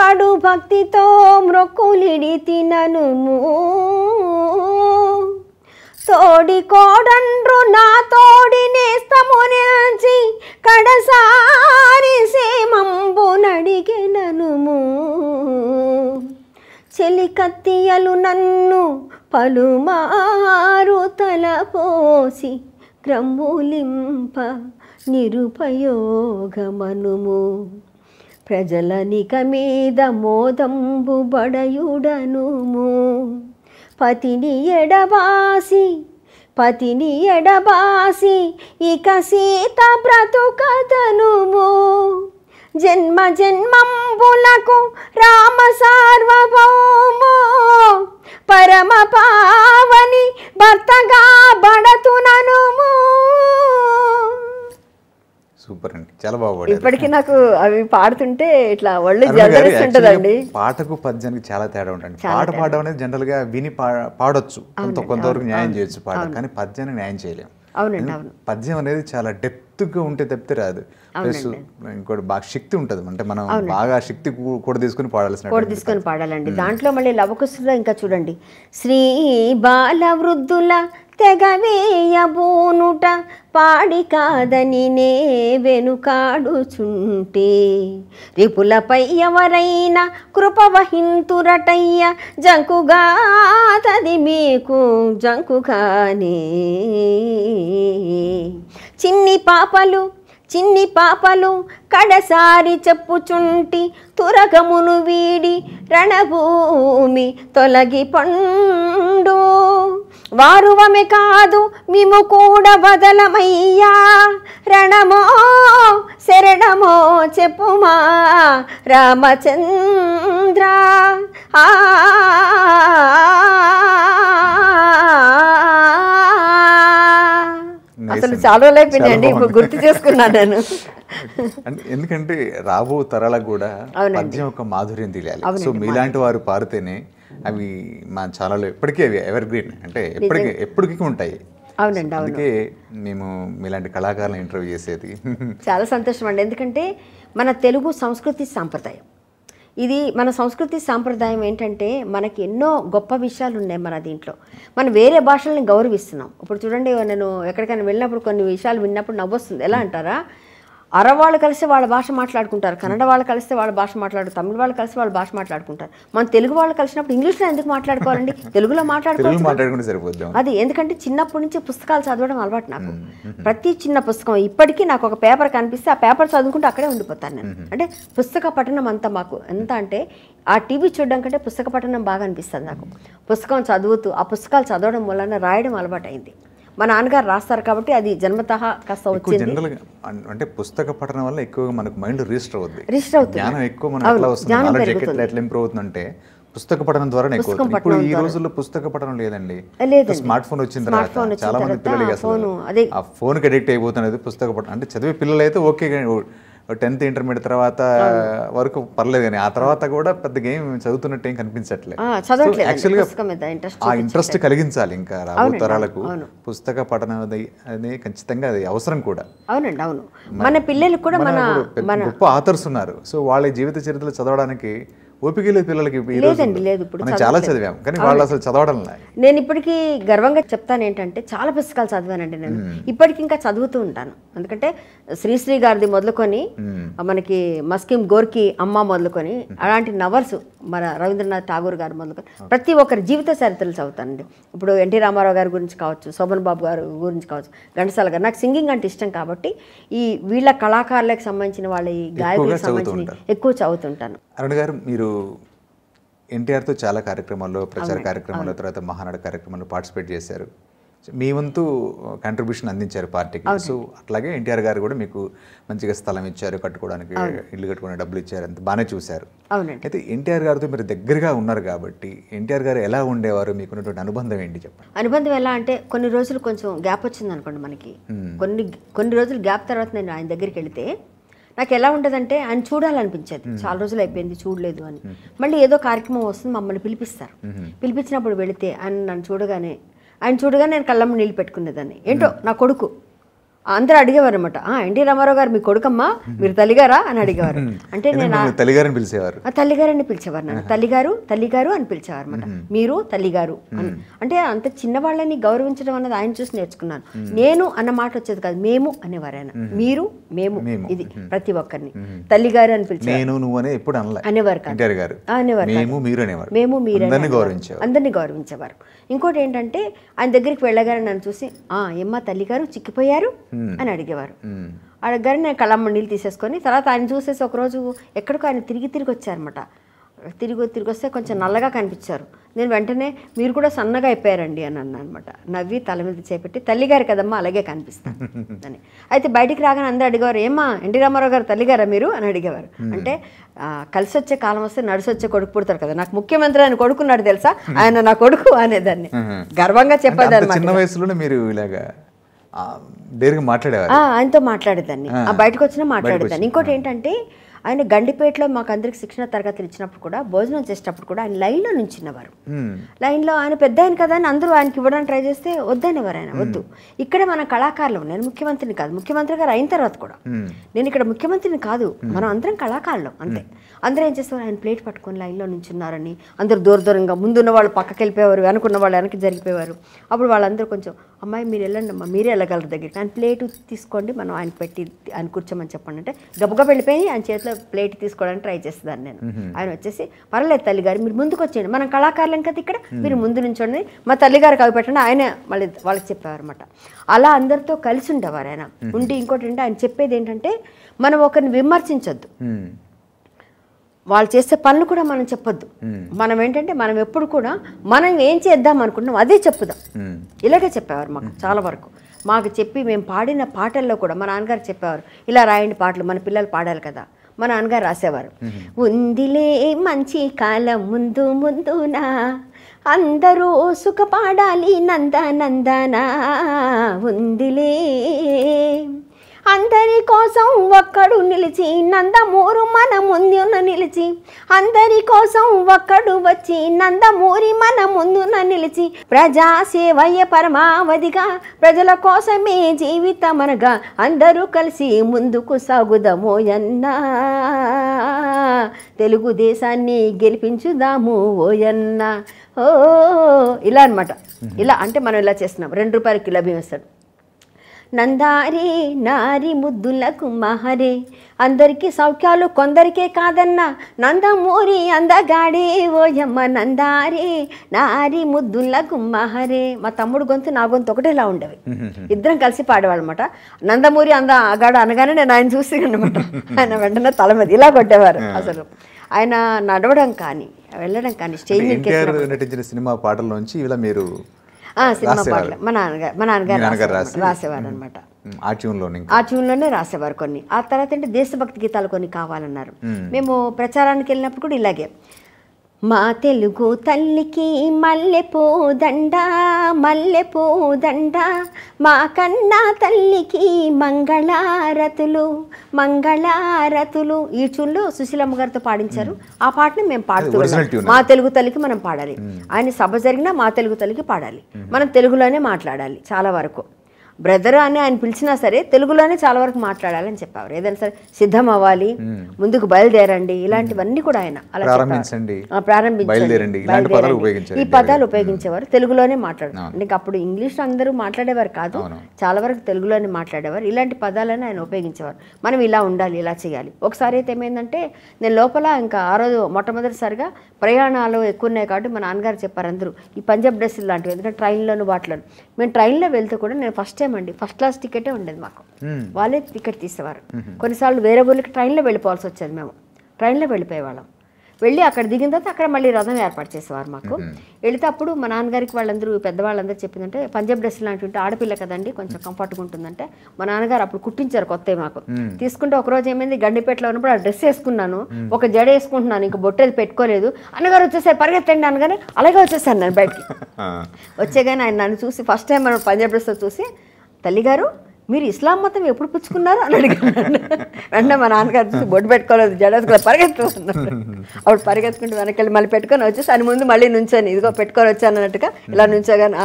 కడు భక్తితో మ్రొక్కులిడి తిననుము తోడి కోడండ్రు నా తోడి నేస్తము నిలిచి కడసారి సేమంబు నడిగినను చెలికత్తియలు నన్ను పలుమారు తలపోసి క్రమ్ములింప నిరుపయోగమనుము ప్రజలనిక మీద మోదంబు బడయుడనుము పతిని ఎడబాసి పతిని ఎడబాసి ఇక సీత బ్రతుకదనుము జన్మ జన్మంబులకు రామ సార్వభౌము పరమ పావని భర్తగా బడతునను సూపర్ అండి చాలా బాగుపడి ఇప్పటికీ నాకు అవి పాడుతుంటే ఇట్లా వాళ్ళు జరుగుతుంటదండి పాటకు పద్యానికి చాలా తేడా ఉంటుంది పాట పాడడం అనేది జనరల్ గా విని పాడొచ్చు కొంతవరకు న్యాయం చేయొచ్చు పాట కానీ పద్యాన్ని న్యాయం చేయలేము అవునండి పద్యం అనేది చాలా డెప్త్గా ఉంటే తప్పితే రాదు ప్లస్ ఇంకోటి బాగా శక్తి ఉంటుంది అంటే మనం బాగా శక్తి కూడా తీసుకుని పాడాల్సిన కూడా తీసుకొని పాడాలండి దాంట్లో మళ్ళీ లవకుశలో ఇంకా చూడండి శ్రీ బాల వృద్ధుల తెగవేయబోనుట పాడి కాదని నే వెనుకాడుచుంటే రిపులపై ఎవరైనా కృప వహింతురటయ్య జంకుగాతది మీకు జంకుగానే చిన్ని పాపలు చిన్ని పాపలు కడసారి చెప్పుచుంటి తురగమును వీడి రణభూమి తొలగి పండు వారువమే కాదు మేము కూడా బదలమయ్యా రణమో శరణమో చెప్పుమా రామచంద్ర ఆ అసలు చాలా రోజులు ఇప్పుడు గుర్తు చేసుకున్నాను నేను ఎందుకంటే రాబో తరాలకు కూడా మధ్య ఒక మాధుర్యం తెలియాలి సో మీలాంటి వారు పారితేనే అవి మా ఛానల్లో ఎప్పటికీ అవి ఎవర్ గ్రీన్ అంటే ఎప్పటికీ ఎప్పటికీ ఉంటాయి అవునండి అందుకే మేము మీలాంటి కళాకారులను ఇంటర్వ్యూ చేసేది చాలా సంతోషం అండి ఎందుకంటే మన తెలుగు సంస్కృతి సాంప్రదాయం ఇది మన సంస్కృతి సాంప్రదాయం ఏంటంటే మనకి ఎన్నో గొప్ప విషయాలు ఉన్నాయి మన దీంట్లో మనం వేరే భాషల్ని గౌరవిస్తున్నాం ఇప్పుడు చూడండి నేను ఎక్కడికైనా వెళ్ళినప్పుడు కొన్ని విషయాలు విన్నప్పుడు నవ్వొస్తుంది ఎలా అంటారా అరవ వాళ్ళు వాళ్ళ భాష మాట్లాడుకుంటారు కన్నడ వాళ్ళు కలిస్తే వాళ్ళ భాష మాట్లాడు తమిళ వాళ్ళు కలిసి వాళ్ళ భాష మాట్లాడుకుంటారు మన తెలుగు వాళ్ళు కలిసినప్పుడు ఇంగ్లీష్లో ఎందుకు మాట్లాడుకోవాలండి తెలుగులో మాట్లాడుకోవాలి అది ఎందుకంటే చిన్నప్పటి నుంచి పుస్తకాలు చదవడం అలవాటు నాకు ప్రతి చిన్న పుస్తకం ఇప్పటికీ నాకు ఒక పేపర్ కనిపిస్తే ఆ పేపర్ చదువుకుంటే అక్కడే ఉండిపోతాను నేను అంటే పుస్తక పఠనం అంతా మాకు ఎంత అంటే ఆ టీవీ చూడడం కంటే పుస్తక పఠనం బాగా అనిపిస్తుంది నాకు పుస్తకం చదువుతూ ఆ పుస్తకాలు చదవడం వలన రాయడం అలవాటు అయింది మా నాన్నగారు రాస్తారు కాబట్టి అది జన్మత కాస్త వచ్చింది అంటే పుస్తక పఠనం వల్ల ఎక్కువగా మనకు మైండ్ రిజిస్టర్ అవుతుంది రిజిస్టర్ అవుతుంది జ్ఞానం ఎక్కువ మనకు ఎట్లా వస్తుంది ఎట్లా ఇంప్రూవ్ అవుతుందంటే పుస్తక పఠనం ద్వారా ఇప్పుడు ఈ రోజుల్లో పుస్తక పఠనం లేదండి స్మార్ట్ ఫోన్ వచ్చిన తర్వాత చాలా మంది పిల్లలు అసలు ఆ ఫోన్ కి అడిక్ట్ అయిపోతున్నది పుస్తక పఠనం అంటే చదివే పిల్లలు అయితే ఓకే టెన్త్ ఇంటర్మీడియట్ తర్వాత వరకు పర్లేదు కానీ ఆ తర్వాత కూడా పెద్ద గేమ్ చదువుతున్నట్టు ఏం కనిపించట్లేదు ఆ ఇంట్రెస్ట్ కలిగించాలి ఇంకా రాబోయే తరాలకు పుస్తక పఠనం అనేది ఖచ్చితంగా అది అవసరం కూడా అవునండి అవును మన పిల్లలు కూడా మన గొప్ప ఆథర్స్ ఉన్నారు సో వాళ్ళ జీవిత చరిత్రలు చదవడానికి పిల్లలకి లేదండి లేదు ఇప్పుడు చాలా చదివాం కానీ వాళ్ళు అసలు చదవడం నేను ఇప్పటికీ గర్వంగా చెప్తాను ఏంటంటే చాలా పుస్తకాలు చదివానండి నేను ఇప్పటికి ఇంకా చదువుతూ ఉంటాను ఎందుకంటే శ్రీశ్రీ గారిది మొదలుకొని మనకి మస్కిం గోర్కి అమ్మ మొదలుకొని అలాంటి నవర్స్ మన రవీంద్రనాథ్ ఠాగూర్ గారు మొదలుకొని ప్రతి ఒక్కరి జీవిత చరిత్రలు చదువుతానండి ఇప్పుడు ఎన్టీ రామారావు గారి గురించి కావచ్చు శోభన్ బాబు గారు గురించి కావచ్చు ఘంటసాల గారు నాకు సింగింగ్ అంటే ఇష్టం కాబట్టి ఈ వీళ్ళ కళాకారులకు సంబంధించిన వాళ్ళ ఈ గాయకులకు సంబంధించిన ఎక్కువ చదువుతుంటాను అరుణ్ గారు మీరు ఎన్టీఆర్తో చాలా కార్యక్రమాల్లో ప్రచార కార్యక్రమాల్లో తర్వాత మహానాడు కార్యక్రమాల్లో పార్టిసిపేట్ చేశారు మీ వంతు కంట్రిబ్యూషన్ అందించారు పార్టీకి సో అట్లాగే ఎన్టీఆర్ గారు కూడా మీకు మంచిగా స్థలం ఇచ్చారు కట్టుకోవడానికి ఇల్లు కట్టుకునే డబ్బులు ఇచ్చారు అంత బాగానే చూశారు అయితే ఎన్టీఆర్ గారితో మీరు దగ్గరగా ఉన్నారు కాబట్టి ఎన్టీఆర్ గారు ఎలా ఉండేవారు ఉన్నటువంటి అనుబంధం ఏంటి చెప్పండి అనుబంధం ఎలా అంటే కొన్ని రోజులు కొంచెం గ్యాప్ వచ్చింది అనుకోండి మనకి కొన్ని కొన్ని రోజులు గ్యాప్ తర్వాత నేను ఆయన దగ్గరికి వెళితే నాకు ఎలా ఉంటుందంటే ఆయన చూడాలనిపించేది చాలా రోజులు అయిపోయింది చూడలేదు అని మళ్ళీ ఏదో కార్యక్రమం వస్తుంది మమ్మల్ని పిలిపిస్తారు పిలిపించినప్పుడు వెళితే ఆయన నన్ను చూడగానే ఆయన చూడగానే నేను కళ్ళమ్మ నీళ్ళు పెట్టుకునేదాన్ని ఏంటో నా కొడుకు అందరూ అడిగేవారు అనమాట ఎన్టీ రామారావు గారు మీ కొడుకమ్మా మీరు తల్లిగారా అని అడిగేవారు అంటే నేను తల్లిగారు పిలిచేవారు తల్లిగారని పిలిచేవారు నన్ను తల్లిగారు తల్లిగారు అని పిలిచేవారు అనమాట మీరు తల్లిగారు అని అంటే అంత చిన్నవాళ్ళని గౌరవించడం అన్నది ఆయన చూసి నేర్చుకున్నాను నేను అన్న మాట వచ్చేది కాదు మేము అనేవారైనా మీరు మేము ఇది ప్రతి ఒక్కరిని తల్లిగారు అని పిలిచారు నువ్వు అనేవారు అనేవారు మేము మీరు అనేవారు అందరినీ గౌరవించేవారు ఇంకోటి ఏంటంటే ఆయన దగ్గరికి వెళ్ళగారని నన్ను చూసి ఆ ఏమ్మా తల్లి గారు చిక్కిపోయారు అని అడిగేవారు అడగారు నేను కళ్ళమ్మ నీళ్ళు తీసేసుకొని తర్వాత ఆయన చూసేసి ఒకరోజు ఎక్కడికో ఆయన తిరిగి తిరిగి వచ్చారనమాట తిరిగి తిరిగి వస్తే కొంచెం నల్లగా కనిపించారు నేను వెంటనే మీరు కూడా సన్నగా అయిపోయారండి అని అన్నా అనమాట నవ్వి తల మీద చేపెట్టి తల్లిగారు కదమ్మా అలాగే కనిపిస్తాను అని అయితే బయటికి రాగానే అందరూ అడిగేవారు ఏమా ఎన్టీ రామారావు గారు తల్లిగారా మీరు అని అడిగేవారు అంటే కలిసి వచ్చే కాలం వస్తే నడిసి వచ్చే కొడుకు పుడతారు కదా నాకు ముఖ్యమంత్రి ఆయన కొడుకున్నాడు తెలుసా ఆయన నా కొడుకు అనేదాన్ని గర్వంగా చెప్పేదాన్ని మీరు ఇలాగా ఆయనతో మాట్లాడేదాన్ని బయటకు వచ్చినా మాట్లాడేదాన్ని ఇంకోటి ఏంటంటే ఆయన గండిపేటలో మాకు అందరికి శిక్షణ తరగతులు ఇచ్చినప్పుడు కూడా భోజనం చేసేటప్పుడు కూడా ఆయన లైన్లో నుంచిన్నవారు లైన్లో ఆయన పెద్ద ఆయన కదా అని అందరూ ఆయనకి ఇవ్వడానికి ట్రై చేస్తే వద్దనేవారు ఆయన వద్దు ఇక్కడ మన కళాకారులు నేను ముఖ్యమంత్రిని కాదు ముఖ్యమంత్రి గారు అయిన తర్వాత కూడా నేను ఇక్కడ ముఖ్యమంత్రిని కాదు మనం అందరం కళాకారులం అంతే అందరూ ఏం చేస్తారు ఆయన ప్లేట్ పట్టుకొని లైన్లో నుంచున్నారని అందరూ దూర దూరంగా ముందున్న వాళ్ళు పక్కకి వెళ్ళిపోయేవారు అనుకున్న వాళ్ళు వెనక్కి జరిగిపోయేవారు అప్పుడు వాళ్ళందరూ కొంచెం అమ్మాయి మీరు వెళ్ళండి అమ్మా మీరే వెళ్ళగలరు దగ్గరికి అని ప్లేట్ తీసుకోండి మనం ఆయన పెట్టి ఆయన కూర్చోమని చెప్పండి అంటే గబుగా వెళ్ళిపోయి ఆయన చేతిలో ప్లేట్ తీసుకోవడానికి ట్రై చేస్తాను నేను ఆయన వచ్చేసి పర్లేదు తల్లిగారు మీరు ముందుకు వచ్చేయండి మనం కళాకారులం కదా ఇక్కడ మీరు ముందు నుంచోండి మా తల్లిగారికి అవి పెట్టండి ఆయన మళ్ళీ వాళ్ళకి చెప్పేవారనమాట అలా అందరితో కలిసి ఉండేవారు ఆయన ఉండి ఇంకోటి ఆయన చెప్పేది ఏంటంటే మనం ఒకరిని విమర్శించొద్దు వాళ్ళు చేసే పనులు కూడా మనం చెప్పొద్దు మనం ఏంటంటే మనం ఎప్పుడు కూడా మనం ఏం చేద్దాం అనుకుంటున్నాం అదే చెప్పుదాం ఇలాగే చెప్పేవారు మాకు చాలా వరకు మాకు చెప్పి మేము పాడిన పాటల్లో కూడా మా నాన్నగారు చెప్పేవారు ఇలా రాయండి పాటలు మన పిల్లలు పాడాలి కదా మా నాన్నగారు రాసేవారు ఉందిలే మంచి కాలం ముందు ముందునా అందరూ సుఖపాడాలి నంద నందనా ఉందిలే అందరి కోసం ఒక్కడు నిలిచి నందమూరు మన ముందున నిలిచి అందరి కోసం ఒక్కడు వచ్చి నందమూరి మన ముందున నిలిచి ప్రజా సేవయ్య పరమావధిగా ప్రజల కోసమే జీవితమనగా అందరూ కలిసి ముందుకు సాగుదాము ఎన్నా తెలుగుదేశాన్ని గెలిపించుదాము ఓయన్న ఓ ఇలా అనమాట ఇలా అంటే మనం ఇలా చేస్తున్నాం రెండు రూపాయలకి ఇలా భీమిస్తాడు నందారే నారి ముద్దులకు మహరే అందరికీ సౌఖ్యాలు కొందరికే కాదన్న నందమూరి అందగాడే ఓయమ్మ నందారే నారి ముద్దులకు మహరే మా తమ్ముడు గొంతు నా గొంతు ఒకటే ఇలా ఉండేవి ఇద్దరం కలిసి పాడేవాళ్ళమాట నందమూరి అంద అగాడు అనగానే నేను ఆయన చూసి అనమాట ఆయన వెంటనే తల మీద ఇలా కొట్టేవారు అసలు ఆయన నడవడం కానీ వెళ్ళడం కానీ స్టేజ్ నటించిన సినిమా నుంచి ఇలా మీరు సినిమా పాటలు మా నాన్నగారు మా నాన్నగారు రాసేవారు అనమాట ఆ ట్యూన్లోనే ఆ ట్యూన్లోనే రాసేవారు కొన్ని ఆ తర్వాత ఏంటి దేశభక్తి గీతాలు కొన్ని కావాలన్నారు మేము ప్రచారానికి వెళ్ళినప్పుడు కూడా ఇలాగే మా తెలుగు తల్లికి మల్లెపోదండ మల్లెపోదండ మా కన్నా తల్లికి మంగళారతులు మంగళారతులు ఈ చూళ్ళు సుశీలమ్మ గారితో పాడించారు ఆ పాటని మేము పాడుతూ మా తెలుగు తల్లికి మనం పాడాలి ఆయన సభ జరిగినా మా తెలుగు తల్లికి పాడాలి మనం తెలుగులోనే మాట్లాడాలి చాలా వరకు బ్రదర్ అని ఆయన పిలిచినా సరే తెలుగులోనే చాలా వరకు మాట్లాడాలని చెప్పారు ఏదైనా సరే సిద్ధం అవ్వాలి ముందుకు బయలుదేరండి ఇలాంటివన్నీ కూడా ఆయన అలా ప్రారంభించండి ఈ పదాలు ఉపయోగించేవారు తెలుగులోనే మాట్లాడారు అంటే అప్పుడు ఇంగ్లీష్ అందరూ మాట్లాడేవారు కాదు చాలా వరకు తెలుగులోనే మాట్లాడేవారు ఇలాంటి పదాలను ఆయన ఉపయోగించేవారు మనం ఇలా ఉండాలి ఇలా చేయాలి ఒకసారి అయితే ఏమైందంటే నేను లోపల ఇంకా ఆ రోజు మొట్టమొదటిసారిగా ప్రయాణాలు ఎక్కువ ఉన్నాయి కాబట్టి మా నాన్నగారు చెప్పారు అందరూ ఈ పంజాబ్ డ్రెస్సులు లాంటివి ఎందుకంటే ట్రైన్లోను వాటిలోను మేము ట్రైన్లో వెళ్తే కూడా నేను ఫస్ట్ చూసామండి ఫస్ట్ క్లాస్ టికెటే ఉండేది మాకు వాళ్ళే టికెట్ తీసేవారు కొన్నిసార్లు వేరే ఊళ్ళకి ట్రైన్లో వెళ్ళిపోవాల్సి వచ్చేది మేము ట్రైన్లో వెళ్ళిపోయేవాళ్ళం వెళ్ళి అక్కడ దిగిన తర్వాత అక్కడ మళ్ళీ రథం ఏర్పాటు చేసేవారు మాకు వెళితే అప్పుడు మా నాన్నగారికి వాళ్ళందరూ పెద్దవాళ్ళందరూ చెప్పిందంటే పంజాబ్ డ్రెస్ లాంటి ఆడపిల్ల కదండి కొంచెం కంఫర్ట్గా ఉంటుందంటే మా నాన్నగారు అప్పుడు కుట్టించారు కొత్త మాకు తీసుకుంటే ఒకరోజు ఏమైంది గండిపేటలో ఉన్నప్పుడు ఆ డ్రెస్ వేసుకున్నాను ఒక జడ వేసుకుంటున్నాను ఇంకా బొట్టేది పెట్టుకోలేదు అన్నగారు వచ్చేసారు పరిగెత్తండి అనగానే అలాగే వచ్చేసాను నేను బయటికి వచ్చేగానే ఆయన నన్ను చూసి ఫస్ట్ టైం మనం పంజాబ్ డ్రెస్తో చూసి తల్లిగారు మీరు ఇస్లాం మతం ఎప్పుడు పుచ్చుకున్నారు అని అడిగాను వెంటనే మా నాన్నగారు చూసి బొడ్డు పెట్టుకోలేదు కూడా పరిగెత్తుకున్నాడు అప్పుడు పరిగెత్తుకుంటూ వెనకెళ్ళి మళ్ళీ పెట్టుకొని వచ్చేసి అని ముందు మళ్ళీ నుంచాను ఇదిగో పెట్టుకొని వచ్చాను అన్నట్టుగా ఇలా నుంచోగాను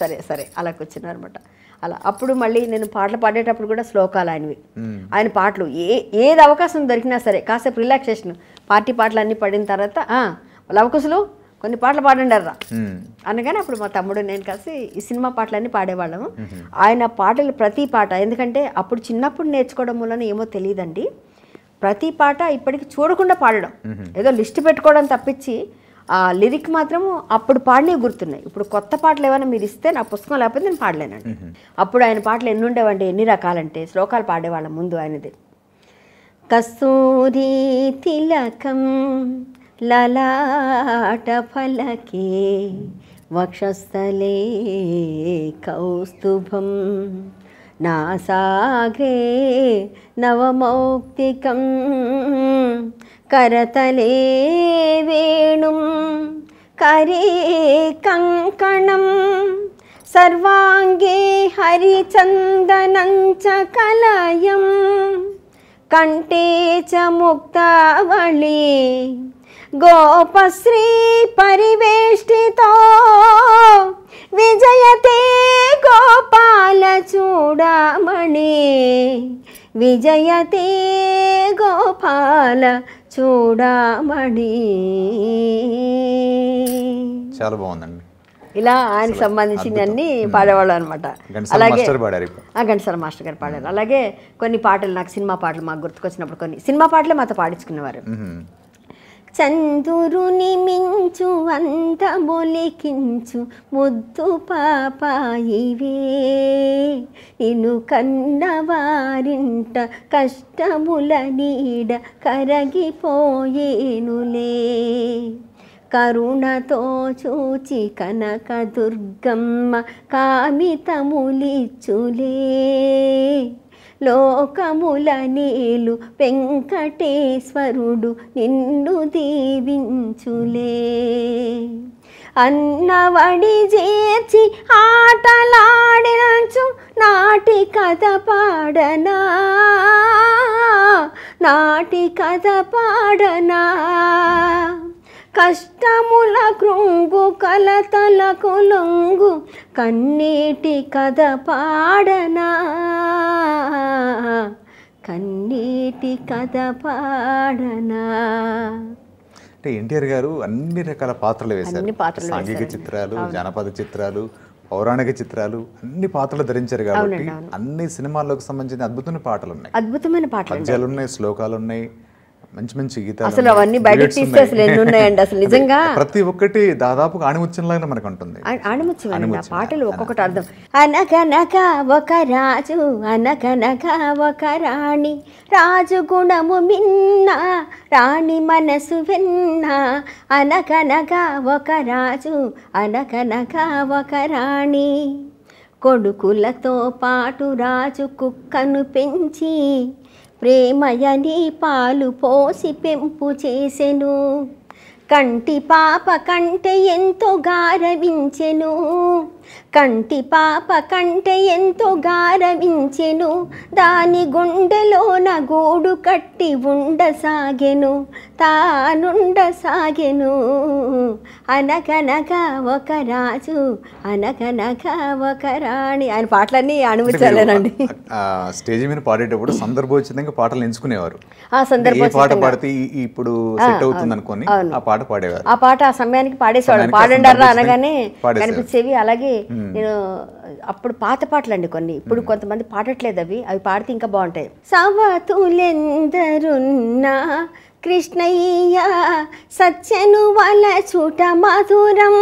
సరే సరే అలా కూర్చున్నారనమాట అలా అప్పుడు మళ్ళీ నేను పాటలు పాడేటప్పుడు కూడా శ్లోకాలు ఆయనవి ఆయన పాటలు ఏ ఏది అవకాశం దొరికినా సరే కాసేపు రిలాక్సేషన్ పార్టీ పాటలు అన్నీ పడిన తర్వాత లవకుశలు కొన్ని పాటలు పాడండి అర్రా అనగానే అప్పుడు మా తమ్ముడు నేను కలిసి ఈ సినిమా పాటలన్నీ పాడేవాళ్ళము ఆయన పాటలు ప్రతి పాట ఎందుకంటే అప్పుడు చిన్నప్పుడు నేర్చుకోవడం వలన ఏమో తెలియదండి ప్రతి పాట ఇప్పటికి చూడకుండా పాడడం ఏదో లిస్ట్ పెట్టుకోవడం తప్పించి ఆ లిరిక్ మాత్రము అప్పుడు పాడినవి గుర్తున్నాయి ఇప్పుడు కొత్త పాటలు ఏమైనా మీరు ఇస్తే నా పుస్తకం లేకపోతే నేను పాడలేనండి అప్పుడు ఆయన పాటలు ఎన్ని ఉండేవండి ఎన్ని రకాలంటే శ్లోకాలు పాడేవాళ్ళం ముందు ఆయనది కస్తూరి తిలకం ललाटफलके वक्षस्थले कौस्तुभं नासाग्रे नवमौक्तिकं करतले वेणुं करे कङ्कणं सर्वाङ्गे हरिचन्दनं च कलयं कण्ठे च मुक्तावले గోపశ్రీ పరివేష్టితో విజయతే గోపాల చూడమణి విజయతే గోపాల చూడమణి చాలా బాగుందండి ఇలా ఆయన సంబంధించిన అన్ని పాడేవాళ్ళు అనమాట అలాగే ఘంటసాల మాస్టర్ గారు పాడారు అలాగే కొన్ని పాటలు నాకు సినిమా పాటలు మాకు గుర్తుకొచ్చినప్పుడు కొన్ని సినిమా పాటలే మాతో పాడించుకునేవారు చందురుని మించు అంత మొలికించు ముద్దు పాపాయివే కన్న వారింట కష్టముల నీడ కరగిపోయేనులే కరుణతో చూచి కనక దుర్గమ్మ కామితములిచ్చులే లోకముల నీలు వెంకటేశ్వరుడు నిన్ను దీవించులే అన్నవడి చేర్చి ఆటలాడినచు నాటి కథ పాడనా నాటి కథ పాడనా కష్టముల కృంగు కలతల లొంగు కన్నీటి కథ పాడనా కన్నీటి కథ పాడనా అంటే ఎన్టీఆర్ గారు అన్ని రకాల పాత్రలు వేశారు సాంఘిక చిత్రాలు జానపద చిత్రాలు పౌరాణిక చిత్రాలు అన్ని పాత్రలు ధరించారు కాబట్టి అన్ని సినిమాల్లోకి సంబంధించిన అద్భుతమైన పాటలు ఉన్నాయి అద్భుతమైన పాటలు ఉన్నాయి శ్లోకాలు ఉన్నాయి మంచి మంచి గీతాలు అసలు అవన్నీ బయట తీస్తే అసలు ఎన్ని ఉన్నాయండి అసలు నిజంగా ప్రతి ఒక్కటి దాదాపు ఆణిముత్యంలాగా మనకు ఉంటుంది ఆణిముత్యం ఆ పాటలు ఒక్కొక్కటి అర్థం అనగనక ఒక రాజు అనగనక ఒక రాణి రాజు గుణము మిన్న రాణి మనసు విన్న అనగనక ఒక రాజు అనగనక ఒక రాణి కొడుకులతో పాటు రాజు కుక్కను పెంచి ప్రేమయని పాలు పోసి పెంపు చేసెను కంటి పాప కంటే ఎంతో గారవించెను కంటి పాప కంటే ఎంతో గారవించెను దాని గుండెలోన గూడు కట్టి ఉండసాగెను తానుండసాగెను అనగనగా ఒక రాజు అనగనగా ఒక రాణి ఆయన పాటలన్నీ అనుభవించాలేనండి స్టేజ్ మీద పాడేటప్పుడు సందర్భోచితంగా పాటలు ఎంచుకునేవారు ఆ సందర్భం పాట పాడితే ఇప్పుడు సెట్ అవుతుంది ఆ పాట పాడేవారు ఆ పాట ఆ సమయానికి పాడేసేవాడు పాడండర్రా అనగానే కనిపించేవి అలాగే నేను అప్పుడు పాత పాటలు అండి కొన్ని ఇప్పుడు కొంతమంది పాడట్లేదు అవి అవి పాడితే ఇంకా బాగుంటాయి సవతులెందరున్నా కృష్ణయ్య సత్యను వల చూట మధురం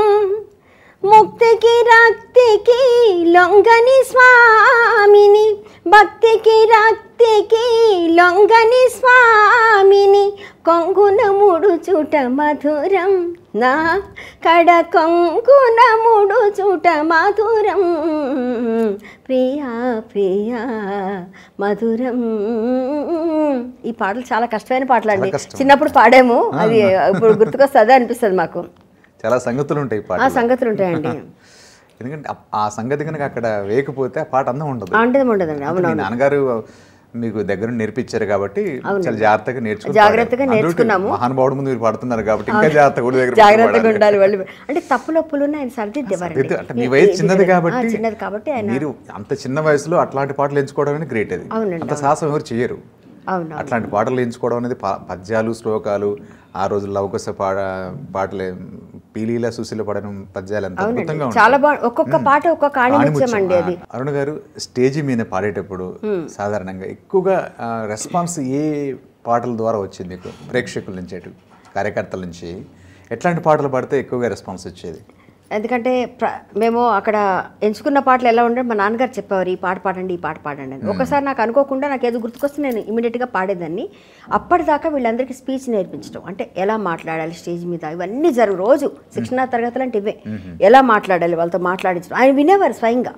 ముక్తికి రక్తికి లొంగని స్వామిని భక్తికి రక్తికి లొంగని స్వామిని కొంగున చూట మధురం నా కడ కొంగున చూట మధురం ప్రియా ప్రియా మధురం ఈ పాటలు చాలా కష్టమైన పాటలు అండి చిన్నప్పుడు పాడాము అది ఇప్పుడు గుర్తుకొస్తుంది అనిపిస్తుంది మాకు చాలా సంగతులు ఉంటాయి పాట సంగతులు ఉంటాయండి ఎందుకంటే ఆ సంగతి కనుక అక్కడ వేయకపోతే ఆ పాట అందం ఉండదు నాన్నగారు మీకు దగ్గర నేర్పించారు కాబట్టి చాలా జాగ్రత్తగా నేర్చుకున్నాం జాగ్రత్తగా నేర్చుకున్నాము మహానుభావుడు ముందు మీరు పడుతున్నారు కాబట్టి ఇంకా జాగ్రత్తగా జాగ్రత్తగా ఉండాలి వాళ్ళు అంటే తప్పులప్పులు ఆయన సరిదిద్దేవారు మీ వయసు చిన్నది కాబట్టి చిన్నది కాబట్టి మీరు అంత చిన్న వయసులో అట్లాంటి పాటలు ఎంచుకోవడం అనేది గ్రేట్ అది అంత సాహసం ఎవరు చేయరు అట్లాంటి పాటలు ఎంచుకోవడం అనేది పద్యాలు శ్లోకాలు ఆ రోజు లవకుశ పాడ పాటలే పీలీల సుశీల పడడం పద్యాలు అంత అద్భుతంగా చాలా ఒక్కొక్క పాట ఒక్కొక్క అండి అది అరుణ్ గారు స్టేజ్ మీద పాడేటప్పుడు సాధారణంగా ఎక్కువగా రెస్పాన్స్ ఏ పాటల ద్వారా వచ్చింది ప్రేక్షకుల నుంచి కార్యకర్తల నుంచి ఎట్లాంటి పాటలు పాడితే ఎక్కువగా రెస్పాన్స్ వచ్చేది ఎందుకంటే మేము అక్కడ ఎంచుకున్న పాటలు ఎలా ఉండే మా నాన్నగారు చెప్పేవారు ఈ పాట పాడండి ఈ పాట పాడండి అని ఒకసారి నాకు అనుకోకుండా నాకు ఏదో గుర్తుకొస్తే నేను ఇమీడియట్గా పాడేదాన్ని అప్పటిదాకా వీళ్ళందరికీ స్పీచ్ నేర్పించడం అంటే ఎలా మాట్లాడాలి స్టేజ్ మీద ఇవన్నీ జరుగు రోజు శిక్షణ తరగతులు అంటే ఇవే ఎలా మాట్లాడాలి వాళ్ళతో మాట్లాడించడం ఆయన వినేవారు స్వయంగా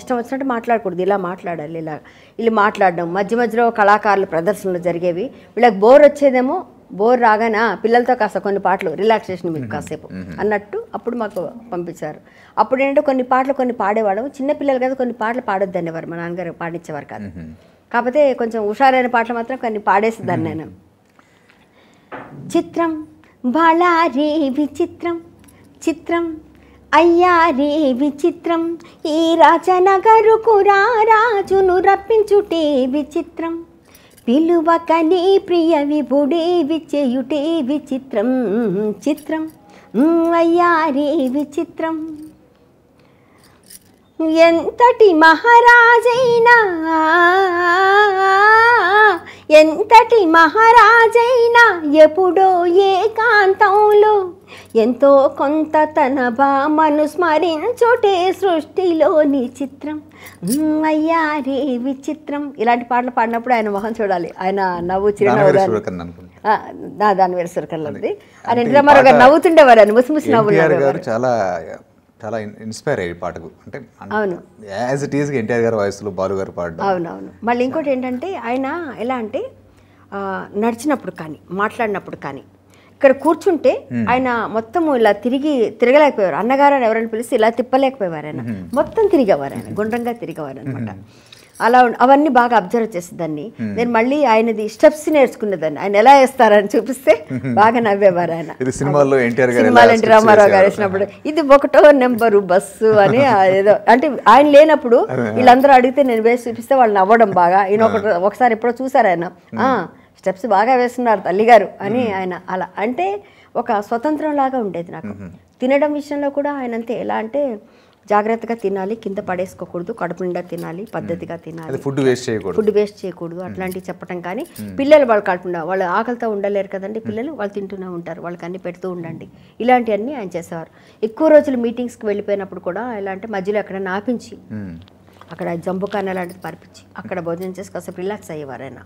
ఇష్టం వచ్చినట్టు మాట్లాడకూడదు ఇలా మాట్లాడాలి ఇలా వీళ్ళు మాట్లాడడం మధ్య మధ్యలో కళాకారులు ప్రదర్శనలు జరిగేవి వీళ్ళకి బోర్ వచ్చేదేమో బోర్ రాగానే పిల్లలతో కాస్త కొన్ని పాటలు రిలాక్సేషన్ మీకు కాసేపు అన్నట్టు అప్పుడు మాకు పంపించారు అప్పుడు ఏంటంటే కొన్ని పాటలు కొన్ని పాడేవాళ్ళం చిన్నపిల్లలు కదా కొన్ని పాటలు పాడొద్దు అనేవారు మా నాన్నగారు పాడించేవారు కాదు కాకపోతే కొంచెం హుషారైన పాటలు మాత్రం కొన్ని పాడేస్తుందని నేను చిత్రం బాలారే విచిత్రం చిత్రం అయ్యా విచిత్రం ఈ రాజనగరుకు రాజును రప్పించుటే విచిత్రం పిలువకనే ప్రియ విభుడే విచేయుటే విచిత్రం చిత్రం అయ్యారే విచిత్రం ఎంతటి మహారాజైనా ఎంతటి మహారాజైనా ఎప్పుడో ఏకాంతంలో ఎంతో కొంత తన భామను స్మరించుటే సృష్టిలోని చిత్రం అయ్యా రే విచిత్రం ఇలాంటి పాటలు పాడినప్పుడు ఆయన మొహం చూడాలి ఆయన నవ్వు చిరునవ్వు దాని సురకర్ల ఉంది ఆయన నవ్వుతుండేవారు ఆయన ముసిముసి నవ్వులు చాలా చాలా ఇన్స్పైర్ అయ్యి పాటకు అంటే అవును యాజ్ ఇట్ ఈస్ ఎన్టీఆర్ గారు వయసులో బాలు గారు పాడడం అవునవును మళ్ళీ ఇంకోటి ఏంటంటే ఆయన ఎలా అంటే నడిచినప్పుడు కానీ మాట్లాడినప్పుడు కానీ ఇక్కడ కూర్చుంటే ఆయన మొత్తం ఇలా తిరిగి తిరగలేకపోయారు అన్నగారు ఎవరైనా పిలిస్తే ఇలా తిప్పలేకపోయేవారు ఆయన మొత్తం తిరిగేవారు ఆయన గుండ్రంగా తిరిగేవారు అనమాట అలా అవన్నీ బాగా అబ్జర్వ్ చేసేదాన్ని నేను మళ్ళీ ఆయనది స్టెప్స్ నేర్చుకునేదాన్ని ఆయన ఎలా వేస్తారని చూపిస్తే బాగా నవ్వేవారు ఆయన సినిమాలో సినిమాలు ఎన్టీ రామారావు గారు వేసినప్పుడు ఇది ఒకటో నెంబరు బస్సు అని ఏదో అంటే ఆయన లేనప్పుడు వీళ్ళందరూ అడిగితే నేను వేసి చూపిస్తే వాళ్ళు నవ్వడం బాగా ఈయన ఒకటి ఒకసారి ఎప్పుడో చూసారు ఆయన స్టెప్స్ బాగా వేస్తున్నారు తల్లిగారు అని ఆయన అలా అంటే ఒక స్వతంత్రం లాగా ఉండేది నాకు తినడం విషయంలో కూడా ఆయన అంతే ఎలా అంటే జాగ్రత్తగా తినాలి కింద పడేసుకోకూడదు కడుపు నిండా తినాలి పద్ధతిగా తినాలి ఫుడ్ వేస్ట్ చేయకూడదు ఫుడ్ వేస్ట్ చేయకూడదు అట్లాంటివి చెప్పడం కానీ పిల్లలు వాళ్ళు కడుపు వాళ్ళు ఆకలితో ఉండలేరు కదండి పిల్లలు వాళ్ళు తింటూనే ఉంటారు వాళ్ళకి అన్ని పెడుతూ ఉండండి ఇలాంటివన్నీ ఆయన చేసేవారు ఎక్కువ రోజులు మీటింగ్స్కి వెళ్ళిపోయినప్పుడు కూడా ఎలా అంటే మధ్యలో ఎక్కడ నాపించి అక్కడ జంబుకాన లాంటిది పరిపించి అక్కడ భోజనం చేసి కాసేపు రిలాక్స్ అయ్యేవారు ఆయన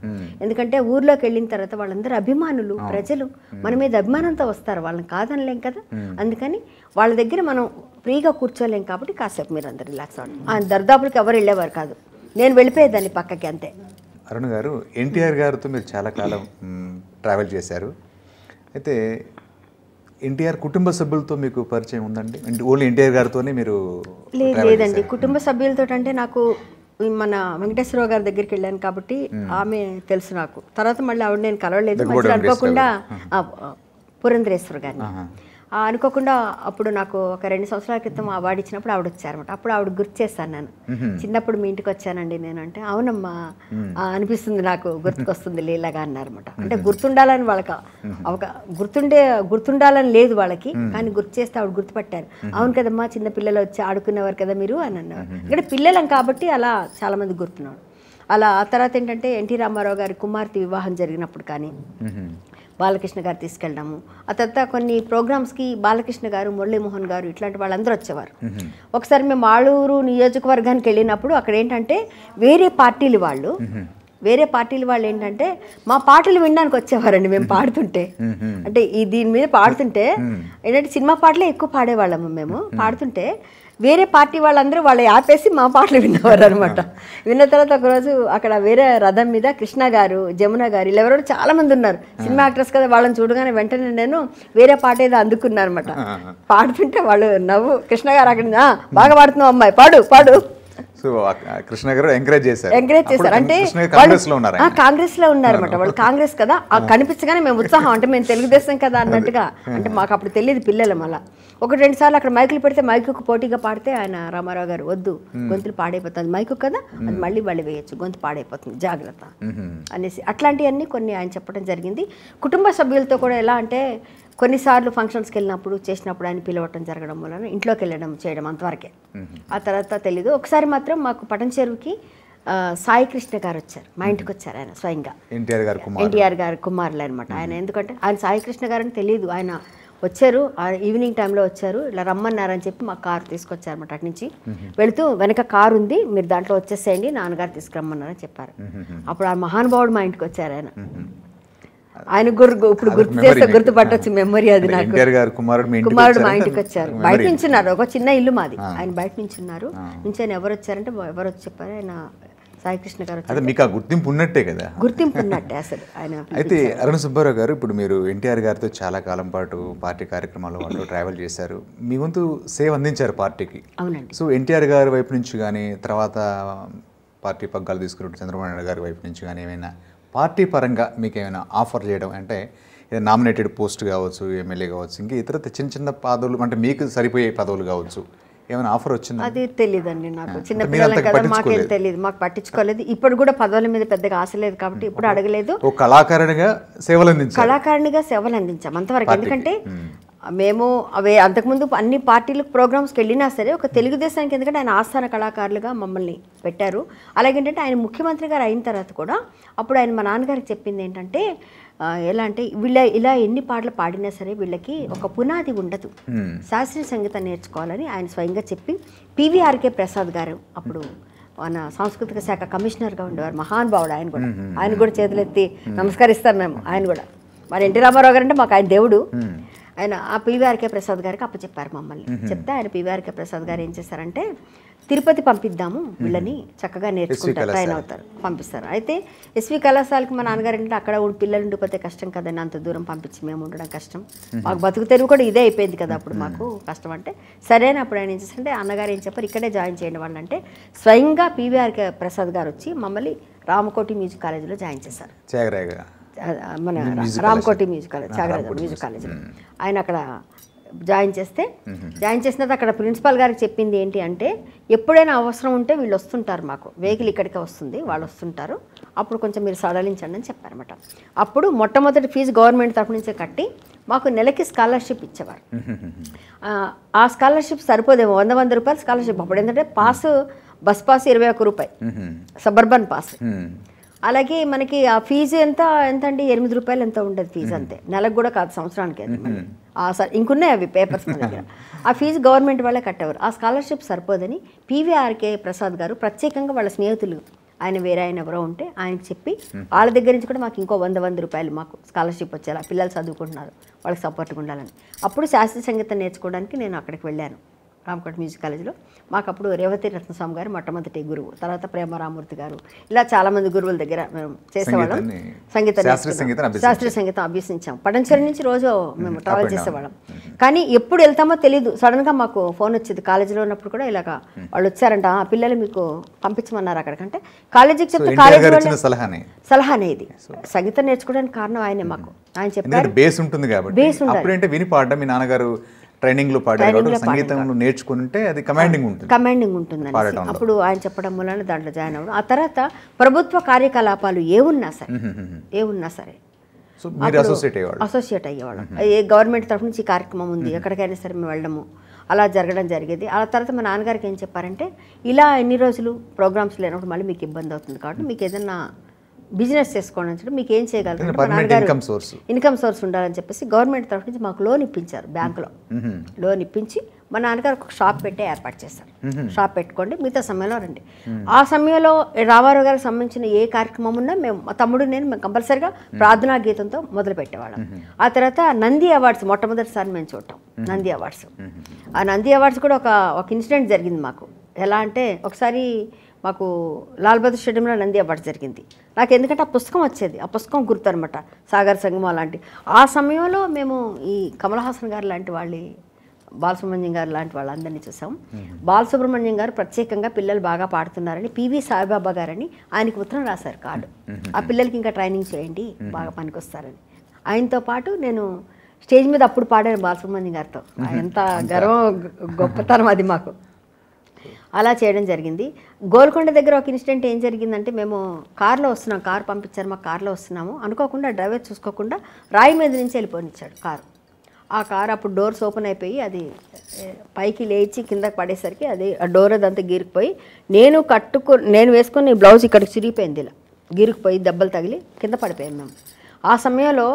ఎందుకంటే ఊర్లోకి వెళ్ళిన తర్వాత వాళ్ళందరూ అభిమానులు ప్రజలు మన మీద అభిమానంతో వస్తారు వాళ్ళని కాదనలేం కదా అందుకని వాళ్ళ దగ్గర మనం ఫ్రీగా కూర్చోలేం కాబట్టి కాసేపు మీరు అందరు రిలాక్స్ అవ్వండి ఆయన దర్దాపులకి ఎవరు వెళ్ళేవారు కాదు నేను వెళ్ళిపోయేదాన్ని పక్కకి అంతే అరుణ్ గారు ఎన్టీఆర్ గారితో మీరు చాలా కాలం ట్రావెల్ చేశారు అయితే ఎన్టీఆర్ కుటుంబ సభ్యులతో మీకు పరిచయం ఉందండి ఓన్లీ ఎన్టీఆర్ గారితోనే మీరు లేదు లేదండి కుటుంబ సభ్యులతో అంటే నాకు మన వెంకటేశ్వరరావు గారి దగ్గరికి వెళ్ళాను కాబట్టి ఆమె తెలుసు నాకు తర్వాత మళ్ళీ ఆవిడ నేను కలవలేదు అనుకోకుండా పురంధరేశ్వర గారిని అనుకోకుండా అప్పుడు నాకు ఒక రెండు సంవత్సరాల క్రితం అవార్డు ఇచ్చినప్పుడు ఆవిడ వచ్చారనమాట అప్పుడు ఆవిడ గుర్తు చేశాను నేను చిన్నప్పుడు మీ ఇంటికి వచ్చానండి నేను అంటే అవునమ్మా అనిపిస్తుంది నాకు గుర్తుకొస్తుంది లేలాగా అన్నారనమాట అంటే గుర్తుండాలని వాళ్ళకి ఒక గుర్తుండే గుర్తుండాలని లేదు వాళ్ళకి కానీ గుర్తు చేస్తే ఆవిడ గుర్తుపట్టారు అవును కదమ్మా చిన్న పిల్లలు వచ్చి ఆడుకునేవారు కదా మీరు అని అన్నారు ఇక్కడ పిల్లలం కాబట్టి అలా చాలా మంది గుర్తున్నాడు అలా ఆ తర్వాత ఏంటంటే ఎన్టీ రామారావు గారి కుమార్తె వివాహం జరిగినప్పుడు కానీ బాలకృష్ణ గారు తీసుకెళ్ళడము ఆ తర్వాత కొన్ని ప్రోగ్రామ్స్కి బాలకృష్ణ గారు మురళీమోహన్ గారు ఇట్లాంటి వాళ్ళందరూ వచ్చేవారు ఒకసారి మేము ఆళ్ళూరు నియోజకవర్గానికి వెళ్ళినప్పుడు అక్కడ ఏంటంటే వేరే పార్టీలు వాళ్ళు వేరే పార్టీలు వాళ్ళు ఏంటంటే మా పాటలు వినడానికి వచ్చేవారండి మేము పాడుతుంటే అంటే ఈ దీని మీద పాడుతుంటే ఏంటంటే సినిమా పాటలే ఎక్కువ పాడేవాళ్ళము మేము పాడుతుంటే వేరే పార్టీ వాళ్ళందరూ వాళ్ళు ఆపేసి మా పాటలు విన్నవారు అనమాట విన్న తర్వాత ఒకరోజు అక్కడ వేరే రథం మీద కృష్ణ గారు జమున గారు ఇలా ఎవరో చాలామంది ఉన్నారు సినిమా యాక్టర్స్ కదా వాళ్ళని చూడగానే వెంటనే నేను వేరే పాట ఏదో అందుకున్నాను అనమాట పాడుతుంటే వాళ్ళు నవ్వు కృష్ణ గారు అక్కడ బాగా పాడుతున్నావు అమ్మాయి పాడు పాడు కాంగ్రెస్ లో ఉన్నారు వాళ్ళు కాంగ్రెస్ కదా కనిపించగానే మేము ఉత్సాహం అంటే మేము తెలుగుదేశం కదా అన్నట్టుగా అంటే మాకు అప్పుడు తెలియదు పిల్లలు మళ్ళా ఒక రెండు సార్లు అక్కడ మైకులు పెడితే మైకుకు పోటీగా పాడితే ఆయన రామారావు గారు వద్దు గొంతులు పాడైపోతుంది మైకు కదా అది మళ్ళీ మళ్ళీ వేయచ్చు గొంతు పాడైపోతుంది జాగ్రత్త అనేసి అట్లాంటివన్నీ కొన్ని ఆయన చెప్పడం జరిగింది కుటుంబ సభ్యులతో కూడా ఎలా అంటే కొన్నిసార్లు ఫంక్షన్స్కి వెళ్ళినప్పుడు చేసినప్పుడు ఆయన పిలవటం జరగడం వలన ఇంట్లోకి వెళ్ళడం చేయడం అంతవరకే ఆ తర్వాత తెలీదు ఒకసారి మాత్రం మాకు పటం చెరువుకి సాయి కృష్ణ గారు వచ్చారు మా ఇంటికి వచ్చారు ఆయన స్వయంగా ఎన్టీఆర్ గారు కుమారులు అనమాట ఆయన ఎందుకంటే ఆయన సాయి కృష్ణ గారు అని తెలియదు ఆయన వచ్చారు ఈవినింగ్ టైంలో వచ్చారు ఇలా రమ్మన్నారని చెప్పి మా కారు తీసుకొచ్చారు అనమాట అటు నుంచి వెళుతూ వెనక కారు ఉంది మీరు దాంట్లో వచ్చేసేయండి నాన్నగారు తీసుకురమ్మన్నారని చెప్పారు అప్పుడు ఆ మహానుభావుడు మా ఇంటికి వచ్చారు ఆయన ఆయన గుర్తు ఇప్పుడు గుర్తు చేస్తే గుర్తుపట్టొచ్చు మెమరీ అది నాకు కుమారుడు కుమారుడు మా ఇంటికి వచ్చారు బయట నుంచి ఉన్నారు ఒక చిన్న ఇల్లు మాది ఆయన బయట ఉన్నారు నుంచి ఆయన ఎవరు వచ్చారంటే ఎవరు వచ్చి చెప్పారు ఆయన సాయికృష్ణ గారు అదే మీకు ఆ గుర్తింపు ఉన్నట్టే కదా గుర్తింపు ఉన్నట్టే అసలు ఆయన అయితే అరుణ సుబ్బారావు గారు ఇప్పుడు మీరు ఎన్టీఆర్ గారితో చాలా కాలం పాటు పార్టీ కార్యక్రమాలు వాళ్ళు ట్రావెల్ చేశారు మీ వంతు సేవ అందించారు పార్టీకి అవునండి సో ఎన్టీఆర్ గారి వైపు నుంచి కానీ తర్వాత పార్టీ పగ్గాలు తీసుకున్నట్టు చంద్రబాబు నాయుడు గారి వైపు నుంచి కానీ ఏమైనా పార్టీ పరంగా మీకు ఏమైనా ఆఫర్ చేయడం అంటే నామినేటెడ్ పోస్ట్ కావచ్చు ఎమ్మెల్యే కావచ్చు ఇంకా ఇతర చిన్న చిన్న పదవులు అంటే మీకు సరిపోయే పదవులు కావచ్చు ఏమైనా ఆఫర్ వచ్చింది అది తెలియదండి నాకు చిన్న పిల్లలకి కదా మాకేం తెలియదు మాకు పట్టించుకోలేదు ఇప్పుడు కూడా పదవుల మీద పెద్దగా ఆశ లేదు కాబట్టి ఇప్పుడు అడగలేదు కళాకారునిగా సేవలు అందించాం కళాకారునిగా సేవలు అందించాం అంతవరకు ఎందుకంటే మేము అవే అంతకుముందు అన్ని పార్టీలకు ప్రోగ్రామ్స్కి వెళ్ళినా సరే ఒక తెలుగుదేశానికి ఎందుకంటే ఆయన ఆస్థాన కళాకారులుగా మమ్మల్ని పెట్టారు అలాగేంటంటే ఆయన ముఖ్యమంత్రి గారు అయిన తర్వాత కూడా అప్పుడు ఆయన మా నాన్నగారికి చెప్పింది ఏంటంటే ఎలా అంటే వీళ్ళ ఇలా ఎన్ని పాటలు పాడినా సరే వీళ్ళకి ఒక పునాది ఉండదు శాస్త్రీయ సంగీతం నేర్చుకోవాలని ఆయన స్వయంగా చెప్పి పివిఆర్కే ప్రసాద్ గారు అప్పుడు మన సాంస్కృతిక శాఖ కమిషనర్గా ఉండేవారు మహానుభావుడు ఆయన కూడా ఆయన కూడా చేతులెత్తి నమస్కరిస్తారు మేము ఆయన కూడా మరి ఎన్టీ రామారావు గారు అంటే మాకు ఆయన దేవుడు ఆయన ఆ పివిఆర్కే ప్రసాద్ గారికి అప్పచెప్పారు మమ్మల్ని చెప్తే ఆయన పివిఆర్కే ప్రసాద్ గారు ఏం చేశారంటే తిరుపతి పంపిద్దాము వీళ్ళని చక్కగా నేర్చుకుంటారు ట్రైన్ అవుతారు పంపిస్తారు అయితే ఎస్వి కళాశాలకు మా నాన్నగారు ఏంటంటే అక్కడ పిల్లలు ఉండిపోతే కష్టం కదండి అంత దూరం పంపించి మేము ఉండడం కష్టం మాకు బతుకు తెరువు కూడా ఇదే అయిపోయింది కదా అప్పుడు మాకు కష్టం అంటే సరే అప్పుడు ఆయన ఏం చేస్తుంటే అన్నగారు ఏం చెప్పారు ఇక్కడే జాయిన్ చేయండి వాళ్ళు అంటే స్వయంగా పివిఆర్కే ప్రసాద్ గారు వచ్చి మమ్మల్ని రామకోటి మ్యూజిక్ కాలేజీలో జాయిన్ చేశారు మన Ramkoti music college Tyagaraja music college ఆయన అక్కడ జాయిన్ చేస్తే జాయిన్ చేసిన అక్కడ ప్రిన్సిపాల్ గారికి చెప్పింది ఏంటి అంటే ఎప్పుడైనా అవసరం ఉంటే వీళ్ళు వస్తుంటారు మాకు వెహికల్ ఇక్కడికి వస్తుంది వాళ్ళు వస్తుంటారు అప్పుడు కొంచెం మీరు సడలించండి అని చెప్పారనమాట అప్పుడు మొట్టమొదటి ఫీజు గవర్నమెంట్ తరఫు నుంచే కట్టి మాకు నెలకి స్కాలర్షిప్ ఇచ్చేవారు ఆ స్కాలర్షిప్ సరిపోదేమో వంద వంద రూపాయలు స్కాలర్షిప్ అప్పుడు ఏంటంటే పాస్ బస్ పాస్ ఇరవై ఒక్క రూపాయి సబర్బన్ పాస్ అలాగే మనకి ఆ ఫీజు ఎంత ఎంత అండి ఎనిమిది రూపాయలు ఎంత ఉండదు ఫీజు అంతే నెలకు కూడా కాదు సంవత్సరానికి సార్ ఇంకున్నాయి అవి పేపర్స్ మన దగ్గర ఆ ఫీజు గవర్నమెంట్ వాళ్ళే కట్టేవారు ఆ స్కాలర్షిప్ సరిపోదని పీవీఆర్కే ప్రసాద్ గారు ప్రత్యేకంగా వాళ్ళ స్నేహితులు ఆయన వేరే ఆయన ఎవరో ఉంటే ఆయనకి చెప్పి వాళ్ళ దగ్గర నుంచి కూడా మాకు ఇంకో వంద వంద రూపాయలు మాకు స్కాలర్షిప్ వచ్చేలా పిల్లలు చదువుకుంటున్నారు వాళ్ళకి సపోర్ట్గా ఉండాలని అప్పుడు శాస్త్రీయ సంగీతం నేర్చుకోవడానికి నేను అక్కడికి వెళ్ళాను రామకోట మ్యూజిక్ కాలేజీలో మాకు అప్పుడు రేవతి రత్నస్వామి గారు మొట్టమొదటి గురువు తర్వాత ప్రేమ రామూర్తి గారు ఇలా చాలామంది గురువుల దగ్గర మేము చేసేవాళ్ళం సంగీతం శాస్త్రీయ సంగీతం అభ్యసించాం పడంచరి నుంచి రోజు మేము mm-hmm. ట్రావెల్ చేసేవాళ్ళం mm-hmm. కానీ ఎప్పుడు వెళ్తామో తెలియదు సడన్గా మాకు ఫోన్ వచ్చేది కాలేజీలో ఉన్నప్పుడు కూడా ఇలాగా mm-hmm. వాళ్ళు వచ్చారంట ఆ పిల్లలు మీకు పంపించమన్నారు అక్కడికంటే కాలేజీకి చెప్తే కాలేజీ సలహా అనేది సంగీతం నేర్చుకోవడానికి కారణం ఆయనే మాకు ఆయన చెప్పారు బేస్ ఉంటుంది కాబట్టి బేస్ ఉంటుంది విని పాడడం మీ నాన్నగారు ట్రైనింగ్లో సంగీతం నేర్చుకుని నేర్చుకుంటే అది కమాండింగ్ ఉంటుంది కమాండింగ్ ఉంటుందని అప్పుడు ఆయన చెప్పడం వలన దాంట్లో జాయిన్ అవ్వడం ఆ తర్వాత ప్రభుత్వ కార్యకలాపాలు ఏమున్నా సరే ఏమున్నా సరే అసోసియేట్ అయ్యేవాళ్ళు అసోసియేట్ అయ్యేవాళ్ళం గవర్నమెంట్ తరఫు నుంచి కార్యక్రమం ఉంది ఎక్కడికైనా సరే మేము వెళ్ళడము అలా జరగడం జరిగేది ఆ తర్వాత మా నాన్నగారికి ఏం చెప్పారంటే ఇలా ఎన్ని రోజులు ప్రోగ్రామ్స్ లేనప్పుడు మళ్ళీ మీకు ఇబ్బంది అవుతుంది కాబట్టి మీకు ఏదైనా బిజినెస్ చేసుకోండి చెప్పి మీకు ఏం చేయగలరు ఇన్కమ్ సోర్స్ ఉండాలని చెప్పేసి గవర్నమెంట్ తరఫు నుంచి మాకు లోన్ ఇప్పించారు బ్యాంకులో లోన్ ఇప్పించి మా నాన్నగారు ఒక షాప్ పెట్టే ఏర్పాటు చేశారు షాప్ పెట్టుకోండి మిగతా సమయంలో రండి ఆ సమయంలో రామారావు గారికి సంబంధించిన ఏ కార్యక్రమం ఉన్నా మేము మా తమ్ముడు నేను మేము కంపల్సరిగా ప్రార్థనా గీతంతో మొదలు పెట్టేవాళ్ళం ఆ తర్వాత నంది అవార్డ్స్ మొట్టమొదటిసారి మేము చూడటం నంది అవార్డ్స్ ఆ నంది అవార్డ్స్ కూడా ఒక ఒక ఇన్సిడెంట్ జరిగింది మాకు ఎలా అంటే ఒకసారి మాకు లాల్ బహదూర్ స్టేడియంలో నంది అవ్వడం జరిగింది నాకు ఎందుకంటే ఆ పుస్తకం వచ్చేది ఆ పుస్తకం గుర్తనమాట సాగర్ సంగమం లాంటి ఆ సమయంలో మేము ఈ కమల్ హాసన్ గారు లాంటి వాళ్ళు బాలసుబ్రహ్మణ్యం గారు లాంటి వాళ్ళందరినీ చూసాం బాలసుబ్రహ్మణ్యం గారు ప్రత్యేకంగా పిల్లలు బాగా పాడుతున్నారని పివి సాయిబాబా గారని ఆయనకు ఉత్తరం రాశారు కార్డు ఆ పిల్లలకి ఇంకా ట్రైనింగ్ చేయండి బాగా పనికొస్తారని ఆయనతో పాటు నేను స్టేజ్ మీద అప్పుడు పాడాను బాలసుబ్రహ్మణ్యం గారితో ఎంత గర్వం గొప్పతనం అది మాకు అలా చేయడం జరిగింది గోల్కొండ దగ్గర ఒక ఇన్సిడెంట్ ఏం జరిగిందంటే మేము కార్లో వస్తున్నాం కార్ పంపించారు మా కార్లో వస్తున్నాము అనుకోకుండా డ్రైవర్ చూసుకోకుండా రాయి మీద నుంచి వెళ్ళిపోనిచ్చాడు కారు ఆ కార్ అప్పుడు డోర్స్ ఓపెన్ అయిపోయి అది పైకి లేచి కిందకి పడేసరికి అది ఆ డోర్ అదంతా గీరికిపోయి నేను కట్టుకు నేను వేసుకుని బ్లౌజ్ ఇక్కడికి చిరిగిపోయింది ఇలా గీరికిపోయి దెబ్బలు తగిలి కింద పడిపోయాం మేము ఆ సమయంలో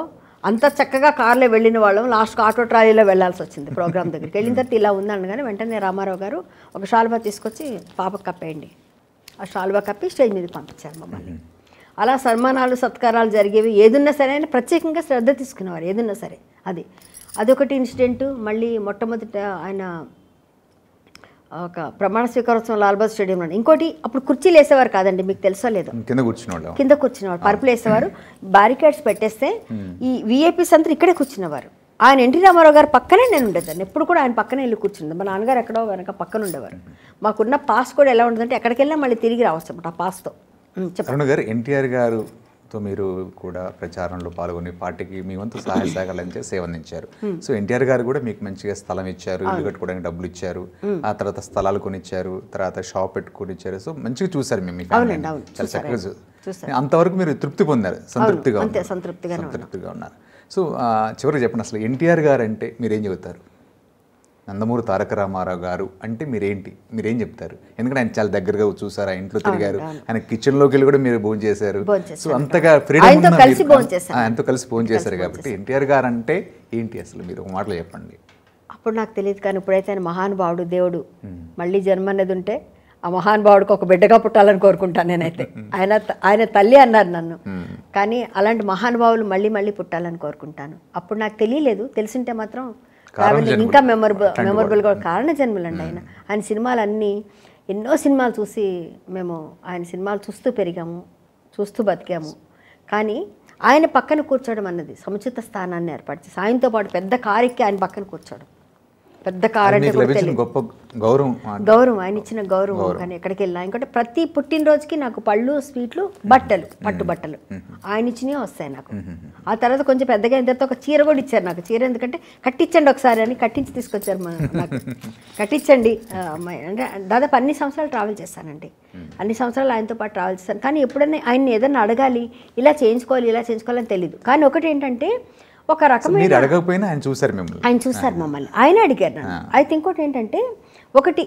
అంత చక్కగా కార్లో వెళ్ళిన వాళ్ళం లాస్ట్ ఆటో ట్రాలీలో వెళ్ళాల్సి వచ్చింది ప్రోగ్రామ్ దగ్గరికి వెళ్ళిన తర్వాత ఇలా కానీ వెంటనే రామారావు గారు ఒక షాల్వా తీసుకొచ్చి పాపకు కప్పేయండి ఆ షాల్వా కప్పి స్టేజ్ మీద పంపించారు మమ్మల్ని అలా సన్మానాలు సత్కారాలు జరిగేవి ఏదున్నా సరే అని ప్రత్యేకంగా శ్రద్ధ తీసుకునేవారు ఏదున్నా సరే అది అదొకటి ఇన్సిడెంట్ మళ్ళీ మొట్టమొదట ఆయన ఒక ప్రమాణ స్వీకారోత్సవం లాల్బాగ్ స్టేడియంలో ఇంకోటి అప్పుడు కుర్చీలు వేసేవారు కాదండి మీకు తెలుసా లేదు కింద కూర్చున్నవాడు కింద కూర్చునేవారు పరుపులు వేసేవారు బారికేడ్స్ పెట్టేస్తే ఈ విఐపీస్ అంతా ఇక్కడే కూర్చునేవారు ఆయన ఎన్టీ రామారావు గారు పక్కనే నేను ఉండేదాన్ని ఎప్పుడు కూడా ఆయన పక్కనే వెళ్ళి కూర్చుంది మా నాన్నగారు ఎక్కడో వెనక పక్కన ఉండేవారు మాకున్న పాస్ కూడా ఎలా ఉండదంటే ఎక్కడికి వెళ్ళినా మళ్ళీ తిరిగి రావచ్చు అనమాట ఆ పాస్తో చెప్పండి గారు ఎన్టీఆర్ గారు సో మీరు కూడా ప్రచారంలో పాల్గొని పార్టీకి మీ వంతు సహాయ సహకారాలు సేవందించారు hmm. సో ఎన్టీఆర్ గారు కూడా మీకు మంచిగా స్థలం ఇచ్చారు ఇల్లు కట్టుకోవడానికి డబ్బులు ఇచ్చారు hmm. ఆ తర్వాత స్థలాలు కొనిచ్చారు తర్వాత షాప్ పెట్టుకుని ఇచ్చారు సో మంచిగా చూసారు మేము చాలా అంతవరకు మీరు తృప్తి పొందారు సంతృప్తిగా సంతృప్తిగా ఉన్నారు సో చివరికి చెప్పండి అసలు ఎన్టీఆర్ గారు అంటే మీరేం చెబుతారు నందమూరి తారక రామారావు గారు అంటే మీరేంటి మీరేం చెప్తారు ఎందుకంటే ఆయన చాలా దగ్గరగా చూసారు ఆ ఇంట్లో తిరిగారు ఆయన కిచెన్ లోకి వెళ్ళి కూడా మీరు భోజనం చేశారు సో అంతగా ఫ్రీడమ్ ఆయనతో కలిసి భోజనం చేశారు కాబట్టి ఎన్టీఆర్ గారు అంటే ఏంటి అసలు మీరు ఒక మాటలు చెప్పండి అప్పుడు నాకు తెలియదు కానీ ఇప్పుడైతే ఆయన మహానుభావుడు దేవుడు మళ్ళీ జన్మ అనేది ఉంటే ఆ మహానుభావుడికి ఒక బిడ్డగా పుట్టాలని కోరుకుంటాను నేనైతే ఆయన ఆయన తల్లి అన్నారు నన్ను కానీ అలాంటి మహానుభావులు మళ్ళీ మళ్ళీ పుట్టాలని కోరుకుంటాను అప్పుడు నాకు తెలియలేదు తెలిసింటే మాత్రం కాబట్టి ఇంకా మెమొరబుల్ మెమొరబుల్ కూడా కారణ జన్మలు అండి ఆయన ఆయన సినిమాలు అన్నీ ఎన్నో సినిమాలు చూసి మేము ఆయన సినిమాలు చూస్తూ పెరిగాము చూస్తూ బతికాము కానీ ఆయన పక్కన కూర్చోవడం అన్నది సముచిత స్థానాన్ని ఏర్పాటు చేసి ఆయనతో పాటు పెద్ద కారెక్కి ఆయన పక్కన కూర్చోవడం పెద్ద కారణం గొప్ప గౌరవం గౌరవం ఆయన ఇచ్చిన గౌరవం కానీ ఎక్కడికి వెళ్ళినా ఇంకోటి ప్రతి పుట్టినరోజుకి నాకు పళ్ళు స్వీట్లు బట్టలు పట్టు బట్టలు ఆయన ఇచ్చినవి వస్తాయి నాకు ఆ తర్వాత కొంచెం పెద్దగా అయిన తర్వాత ఒక చీర కూడా ఇచ్చారు నాకు చీర ఎందుకంటే కట్టించండి ఒకసారి అని కట్టించి తీసుకొచ్చారు మా నాకు కట్టించండి అమ్మాయి అంటే దాదాపు అన్ని సంవత్సరాలు ట్రావెల్ చేస్తానండి అన్ని సంవత్సరాలు ఆయనతో పాటు ట్రావెల్ చేస్తాను కానీ ఎప్పుడైనా ఆయన్ని ఏదైనా అడగాలి ఇలా చేయించుకోవాలి ఇలా చేయించుకోవాలని తెలియదు కానీ ఒకటి ఏంటంటే ఒక రకమైన అడగకపోయినా ఆయన చూసారు మిమ్మల్ని ఆయన చూసారు మమ్మల్ని ఆయన అడిగారు నన్ను అయితే ఇంకోటి ఏంటంటే ఒకటి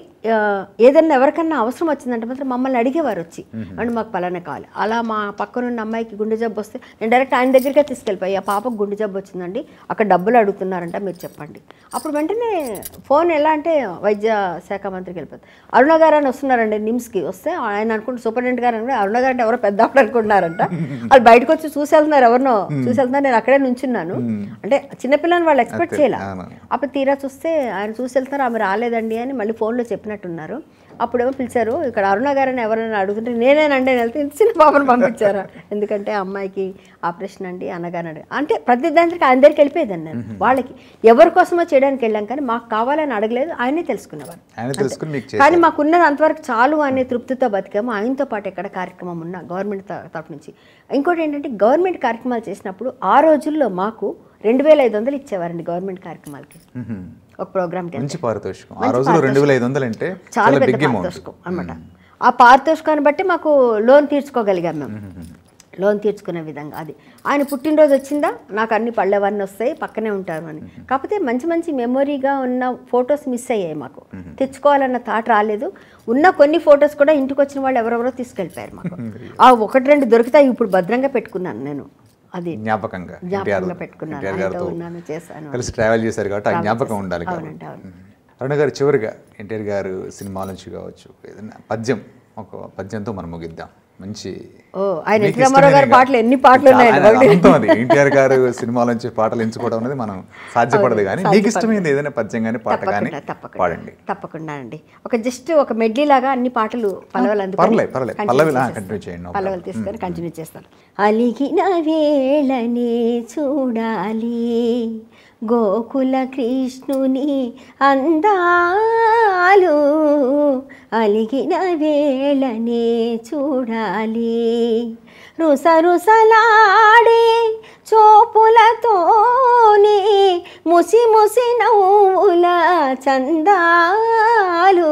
ఏదైనా ఎవరికన్నా అవసరం వచ్చిందంటే మాత్రం మమ్మల్ని అడిగేవారు వచ్చి అండ్ మాకు పలానా కావాలి అలా మా పక్కనున్న అమ్మాయికి గుండె జబ్బు వస్తే నేను డైరెక్ట్ ఆయన దగ్గరికే తీసుకెళ్ళిపోయి ఆ పాపకు గుండె జబ్బు వచ్చిందండి అక్కడ డబ్బులు అడుగుతున్నారంట మీరు చెప్పండి అప్పుడు వెంటనే ఫోన్ ఎలా అంటే వైద్య శాఖ మంత్రికి వెళ్ళిపోతుంది అరుణ గారు అని వస్తున్నారండి నిమ్స్కి వస్తే ఆయన అనుకుంటే సూపరింటెండెంట్ గారు అనుకుంటే అరుణ గారు అంటే ఎవరో పెద్ద అనుకుంటున్నారంట వాళ్ళు బయటకు వచ్చి చూసి వెళ్తున్నారు ఎవరినో చూసి వెళ్తున్నారు నేను అక్కడే నుంచున్నాను అంటే చిన్నపిల్లని వాళ్ళు ఎక్స్పెక్ట్ చేయాలి అప్పుడు తీరా చూస్తే ఆయన చూసి వెళ్తున్నారు ఆమె రాలేదండి అని మళ్ళీ ఫోన్లో చెప్పినట్టున్నారు అప్పుడేమో పిలిచారు ఇక్కడ అరుణ గారని ఎవరైనా అడుగుతుంటే నేనేనండి అని వెళ్తే చిన్న పాపను పంపించారు ఎందుకంటే అమ్మాయికి ఆపరేషన్ అండి అన్నగారు అంటే ప్రతి దానికి ఆయన దగ్గరికి వెళ్ళిపోయేదాన్ని నేను వాళ్ళకి ఎవరి కోసమో చేయడానికి వెళ్ళాం కానీ మాకు కావాలని అడగలేదు ఆయనే తెలుసుకునేవారు కానీ మాకున్నది అంతవరకు చాలు అనే తృప్తితో బతికాము ఆయనతో పాటు ఎక్కడ కార్యక్రమం ఉన్నా గవర్నమెంట్ తరఫు నుంచి ఇంకోటి ఏంటంటే గవర్నమెంట్ కార్యక్రమాలు చేసినప్పుడు ఆ రోజుల్లో మాకు రెండు వేల ఐదు వందలు ఇచ్చేవారండి గవర్నమెంట్ కార్యక్రమాలకి ఒక ప్రోగ్రామ్కి మంచి పారితోషికం ఆ రెండు వేల ఐదు వందలు అంటే చాలా పెద్ద పారితోషికం అనమాట ఆ పారితోషికాన్ని బట్టి మాకు లోన్ తీర్చుకోగలిగాం మేము లోన్ తీర్చుకునే విధంగా అది ఆయన పుట్టినరోజు వచ్చిందా నాకు అన్ని పళ్ళవన్నీ వస్తాయి పక్కనే ఉంటారు అని కాకపోతే మంచి మంచి మెమొరీగా ఉన్న ఫొటోస్ మిస్ అయ్యాయి మాకు తెచ్చుకోవాలన్న థాట్ రాలేదు ఉన్న కొన్ని ఫొటోస్ కూడా ఇంటికి వచ్చిన వాళ్ళు ఎవరెవరో తీసుకెళ్ళిపోయారు మాకు ఆ ఒకటి రెండు దొరికితే ఇప్పుడు భద్రంగా పెట్టుకున్నాను నేను అది జ్ఞాపకంగా జ్ఞాపకంగా పెట్టుకున్నాను చేశాను కలిసి ట్రావెల్ చేశారు కాబట్టి ఆ జ్ఞాపకం ఉండాలి కాబట్టి అరుణ గారు చివరిగా ఎన్టీఆర్ గారు సినిమా నుంచి కావచ్చు ఏదైనా పద్యం ఒక పద్యంతో మనం ముగిద్దాం మంచి ఓ ఆయన ఎన్టీ గారి పాటలు ఎన్ని పాటలు ఉన్నాయి ఎన్టీఆర్ గారు సినిమాలో నుంచి పాటలు ఎంచుకోవడం అనేది మనం సాధ్యపడదు కానీ మీకు ఇష్టమైంది ఏదైనా పద్యం కానీ పాట కానీ పాడండి తప్పకుండా అండి ఒక జస్ట్ ఒక మెడ్లీ లాగా అన్ని పాటలు పల్లవలు పర్లేదు పర్లేదు పల్లవిలా కంటిన్యూ చేయండి పల్లవలు తీసుకొని కంటిన్యూ చేస్తాను అలిగిన వేళనే చూడాలి గోకుల కృష్ణుని అందాలు అలిగిన వేళనే చూడాలి రుసరుసలాడే చూపులతోని ముసి ముసి నవ్వుల చందాలు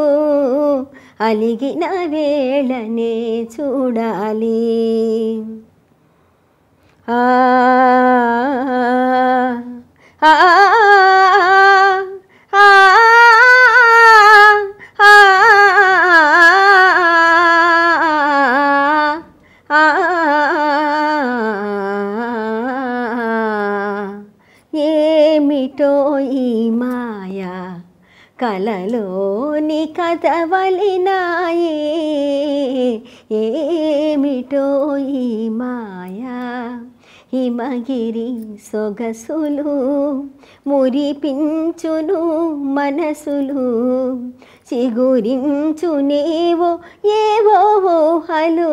అలిగిన వేళనే చూడాలి ఆ ఏమిటో ఈ మాయా కలలోని కదవలినాయే ఏమిటో ఈ మాయ హిమగిరి సొగసులు మురిపించును మనసులు చిగురించునేవో ఏవో హలు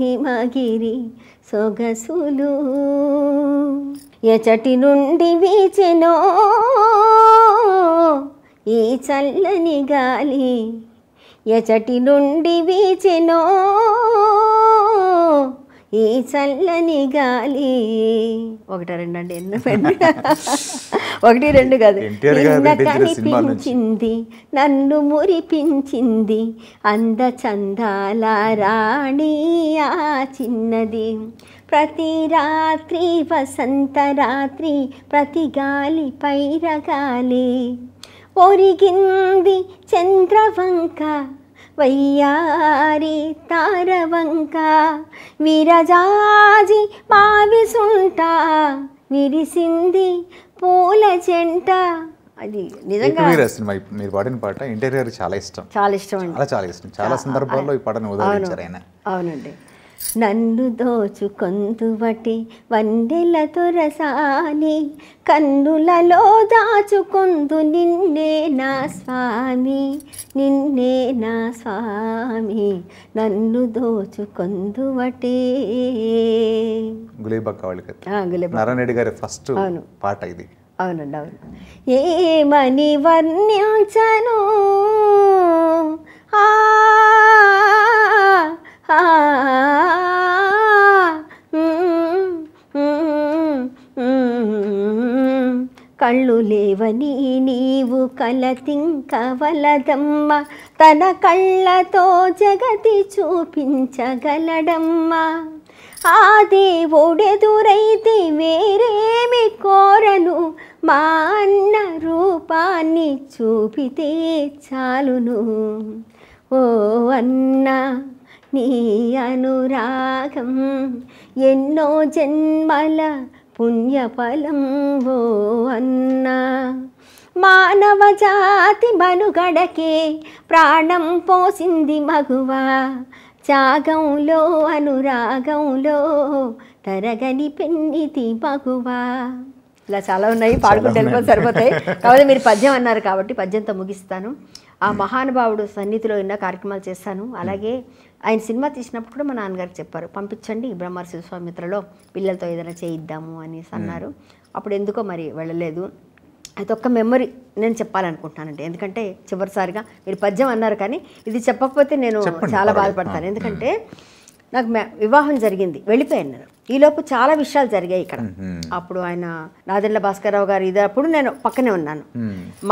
హిమగిరి సొగసులు ఎచటి నుండి వీచెనో ఈ చల్లని గాలి ఎచటి నుండి వీచెనో ఈ చల్లని గాలి ఒకటి రెండు అండి ఎందుకు ఒకటి రెండు కాదు కనిపించింది నన్ను మురిపించింది అంద చందాల రాణి ఆ చిన్నది ప్రతి రాత్రి వసంత రాత్రి ప్రతి గాలి పైరగాలి ఒరిగింది చంద్రవంక వయ్యారి తారవంక విరజాజి మావిసుంట విరిసింది పూల చెంట అది నిజంగా సినిమా మీరు పాడిన పాట ఎన్టీఆర్ చాలా ఇష్టం చాలా ఇష్టం చాలా చాలా ఇష్టం చాలా సందర్భాల్లో ఈ పాటను ఉదాహరించారు ఆయన అవునండి నన్ను దోచుకొందువటి వన్నెల దొరసాని కన్నులలో దాచుకొందు నిన్నే నా స్వామి నిన్నే నా స్వామి నన్ను దోచుకొందువటి గులేబక్క నారాయణ గారి ఫస్ట్ పాట ఇది అవునండి అవును ఏమని వర్ణించను ఆ కళ్ళు లేవని నీవు తింకవలదమ్మ తన కళ్ళతో జగతి చూపించగలడమ్మ ఆ దేవుడెదురైతే వేరేమి కోరను మా అన్న రూపాన్ని చూపితే చాలును ఓ అన్నా నీ అనురాగం ఎన్నో జన్మల పుణ్యఫలం ఓ అన్నా మానవ జాతి మనుగడకే ప్రాణం పోసింది మగువ త్యాగంలో అనురాగంలో తరగని పెన్నిది మగువ ఇలా చాలా ఉన్నాయి పాడుకుంటే సరిపోతాయి కాబట్టి మీరు పద్యం అన్నారు కాబట్టి పద్యంతో ముగిస్తాను ఆ మహానుభావుడు సన్నిధిలో ఎన్నో కార్యక్రమాలు చేస్తాను అలాగే ఆయన సినిమా తీసినప్పుడు కూడా మా నాన్నగారికి చెప్పారు పంపించండి బ్రహ్మర్శి విశ్వామిత్రలో పిల్లలతో ఏదైనా చేయిద్దాము అనేసి అన్నారు అప్పుడు ఎందుకో మరి వెళ్ళలేదు అయితే ఒక్క మెమరీ నేను చెప్పాలనుకుంటున్నానండి ఎందుకంటే చివరిసారిగా మీరు పద్యం అన్నారు కానీ ఇది చెప్పకపోతే నేను చాలా బాధపడతాను ఎందుకంటే నాకు వివాహం జరిగింది వెళ్ళిపోయాను నేను ఈలోపు చాలా విషయాలు జరిగాయి ఇక్కడ అప్పుడు ఆయన నాదెండ్ల భాస్కరరావు గారు ఇది అప్పుడు నేను పక్కనే ఉన్నాను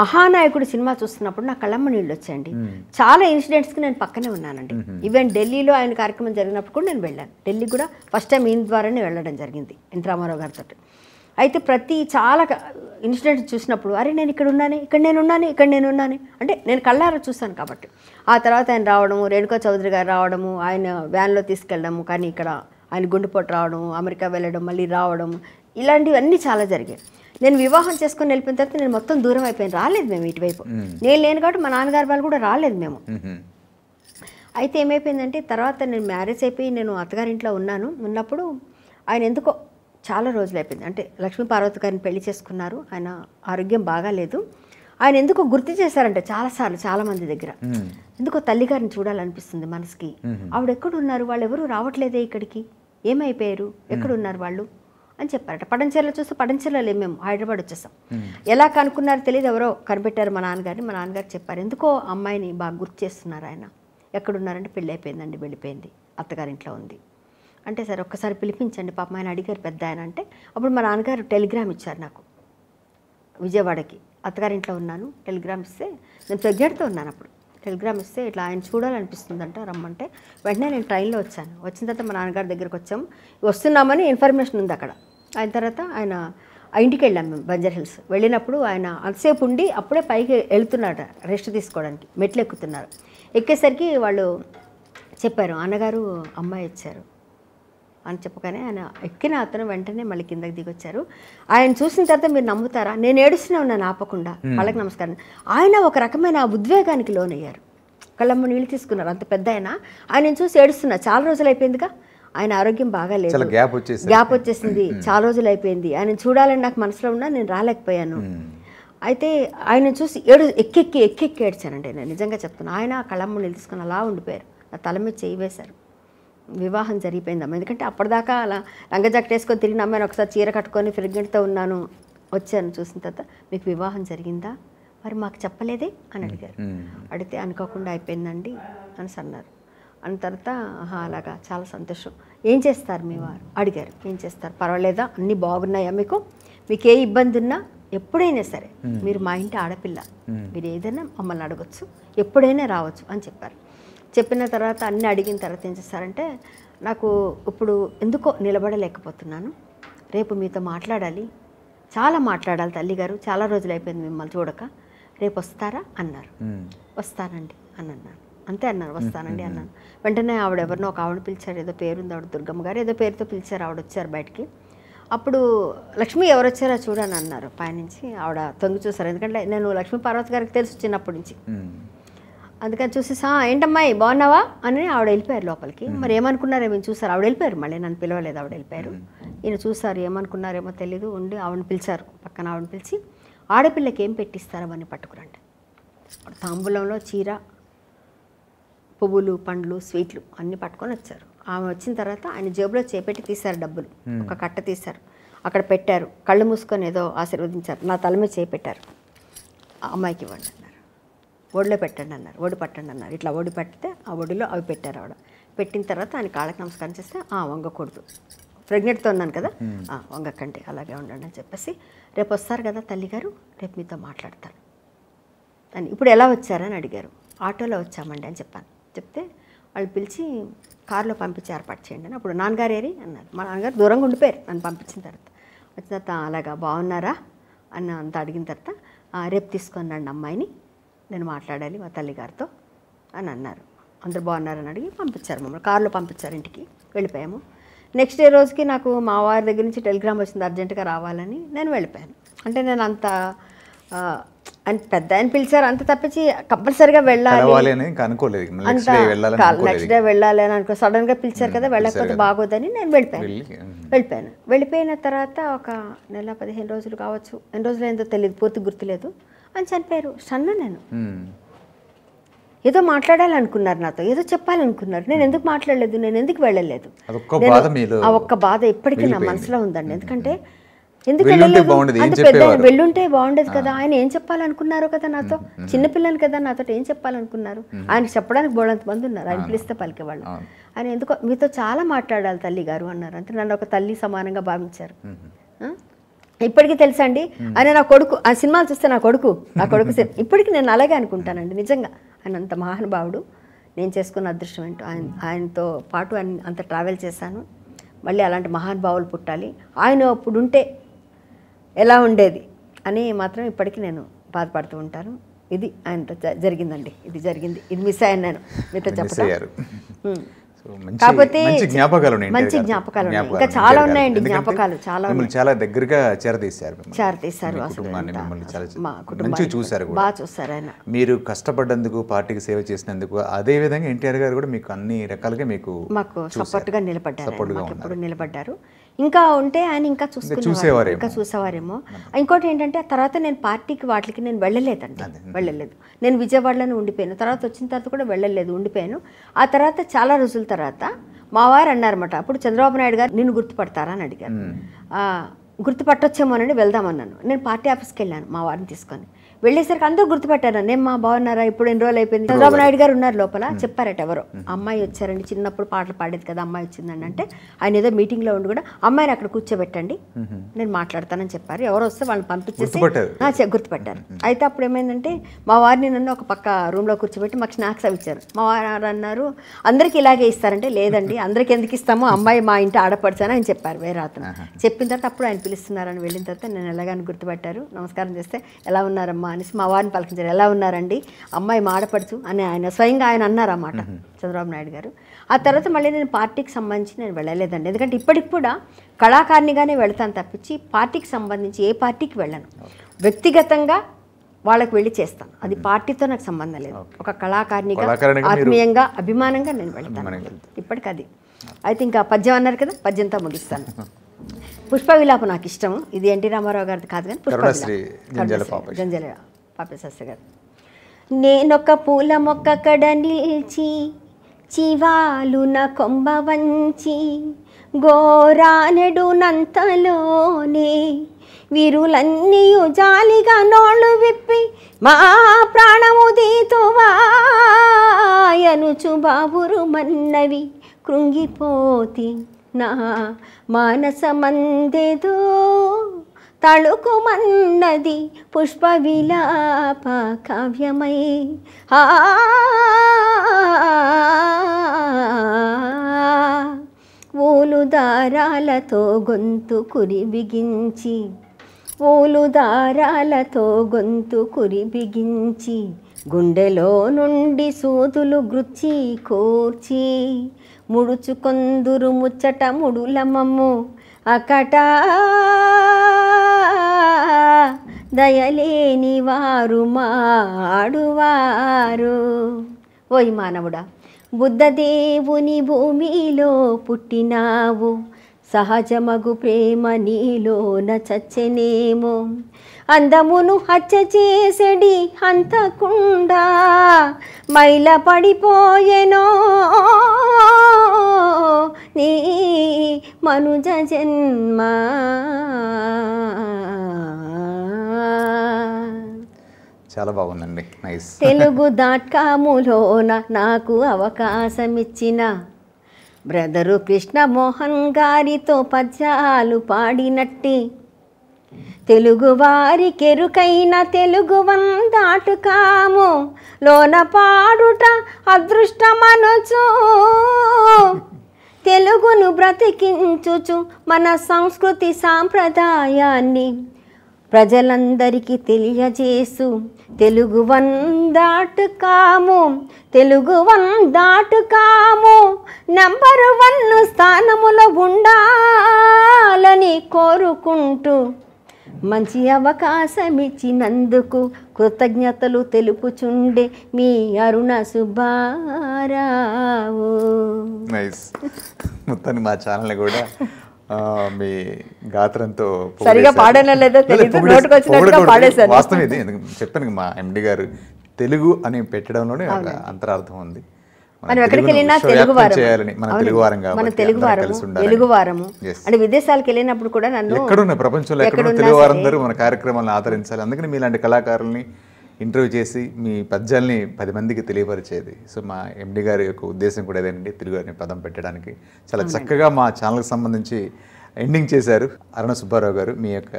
మహానాయకుడు సినిమా చూస్తున్నప్పుడు నా కళ్ళమ్మ నీళ్ళు వచ్చాయండి చాలా ఇన్సిడెంట్స్కి నేను పక్కనే ఉన్నానండి ఈవెన్ ఢిల్లీలో ఆయన కార్యక్రమం జరిగినప్పుడు కూడా నేను వెళ్ళాను ఢిల్లీ కూడా ఫస్ట్ టైం ఈయన ద్వారానే వెళ్ళడం జరిగింది ఎన్ రామారావు గారితో అయితే ప్రతి చాలా ఇన్సిడెంట్ చూసినప్పుడు అరే నేను ఇక్కడ ఉన్నాను ఇక్కడ నేను ఉన్నాను ఇక్కడ నేను ఉన్నాను అంటే నేను కళ్ళారా చూస్తాను కాబట్టి ఆ తర్వాత ఆయన రావడము రేణుకా చౌదరి గారు రావడము ఆయన వ్యాన్లో తీసుకెళ్ళడము కానీ ఇక్కడ ఆయన గుండెపోటు రావడం అమెరికా వెళ్ళడం మళ్ళీ రావడం ఇలాంటివన్నీ చాలా జరిగాయి నేను వివాహం చేసుకుని వెళ్ళిపోయిన తర్వాత నేను మొత్తం దూరం అయిపోయాను రాలేదు మేము ఇటువైపు నేను లేను కాబట్టి మా నాన్నగారి వాళ్ళు కూడా రాలేదు మేము అయితే ఏమైపోయిందంటే తర్వాత నేను మ్యారేజ్ అయిపోయి నేను అత్తగారింట్లో ఉన్నాను ఉన్నప్పుడు ఆయన ఎందుకో చాలా రోజులు అయిపోయింది అంటే లక్ష్మీ పార్వతి గారిని పెళ్లి చేసుకున్నారు ఆయన ఆరోగ్యం బాగాలేదు ఆయన ఎందుకో గుర్తు చేశారంటే చాలాసార్లు చాలామంది దగ్గర ఎందుకో తల్లిగారిని చూడాలనిపిస్తుంది మనసుకి ఆవిడ ఎక్కడున్నారు వాళ్ళు ఎవరు రావట్లేదే ఇక్కడికి ఏమైపోయారు ఎక్కడున్నారు వాళ్ళు అని చెప్పారట పడంచెర్లో చూస్తే పడంచెర్లో మేము హైదరాబాద్ వచ్చేసాం ఎలా కనుక్కున్నారో తెలియదు ఎవరో కనిపెట్టారు మా నాన్నగారిని మా నాన్నగారు చెప్పారు ఎందుకో అమ్మాయిని బాగా గుర్తు చేస్తున్నారు ఆయన ఎక్కడున్నారంటే పెళ్ళి అయిపోయిందండి వెళ్ళిపోయింది అత్తగారింట్లో ఉంది అంటే సార్ ఒక్కసారి పిలిపించండి పాప ఆయన అడిగారు పెద్ద ఆయన అంటే అప్పుడు మా నాన్నగారు టెలిగ్రామ్ ఇచ్చారు నాకు విజయవాడకి అత్తగారింట్లో ఉన్నాను టెలిగ్రామ్ ఇస్తే నేను తగ్గడుతూ ఉన్నాను అప్పుడు టెలిగ్రామ్ ఇస్తే ఇట్లా ఆయన చూడాలనిపిస్తుందంట రమ్మంటే వెంటనే నేను ట్రైన్లో వచ్చాను వచ్చిన తర్వాత మా నాన్నగారి దగ్గరికి వచ్చాము వస్తున్నామని ఇన్ఫర్మేషన్ ఉంది అక్కడ అయిన తర్వాత ఆయన ఇంటికి వెళ్ళాం మేము బంజర్ హిల్స్ వెళ్ళినప్పుడు ఆయన అంతసేపు ఉండి అప్పుడే పైకి వెళుతున్నాడు రెస్ట్ తీసుకోవడానికి మెట్లు ఎక్కుతున్నారు ఎక్కేసరికి వాళ్ళు చెప్పారు అన్నగారు అమ్మాయి ఇచ్చారు అని చెప్పగానే ఆయన ఎక్కిన అతను వెంటనే మళ్ళీ కిందకి దిగొచ్చారు ఆయన చూసిన తర్వాత మీరు నమ్ముతారా నేను ఏడుస్తున్న ఉన్నాను ఆపకుండా వాళ్ళకి నమస్కారం ఆయన ఒక రకమైన ఉద్వేగానికి లోనయ్యారు కళ్ళమ్మ నీళ్ళు తీసుకున్నారు అంత పెద్ద ఆయన ఆయన చూసి ఏడుస్తున్నా చాలా రోజులు అయిపోయిందిగా ఆయన ఆరోగ్యం బాగా లేదు గ్యాప్ వచ్చేసింది చాలా రోజులు అయిపోయింది ఆయన చూడాలని నాకు మనసులో ఉన్నా నేను రాలేకపోయాను అయితే ఆయన చూసి ఏడు ఎక్కెక్కి ఎక్కెక్కి ఏడ్చానండి నేను నిజంగా చెప్తున్నాను ఆయన కళ్ళమ్మ నీళ్ళు అలా ఉండిపోయారు నా తల మీద చేయి వేశారు వివాహం జరిగిపోయిందమ్మా ఎందుకంటే అప్పటిదాకా అలా వేసుకొని తిరిగిన అమ్మాయిని ఒకసారి చీర కట్టుకొని ప్రెగ్నెంట్తో ఉన్నాను వచ్చాను చూసిన తర్వాత మీకు వివాహం జరిగిందా మరి మాకు చెప్పలేదే అని అడిగారు అడిగితే అనుకోకుండా అయిపోయిందండి అని అన్నారు అన్న తర్వాత అలాగా చాలా సంతోషం ఏం చేస్తారు మీ వారు అడిగారు ఏం చేస్తారు పర్వాలేదా అన్నీ బాగున్నాయా మీకు మీకు ఏ ఇబ్బంది ఉన్నా ఎప్పుడైనా సరే మీరు మా ఇంటి ఆడపిల్ల మీరు ఏదైనా మమ్మల్ని అడగచ్చు ఎప్పుడైనా రావచ్చు అని చెప్పారు చెప్పిన తర్వాత అన్ని అడిగిన తర్వాత ఏం చేస్తారంటే నాకు ఇప్పుడు ఎందుకో నిలబడలేకపోతున్నాను రేపు మీతో మాట్లాడాలి చాలా మాట్లాడాలి తల్లిగారు చాలా రోజులు అయిపోయింది మిమ్మల్ని చూడక రేపు వస్తారా అన్నారు వస్తానండి అని అన్నాను అంతే అన్నారు వస్తానండి అన్నాను వెంటనే ఆవిడ ఎవరినో ఒక ఆవిడ పిలిచారు ఏదో పేరుంది ఆవిడ దుర్గమ్మ గారు ఏదో పేరుతో పిలిచారు ఆవిడ వచ్చారు బయటికి అప్పుడు లక్ష్మి ఎవరు వచ్చారో చూడని అన్నారు పైనుంచి ఆవిడ తొంగి చూసారు ఎందుకంటే నేను లక్ష్మీ పార్వతి గారికి తెలుసు చిన్నప్పటి నుంచి అందుకని సా ఏంటమ్మాయి బాగున్నావా అని ఆవిడ వెళ్ళిపోయారు లోపలికి మరి ఏమనుకున్నారో ఏమైనా చూసారు ఆవిడ వెళ్ళిపోయారు మళ్ళీ నన్ను పిలవలేదు ఆవిడ వెళ్ళిపోయారు ఈయన చూసారు ఏమనుకున్నారేమో తెలీదు ఉండి ఆవిడని పిలిచారు పక్కన ఆవిడని పిలిచి ఆడపిల్లకి ఏం పెట్టిస్తారని పట్టుకురండి తాంబూలంలో చీర పువ్వులు పండ్లు స్వీట్లు అన్నీ పట్టుకొని వచ్చారు ఆమె వచ్చిన తర్వాత ఆయన జేబులో చేపెట్టి తీశారు డబ్బులు ఒక కట్ట తీశారు అక్కడ పెట్టారు కళ్ళు మూసుకొని ఏదో ఆశీర్వదించారు నా తల మీద చేపెట్టారు అమ్మాయికి ఇవ్వండి ఒడిలో పెట్టండి అన్నారు ఒడి పట్టండి అన్నారు ఇట్లా ఒడి పెట్టితే ఆ ఒడిలో అవి పెట్టారు ఆవిడ పెట్టిన తర్వాత ఆయన కాళ్ళకి నమస్కారం చేస్తే ఆ వంగకూడదు ప్రెగ్నెంట్తో ఉన్నాను కదా వంగకండి అలాగే ఉండండి అని చెప్పేసి రేపు వస్తారు కదా తల్లిగారు రేపు మీతో మాట్లాడతారు అని ఇప్పుడు ఎలా వచ్చారని అడిగారు ఆటోలో వచ్చామండి అని చెప్పాను చెప్తే వాళ్ళు పిలిచి కారులో పంపించి ఏర్పాటు చేయండి అని అప్పుడు నాన్నగారు ఏరి అన్నారు మా నాన్నగారు దూరంగా ఉండిపోయారు నన్ను పంపించిన తర్వాత వచ్చిన తర్వాత అలాగా బాగున్నారా అని అంత అడిగిన తర్వాత రేపు తీసుకొని రండి అమ్మాయిని నేను మాట్లాడాలి మా తల్లిగారితో అని అన్నారు అందరు బాగున్నారని అడిగి పంపించారు మమ్మల్ని కారులో పంపించారు ఇంటికి వెళ్ళిపోయాము నెక్స్ట్ డే రోజుకి నాకు మా వారి దగ్గర నుంచి టెలిగ్రామ్ వచ్చింది అర్జెంటుగా రావాలని నేను వెళ్ళిపోయాను అంటే నేను అంత అండ్ పెద్ద ఆయన పిలిచారు అంత తప్పించి కంపల్సరిగా వెళ్ళాలి నెక్స్ట్ డే వెళ్ళాలి అని అనుకో సడన్ గా పిలిచారు కదా వెళ్ళకపోతే బాగోదని నేను వెళ్ళిపోయాను వెళ్ళిపోయాను వెళ్ళిపోయిన తర్వాత ఒక నెల పదిహేను రోజులు కావచ్చు ఎన్ని రోజులు ఏందో తెలియదు పూర్తి గుర్తులేదు అని చనిపోయారు సన్ను నేను ఏదో మాట్లాడాలనుకున్నారు నాతో ఏదో చెప్పాలనుకున్నారు నేను ఎందుకు మాట్లాడలేదు నేను ఎందుకు వెళ్ళలేదు ఆ ఒక్క బాధ ఇప్పటికీ నా మనసులో ఉందండి ఎందుకంటే ఎందుకు పెద్ద వెళ్ళుంటే బాగుండేది కదా ఆయన ఏం చెప్పాలనుకున్నారు కదా నాతో చిన్నపిల్లని కదా నాతో ఏం చెప్పాలనుకున్నారు ఆయన చెప్పడానికి బోడంత మంది ఉన్నారు ఆయన పిలిస్తే పలికే వాళ్ళు ఆయన ఎందుకో మీతో చాలా మాట్లాడాలి తల్లి గారు అన్నారు అంటే నన్ను ఒక తల్లి సమానంగా భావించారు ఇప్పటికీ తెలుసా అండి ఆయన నా కొడుకు ఆ సినిమాలు చూస్తే నా కొడుకు నా కొడుకు ఇప్పటికీ నేను అలాగే అనుకుంటానండి నిజంగా ఆయన అంత మహానుభావుడు నేను చేసుకున్న అదృష్టం ఏంటో ఆయన ఆయనతో పాటు ఆయన అంత ట్రావెల్ చేశాను మళ్ళీ అలాంటి మహానుభావులు పుట్టాలి ఆయన అప్పుడు ఉంటే ఎలా ఉండేది అని మాత్రం ఇప్పటికీ నేను బాధపడుతూ ఉంటాను ఇది ఆయనతో జరిగిందండి ఇది జరిగింది ఇది మిస్ అయ్యాను నేను మీతో చెప్పారు కాకపోతే జ్ఞాపకాలు మంచి జ్ఞాపకాలు ఇంకా చాలా ఉన్నాయండి జ్ఞాపకాలు చాలా మిమ్మల్ని చాలా దగ్గరగా చేరదీశారు చేరదీశారు కుటుంబాన్ని చాలా చూశారు బాగా చూసారు ఆయన మీరు కష్టపడ్డందుకు పార్టీకి సేవ చేసినందుకు అదే విధంగా ఎన్టీఆర్ గారు కూడా మీకు అన్ని రకాలుగా మీకు మాకు సపోర్ట్ గా నిలబడ్డారు ఎప్పుడు నిలబడ్డారు ఇంకా ఉంటే ఆయన ఇంకా చూసుకునేవారు ఇంకా చూసేవారేమో ఇంకోటి ఏంటంటే ఆ తర్వాత నేను పార్టీకి వాటికి నేను వెళ్ళలేదండి వెళ్ళలేదు నేను విజయవాడలోనే ఉండిపోయాను తర్వాత వచ్చిన తర్వాత కూడా వెళ్ళలేదు ఉండిపోయాను ఆ తర్వాత చాలా రోజుల తర్వాత మా వారు అన్నారన్నమాట అప్పుడు చంద్రబాబు నాయుడు గారు నేను గుర్తుపడతారా అని అడిగారు గుర్తుపట్టొచ్చేమోనని వెళ్దామన్నాను నేను పార్టీ ఆఫీస్కి వెళ్ళాను మా వారిని తీసుకొని వెళ్ళేసరికి అందరూ గుర్తుపెట్టారు నేను మా బాగున్నారా ఇప్పుడు ఎన్ని రోజులు అయిపోయింది చంద్రబాబు నాయుడు గారు ఉన్నారు లోపల చెప్పారట ఎవరో అమ్మాయి వచ్చారండి చిన్నప్పుడు పాటలు పాడేది కదా అమ్మాయి వచ్చిందండి అంటే ఆయన ఏదో మీటింగ్ లో ఉండి కూడా అమ్మాయిని అక్కడ కూర్చోబెట్టండి నేను మాట్లాడతానని చెప్పారు ఎవరు వస్తే వాళ్ళని పంపించేసి గుర్తుపెట్టారు అయితే అప్పుడు ఏమైందంటే మా వారిని నన్ను ఒక పక్క రూమ్ లో కూర్చోబెట్టి మాకు స్నాక్స్ అవి ఇచ్చారు మా వారు అన్నారు అందరికి ఇలాగే ఇస్తారంటే లేదండి అందరికి ఎందుకు ఇస్తామో అమ్మాయి మా ఇంటి ఆడపడుచాను ఆయన చెప్పారు వేరే అతను చెప్పిన తర్వాత అప్పుడు ఆయన పిలుస్తున్నారని వెళ్ళిన తర్వాత నేను ఎలాగని గుర్తుపెట్టారు నమస్కారం చేస్తే ఎలా ఉన్నారమ్మా అనేసి మా వారిని పలకరించారు ఎలా ఉన్నారండి అమ్మాయి మాడపడుచు అని ఆయన స్వయంగా ఆయన అన్నారన్నమాట చంద్రబాబు నాయుడు గారు ఆ తర్వాత మళ్ళీ నేను పార్టీకి సంబంధించి నేను వెళ్ళలేదండి ఎందుకంటే ఇప్పటికి కూడా కళాకారిణిగానే వెళతాను తప్పించి పార్టీకి సంబంధించి ఏ పార్టీకి వెళ్ళను వ్యక్తిగతంగా వాళ్ళకి వెళ్ళి చేస్తాను అది పార్టీతో నాకు సంబంధం లేదు ఒక కళాకారిణిగా ఆత్మీయంగా అభిమానంగా నేను వెళ్తాను ఇప్పటికది అయితే ఇంకా పద్యం అన్నారు కదా పద్యంతో ముగిస్తాను పుష్ప విలాప నాకు ఇష్టం ఇది ఎన్టీ రామారావు గారిది కాదు కానీ పుష్ప జంజల పాపేశాస్త్రి గారు నేనొక పూల మొక్క కడ నిల్చి చివాలున కొంబ వంచి గోరానెడు నంతలోనే వీరులన్నీయు జాలిగా నోళ్ళు విప్పి మా ప్రాణము దీతువాయనుచు బాబురు మన్నవి కృంగిపోతి నా మానసమందెదో తళుకుమన్నది పుష్ప విలాప కావ్యమై ఓలు దారాలతో గొంతు కురి బిగించి ఓలు దారాలతో గొంతు కురి బిగించి గుండెలో నుండి సోదులు గృచ్చి కోర్చి ముడుచుకొందురు ముచ్చట ముడులమ్మము అకట దయలేని వారు మాడువారు ఓయ్ మానవుడా బుద్ధదేవుని భూమిలో పుట్టినావు సహజమగు ప్రేమ నీలోన చచ్చెనేమో అందమును హత్య చేసడి హంతకుండా మైల నీ మనుజ జన్మ చాలా బాగుందండి నైస్ తెలుగు దాట్కాములోన నాకు అవకాశం ఇచ్చిన బ్రదరు కృష్ణమోహన్ గారితో పద్యాలు పాడినట్టి తెలుగు వారి కెరుకైన తెలుగు దాటుకాము లోన పాడుట అదృష్టమనుచు తెలుగును బ్రతికించుచు మన సంస్కృతి సాంప్రదాయాన్ని ప్రజలందరికీ తెలియజేసు తెలుగు దాటు కాము తెలుగు దాటు కాము నంబరు వన్ స్థానములో ఉండాలని కోరుకుంటూ మంచి అవకాశమిచ్చినందుకు కృతజ్ఞతలు తెలుపుచుండే మీ అరుణ సుబ్బారావు నైస్ మొత్తాన్ని మా ఛానల్ కూడా మీ గాత్రంతో సరిగా పాడానో లేదో వాస్తవం ఇది చెప్పాను మా ఎండి గారు తెలుగు అని పెట్టడంలోనే అంతరార్థం ఉంది మనం మన తెలుగు తెలుగు వారము తెలుగు ఎక్కడున్న ప్రపంచంలో ఎక్కడ తెలుగు మన కార్యక్రమాలను ఆదరించాలి అందుకని మీలాంటి కళాకారుల్ని ఇంటర్వ్యూ చేసి మీ పద్యాల్ని పది మందికి తెలియపరిచేది సో మా ఎండి గారి యొక్క ఉద్దేశం కూడా ఏదండి తెలుగు అనే పదం పెట్టడానికి చాలా చక్కగా మా ఛానల్కి సంబంధించి ఎండింగ్ చేశారు అరుణ సుబ్బారావు గారు మీ యొక్క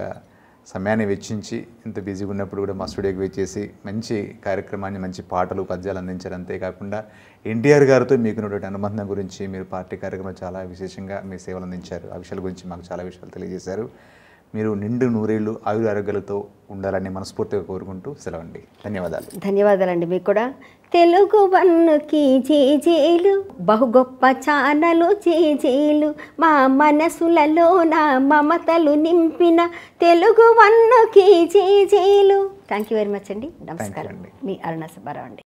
సమయాన్ని వెచ్చించి ఇంత బిజీగా ఉన్నప్పుడు కూడా మా స్టూడియోకి వచ్చేసి మంచి కార్యక్రమాన్ని మంచి పాటలు పద్యాలు అందించారు అంతేకాకుండా ఎన్టీఆర్ గారితో ఉన్నటువంటి అనుబంధం గురించి మీరు పార్టీ కార్యక్రమం చాలా విశేషంగా మీ సేవలు అందించారు ఆ విషయాల గురించి మాకు చాలా విషయాలు తెలియజేశారు మీరు నిండు నూరేళ్లు ఆయుర ఆరోగ్యాలతో ఉండాలని మనస్ఫూర్తిగా కోరుకుంటూ సెలవండి ధన్యవాదాలు ధన్యవాదాలండి మీకు కూడా తెలుగు వన్నుకి జీజీలు బహు గొప్ప చానలు జీజీలు మా మనసులలో నా మమతలు నింపిన తెలుగు వన్నుకి జీజీలు థ్యాంక్ యూ వెరీ మచ్ అండి నమస్కారం మీ అరుణ సుబ్బారావు అండి